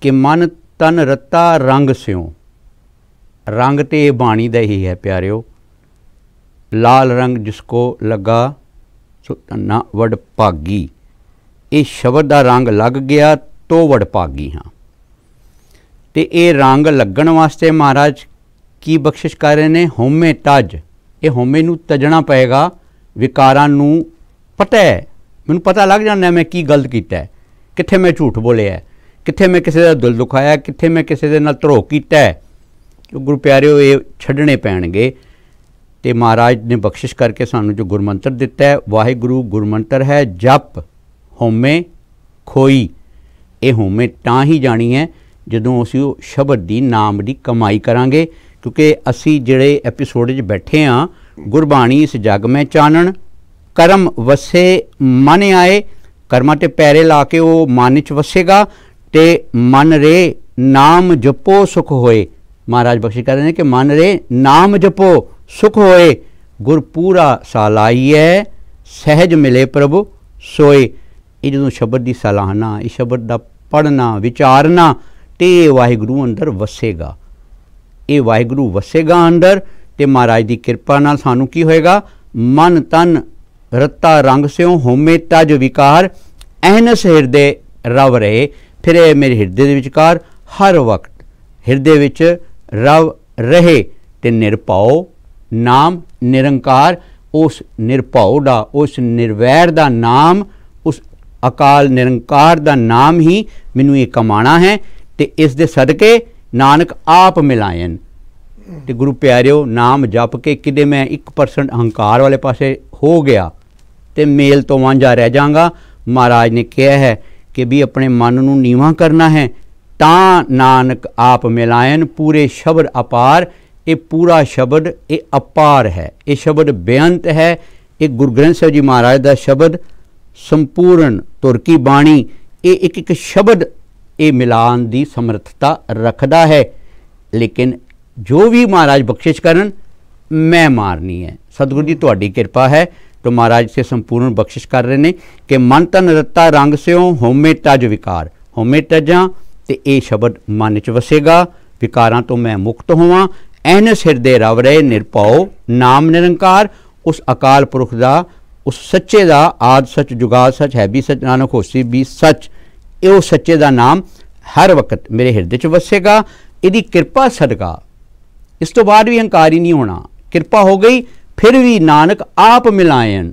ਕਿ ਮਨ ਤਨ ਰਤਾ ਰੰਗ ਸਿਉ ਰੰਗ ਤੇ ਬਾਣੀ ਦਾ ਹੀ ਹੈ ਪਿਆਰਿਓ ਲਾਲ ਰੰਗ ਜਿਸ ਕੋ ਲਗਾ ਸੋ ਤਨਾ ਵਡ ਭਾਗੀ ਇਹ ਸ਼ਬਦ ਦਾ ਰੰਗ ਲੱਗ ਗਿਆ ਤੋ ਵਡ ਭਾਗੀ ਹਾਂ ਤੇ ਇਹ ਰੰਗ ਲੱਗਣ ਵਾਸਤੇ ਮਹਾਰਾਜ ਕੀ ਬਖਸ਼ਿਸ਼ ਕਰ ਰਹੇ ਨੇ ਹਉਮੈ ਤਜ ਇਹ ਹਉਮੈ ਨੂੰ ਤਜਣਾ ਪਏਗਾ ਵਿਕਾਰਾਂ ਨੂੰ ਪਤਾ ਹੈ ਮੈਨੂੰ ਪਤਾ ਲੱਗ ਜਾਂਦਾ ਮੈਂ ਕੀ ਗਲਤ ਕੀਤਾ ਹੈ ਕਿੱਥੇ ਮੈਂ ਝੂਠ ਬੋਲਿਆ ਕਿੱਥੇ ਮੈਂ ਕਿਸੇ ਦਾ ਦਿਲ ਦੁਖਾਇਆ ਕਿੱਥੇ ਮੈਂ ਕਿਸੇ ਦੇ ਨਾਲ ਧਰੋਹ ਕੀਤਾ ਹੈ ਗੁਰੂ ਪਿਆਰਿਓ ਇਹ ਛੱਡਣੇ ਪੈਣਗੇ ਤੇ ਮਹਾਰਾਜ ਨੇ ਬਖਸ਼ਿਸ਼ ਕਰਕੇ ਸਾਨੂੰ ਜੋ ਗੁਰਮੰਤਰ ਦਿੱਤਾ ਹੈ ਵਾਹਿਗੁਰੂ ਗੁਰਮੰਤਰ ਹੈ ਜਪ ਹਉਮੈ ਖੋਈ ਇਹ ਹਉਮੈ ਤਾਂ ਹੀ ਜਾਣੀ ਹੈ ਜਦੋਂ ਅਸੀਂ ਉਹ ਸ਼ਬਦ ਦੀ ਨਾਮ ਦੀ ਕਮਾਈ ਕਰਾਂਗੇ ਕਿਉਂਕਿ ਅਸੀਂ ਜਿਹੜੇ ਐਪੀਸੋਡ 'ਚ ਬੈਠੇ ਆ ਗੁਰਬਾਣੀ ਇਸ ਜਗ ਮੈਂ ਚਾਨਣ ਕਰਮ ਵਸੇ ਮਨ ਆਏ ਕਰਮਾਂ ਤੇ ਪੈਰੇ ਲਾ ਕੇ ਉਹ ਮਨ 'ਚ ਵਸੇਗਾ ਤੇ ਮਨ ਰੇ ਨਾਮ ਜਪੋ ਸੁਖ ਹੋਏ ਮਹਾਰਾਜ ਬਖਸ਼ੀ ਕਰਦੇ ਨੇ ਕਿ ਮਨ ਰੇ ਨਾਮ ਜਪੋ ਸੁਖ ਹੋਏ ਗੁਰ ਪੂਰਾ ਹੈ ਸਹਿਜ ਮਿਲੇ ਪ੍ਰਭ ਸੋਏ ਇਹ ਜਦੋਂ ਸ਼ਬਦ ਦੀ ਸਲਾਹਨਾ ਇਹ ਸ਼ਬਦ ਦਾ ਪੜਨਾ ਵਿਚਾਰਨਾ ਤੇ ਵਾਹਿਗੁਰੂ ਅੰਦਰ ਵਸੇਗਾ ਇਹ ਵਾਹਿਗੁਰੂ ਵਸੇਗਾ ਅੰਦਰ ਤੇ ਮਹਾਰਾਜ ਦੀ ਕਿਰਪਾ ਨਾਲ ਸਾਨੂੰ ਕੀ ਹੋਏਗਾ ਮਨ ਤਨ ਰਤਾ ਰੰਗ ਸਿਓ ਹੋਮੇ ਤਜ ਵਿਕਾਰ ਅਹਨਸ ਹਿਰਦੇ ਰਵ ਰਹੇ ਫਿਰੇ ਮੇਰੇ ਹਿਰਦੇ ਦੇ ਵਿਚਕਾਰ ਹਰ ਵਕਤ ਹਿਰਦੇ ਵਿੱਚ ਰਵ ਰਹੇ ਤੇ ਨਿਰਭਉ ਨਾਮ ਨਿਰੰਕਾਰ ਉਸ ਨਿਰਭਉ ਦਾ ਉਸ ਨਿਰਵੈਰ ਦਾ ਨਾਮ ਉਸ ਅਕਾਲ ਨਿਰੰਕਾਰ ਦਾ ਨਾਮ ਹੀ ਮੈਨੂੰ ਇਹ ਕਮਾਣਾ ਹੈ ਤੇ ਇਸ ਦੇ ਸਦਕੇ ਨਾਨਕ ਆਪ ਮਿਲਾਇਨ ਤੇ ਗੁਰੂ ਪਿਆਰਿਓ ਨਾਮ ਜਪ ਕੇ ਕਿਦੇ ਮੈਂ 1% ਅਹੰਕਾਰ ਵਾਲੇ ਪਾਸੇ ਹੋ ਗਿਆ ਤੇ ਮੇਲ ਤੋਂ ਵਾਂਝਾ ਰਹਿ ਜਾਗਾ ਮਹਾਰਾਜ ਨੇ ਕਿਹਾ ਹੈ ਕਿ ਵੀ ਆਪਣੇ ਮਨ ਨੂੰ ਨੀਵਾ ਕਰਨਾ ਹੈ ਤਾਂ ਨਾਨਕ ਆਪ ਮਿਲਾਇਨ ਪੂਰੇ ਸ਼ਬਦ ਅਪਾਰ ਇਹ ਪੂਰਾ ਸ਼ਬਦ ਇਹ ਅਪਾਰ ਹੈ ਇਹ ਸ਼ਬਦ ਬੇਅੰਤ ਹੈ ਇਹ ਗੁਰਗ੍ਰੰਥ ਸਾਹਿਬ ਜੀ ਮਹਾਰਾਜ ਦਾ ਸ਼ਬਦ ਸੰਪੂਰਨ ਤੁਰਕੀ ਬਾਣੀ ਇਹ ਇੱਕ ਇੱਕ ਸ਼ਬਦ ਇਹ ਮਿਲਾਨ ਦੀ ਸਮਰੱਥਤਾ ਰੱਖਦਾ ਹੈ ਲੇਕਿਨ ਜੋ ਵੀ ਮਹਾਰਾਜ ਬਖਸ਼ਿਸ਼ ਕਰਨ ਮੈਂ ਮਾਰਨੀ ਹੈ ਸਤਿਗੁਰੂ ਜੀ ਤੁਹਾਡੀ ਕਿਰਪਾ ਹੈ ਤੋ ਮਹਾਰਾਜ ਸੇ ਸੰਪੂਰਨ ਬਖਸ਼ਿਸ਼ ਕਰ ਰਹੇ ਨੇ ਕਿ ਮਨ ਤਨ ਰਤਾ ਰੰਗ ਸਿਓ ਹੋਮੇ ਤਜ ਵਿਕਾਰ ਹੋਮੇ ਤਜਾਂ ਤੇ ਇਹ ਸ਼ਬਦ ਮਨ ਚ ਵਸੇਗਾ ਵਿਕਾਰਾਂ ਤੋਂ ਮੈਂ ਮੁਕਤ ਹੋਵਾਂ ਐਨ ਸਿਰ ਦੇ ਰਵ ਰਹੇ ਨਿਰਭਉ ਨਾਮ ਨਿਰੰਕਾਰ ਉਸ ਅਕਾਲ ਪੁਰਖ ਦਾ ਉਸ ਸੱਚੇ ਦਾ ਆਦ ਸੱਚ ਜੁਗਾਦ ਸੱਚ ਹੈ ਵੀ ਸੱਚ ਨਾਨਕ ਹੋਸੀ ਵੀ ਸੱਚ ਇਹ ਉਹ ਸੱਚੇ ਦਾ ਨਾਮ ਹਰ ਵਕਤ ਮੇਰੇ ਹਿਰਦੇ 'ਚ ਵਸੇਗਾ ਇਹਦੀ ਕਿਰਪਾ ਸਦਕਾ ਇਸ ਤੋਂ ਬਾਅਦ ਵੀ ਹੰਕਾਰੀ ਨਹੀਂ ਹੋਣਾ ਕਿਰਪਾ ਹੋ ਗਈ ਫਿਰ ਵੀ ਨਾਨਕ ਆਪ ਮਿਲਾਇਨ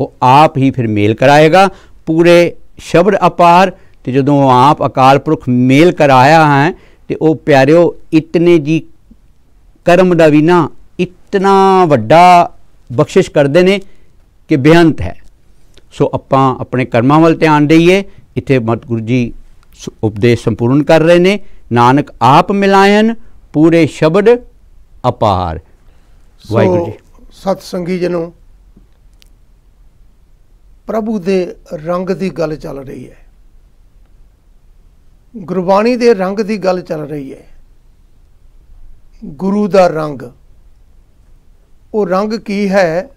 ਉਹ ਆਪ ਹੀ ਫਿਰ ਮੇਲ ਕਰਾਏਗਾ ਪੂਰੇ ਸ਼ਬਦ ਅਪਾਰ ਤੇ ਜਦੋਂ ਆਪ ਅਕਾਲ ਪੁਰਖ ਮੇਲ ਕਰਾਇਆ ਹੈ ਤੇ ਉਹ ਪਿਆਰਿਓ ਇਤਨੇ ਜੀ ਕਰਮ ਦਾ ਵੀ ਨਾ ਇਤਨਾ ਵੱਡਾ ਬਖਸ਼ਿਸ਼ ਕਰਦੇ ਨੇ ਕਿ ਬੇਅੰਤ ਹੈ ਸੋ ਆਪਾਂ ਆਪਣੇ ਕਰਮਾਂ ਵੱਲ ਧਿਆਨ ਦੇਈਏ ਇੱਥੇ ਗੁਰੂ ਜੀ ਉਪਦੇਸ਼ ਸੰਪੂਰਨ ਕਰ ਰਹੇ ਨੇ ਨਾਨਕ ਆਪ ਮਿਲਾਇਨ ਪੂਰੇ ਸ਼ਬਦ ਅਪਾਰ ਵਾਹਿਗੁਰੂ ਜੀ ਸਤ ਸੰਗੀ ਜਨੋ ਪ੍ਰਭੂ ਦੇ ਰੰਗ ਦੀ ਗੱਲ ਚੱਲ ਰਹੀ ਹੈ ਗੁਰਬਾਣੀ ਦੇ ਰੰਗ ਦੀ ਗੱਲ ਚੱਲ ਰਹੀ ਹੈ ਗੁਰੂ ਦਾ ਰੰਗ ਉਹ ਰੰਗ ਕੀ ਹੈ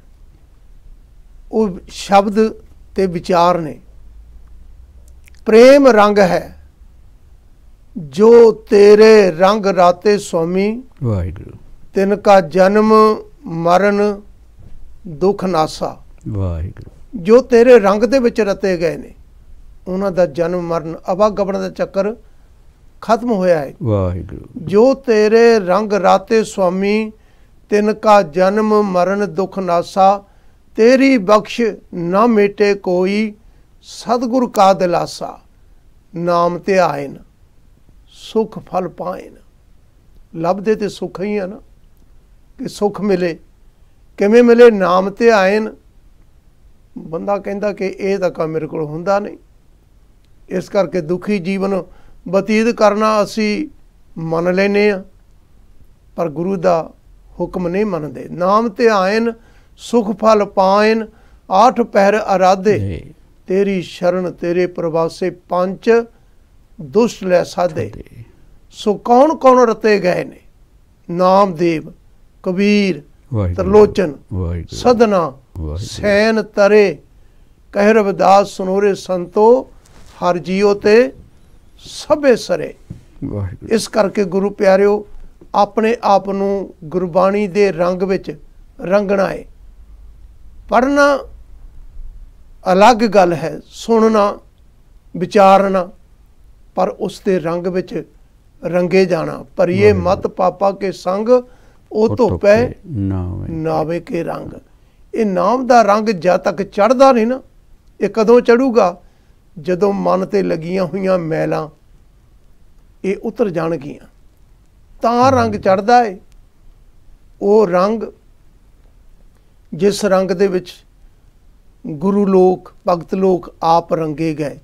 ਉਹ ਸ਼ਬਦ ਤੇ ਵਿਚਾਰ ਨੇ ਪ੍ਰੇਮ ਰੰਗ ਹੈ ਜੋ ਤੇਰੇ ਰੰਗ ਰਾਤੇ ਸੁਆਮੀ ਵਾਹਿਗੁਰੂ ਤਿੰਨ ਕਾ ਜਨਮ ਮਰਨ ਦੁਖ ਨਾਸਾ ਵਾਹਿਗੁਰੂ ਜੋ ਤੇਰੇ ਰੰਗ ਦੇ ਵਿੱਚ ਰਤੇ ਗਏ ਨੇ ਉਹਨਾਂ ਦਾ ਜਨਮ ਮਰਨ ਅਵਾਗਮਨ ਦਾ ਚੱਕਰ ਖਤਮ ਹੋਇਆ ਹੈ ਵਾਹਿਗੁਰੂ ਜੋ ਤੇਰੇ ਰੰਗ ਰਾਤੇ ਸੁਆਮੀ ਤਿੰਨ ਕਾ ਜਨਮ ਮਰਨ ਦੁਖ ਨਾਸਾ ਤੇਰੀ ਬਖਸ਼ ਨਾ ਮੇਟੇ ਕੋਈ ਸਤਗੁਰ ਕਾ ਦਿਲਾਸਾ ਨਾਮ ਤੇ ਆਇਨ ਸੁਖ ਫਲ ਪਾਇਨ ਲਬਦੇ ਤੇ ਸੁਖ ਹੀ ਆ ਨਾ ਕਿ ਸੁਖ ਮਿਲੇ ਕਿਵੇਂ ਮਿਲੇ ਨਾਮ ਤੇ ਆਇਨ ਬੰਦਾ ਕਹਿੰਦਾ ਕਿ ਇਹ ਤਾਂ ਕੰਮ ਮੇਰੇ ਕੋਲ ਹੁੰਦਾ ਨਹੀਂ ਇਸ ਕਰਕੇ ਦੁਖੀ ਜੀਵਨ ਬਤੀਤ ਕਰਨਾ ਅਸੀਂ ਮੰਨ ਲੈਨੇ ਆ ਪਰ ਗੁਰੂ ਦਾ ਹੁਕਮ ਨਹੀਂ ਮੰਨਦੇ ਨਾਮ ਤੇ ਆਇਨ ਸੁਖ ਫਲ ਪਾਇਨ ਆਠ ਪਹਿਰ ਅਰਾਧੇ ਤੇਰੀ ਸ਼ਰਨ ਤੇਰੇ ਪ੍ਰਵਾਸੇ ਪੰਜ ਦੁਸ਼ਟ ਲੈ ਸਾਦੇ ਸੋ ਕੌਣ ਕੌਣ ਰਤੇ ਗਏ ਨੇ ਨਾਮਦੇਵ ਕਬੀਰ ਤਰਲੋਚਨ ਸਦਨਾ ਸੈਨ ਤਰੇ ਕਹਿ ਰਵਿਦਾਸ ਸੁਨੋਰੇ ਸੰਤੋ ਹਰ ਜੀਓ ਤੇ ਸਭੇ ਸਰੇ ਇਸ ਕਰਕੇ ਗੁਰੂ ਪਿਆਰਿਓ ਆਪਣੇ ਆਪ ਨੂੰ ਗੁਰਬਾਣੀ ਦੇ ਰੰਗ ਵਿੱਚ ਰੰਗਣਾ ਹੈ ਪੜਨਾ ਅਲੱਗ ਗੱਲ ਹੈ ਸੁਣਨਾ ਵਿਚਾਰਨਾ ਪਰ ਉਸ ਦੇ ਰੰਗ ਵਿੱਚ ਰੰਗੇ ਜਾਣਾ ਪਰ ਇਹ ਮਤ ਪਾਪਾ ਕੇ ਸੰਗ ਉਹ ਧੋਪੇ ਨਾਵੇ ਕੇ ਰੰਗ ਇਹ ਨਾਮ ਦਾ ਰੰਗ ਜਦ ਤੱਕ ਚੜਦਾ ਨਹੀਂ ਨਾ ਇਹ ਕਦੋਂ ਚੜੂਗਾ ਜਦੋਂ ਮਨ ਤੇ ਲੱਗੀਆਂ ਹੋਈਆਂ ਮੈਲਾਂ ਇਹ ਉਤਰ ਜਾਣਗੀਆਂ ਤਾਂ ਰੰਗ ਚੜਦਾ ਏ ਉਹ ਰੰਗ ਜਿਸ ਰੰਗ ਦੇ ਵਿੱਚ ਗੁਰੂ ਲੋਕ ਭਗਤ ਲੋਕ ਆਪ ਰੰਗੇ ਗਏ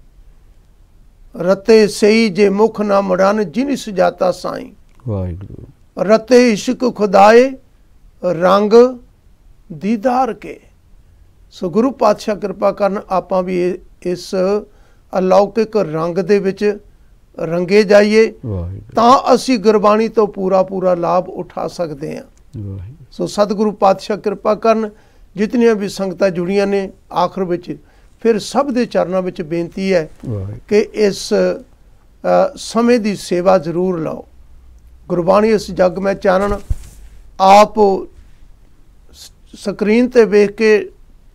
ਰਤੇ ਸਹੀ ਜੇ ਮੁਖ ਨਾ ਮੜਨ ਜਿਨਿ ਸੁਜਾਤਾ ਸਾਈ ਵਾਹਿਗੁਰੂ ਰਤੇ ਇਸ਼ਕ ਖੁਦਾਏ ਰੰਗ ਦੀਦਾਰ ਕੇ ਸੋ ਗੁਰੂ ਪਾਤਸ਼ਾਹ ਕਿਰਪਾ ਕਰਨ ਆਪਾਂ ਵੀ ਇਸ ਅਲੌਕਿਕ ਰੰਗ ਦੇ ਵਿੱਚ ਰੰਗੇ ਜਾਈਏ ਤਾਂ ਅਸੀਂ ਗੁਰਬਾਣੀ ਤੋਂ ਪੂਰਾ ਪੂਰਾ ਲਾਭ ਉਠਾ ਸਕਦੇ ਹਾਂ ਸੋ ਸਤਿਗੁਰੂ ਪਾਤਸ਼ਾਹ ਕਿਰਪਾ ਕਰਨ ਜਿਤਨੀਆਂ ਵੀ ਸੰਗਤਾਂ ਜੁੜੀਆਂ ਨੇ ਆਖਰ ਵਿੱਚ ਫਿਰ ਸਭ ਦੇ ਚਰਨਾਂ ਵਿੱਚ ਬੇਨਤੀ ਹੈ ਕਿ ਇਸ ਸਮੇਂ ਦੀ ਸੇਵਾ ਜ਼ਰੂਰ ਲਾਓ ਗੁਰਬਾਣੀ ਇਸ ਜੱਗ ਮੈਂ ਚਾਨਣ ਆਪ ਸਕਰੀਨ ਤੇ ਵੇਖ ਕੇ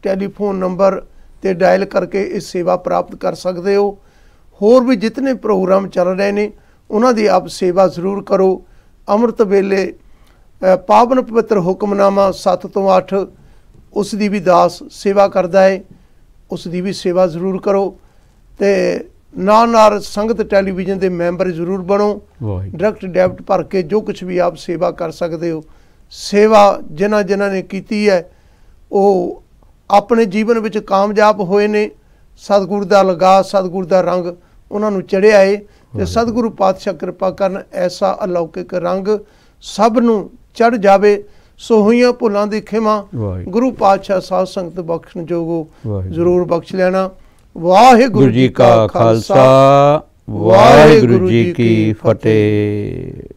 ਟੈਲੀਫੋਨ ਨੰਬਰ ਤੇ ਡਾਇਲ ਕਰਕੇ ਇਸ ਸੇਵਾ ਪ੍ਰਾਪਤ ਕਰ ਸਕਦੇ ਹੋ ਹੋਰ ਵੀ ਜਿਤਨੇ ਪ੍ਰੋਗਰਾਮ ਚੱਲ ਰਹੇ ਨੇ ਉਹਨਾਂ ਦੀ ਆਪ ਸੇਵਾ ਜ਼ਰੂਰ ਕਰੋ ਅੰਮ੍ਰਿਤ ਵੇਲੇ ਪਾਵਨ ਪਵਿੱਤਰ ਹੁਕਮਨਾਮਾ 7 ਤੋਂ 8 ਉਸ ਦੀ ਵੀ ਦਾਸ ਸੇਵਾ ਕਰਦਾ ਹੈ ਉਸ ਦੀ ਵੀ ਸੇਵਾ ਜ਼ਰੂਰ ਕਰੋ ਤੇ ਨਾਲ ਨਾਲ ਸੰਗਤ ਟੈਲੀਵਿਜ਼ਨ ਦੇ ਮੈਂਬਰ ਜ਼ਰੂਰ ਬਣੋ ਡਾਇਰੈਕਟ ਡੈਬਟ ਭਰ ਕੇ ਜੋ ਕੁਝ ਵੀ ਆਪ ਸੇਵਾ ਕਰ ਸਕਦੇ ਹੋ ਸੇਵਾ ਜਿਨ੍ਹਾਂ ਜਿਨ੍ਹਾਂ ਨੇ ਕੀਤੀ ਹੈ ਉਹ ਆਪਣੇ ਜੀਵਨ ਵਿੱਚ ਕਾਮਯਾਬ ਹੋਏ ਨੇ ਸਤਿਗੁਰ ਦਾ ਲਗਾ ਸਤਿਗੁਰ ਦਾ ਰੰਗ ਉਹਨਾਂ ਨੂੰ ਚੜਿਆ ਏ ਤੇ ਸਤਿਗੁਰੂ ਪਾਤਸ਼ਾਹ ਕਿਰਪਾ ਕਰਨ ਐਸਾ ਅਲੌਕਿਕ ਰੰਗ ਸਭ ਨੂੰ ਚੜ ਜਾਵੇ ਸੋ ਹੋਈਆਂ ਭੁੱਲਾਂ ਦੀ ਖਿਮਾ ਗੁਰੂ ਪਾਤਸ਼ਾਹ ਸਾਧ ਸੰਗਤ ਬਖਸ਼ਣ ਜੋਗੋ ਜ਼ਰੂਰ ਬਖਸ਼ ਲੈਣਾ ਵਾਹਿਗੁਰੂ ਜੀ ਕਾ ਖਾਲਸਾ ਵਾਹਿਗੁਰੂ ਜੀ ਕੀ ਫਤਿਹ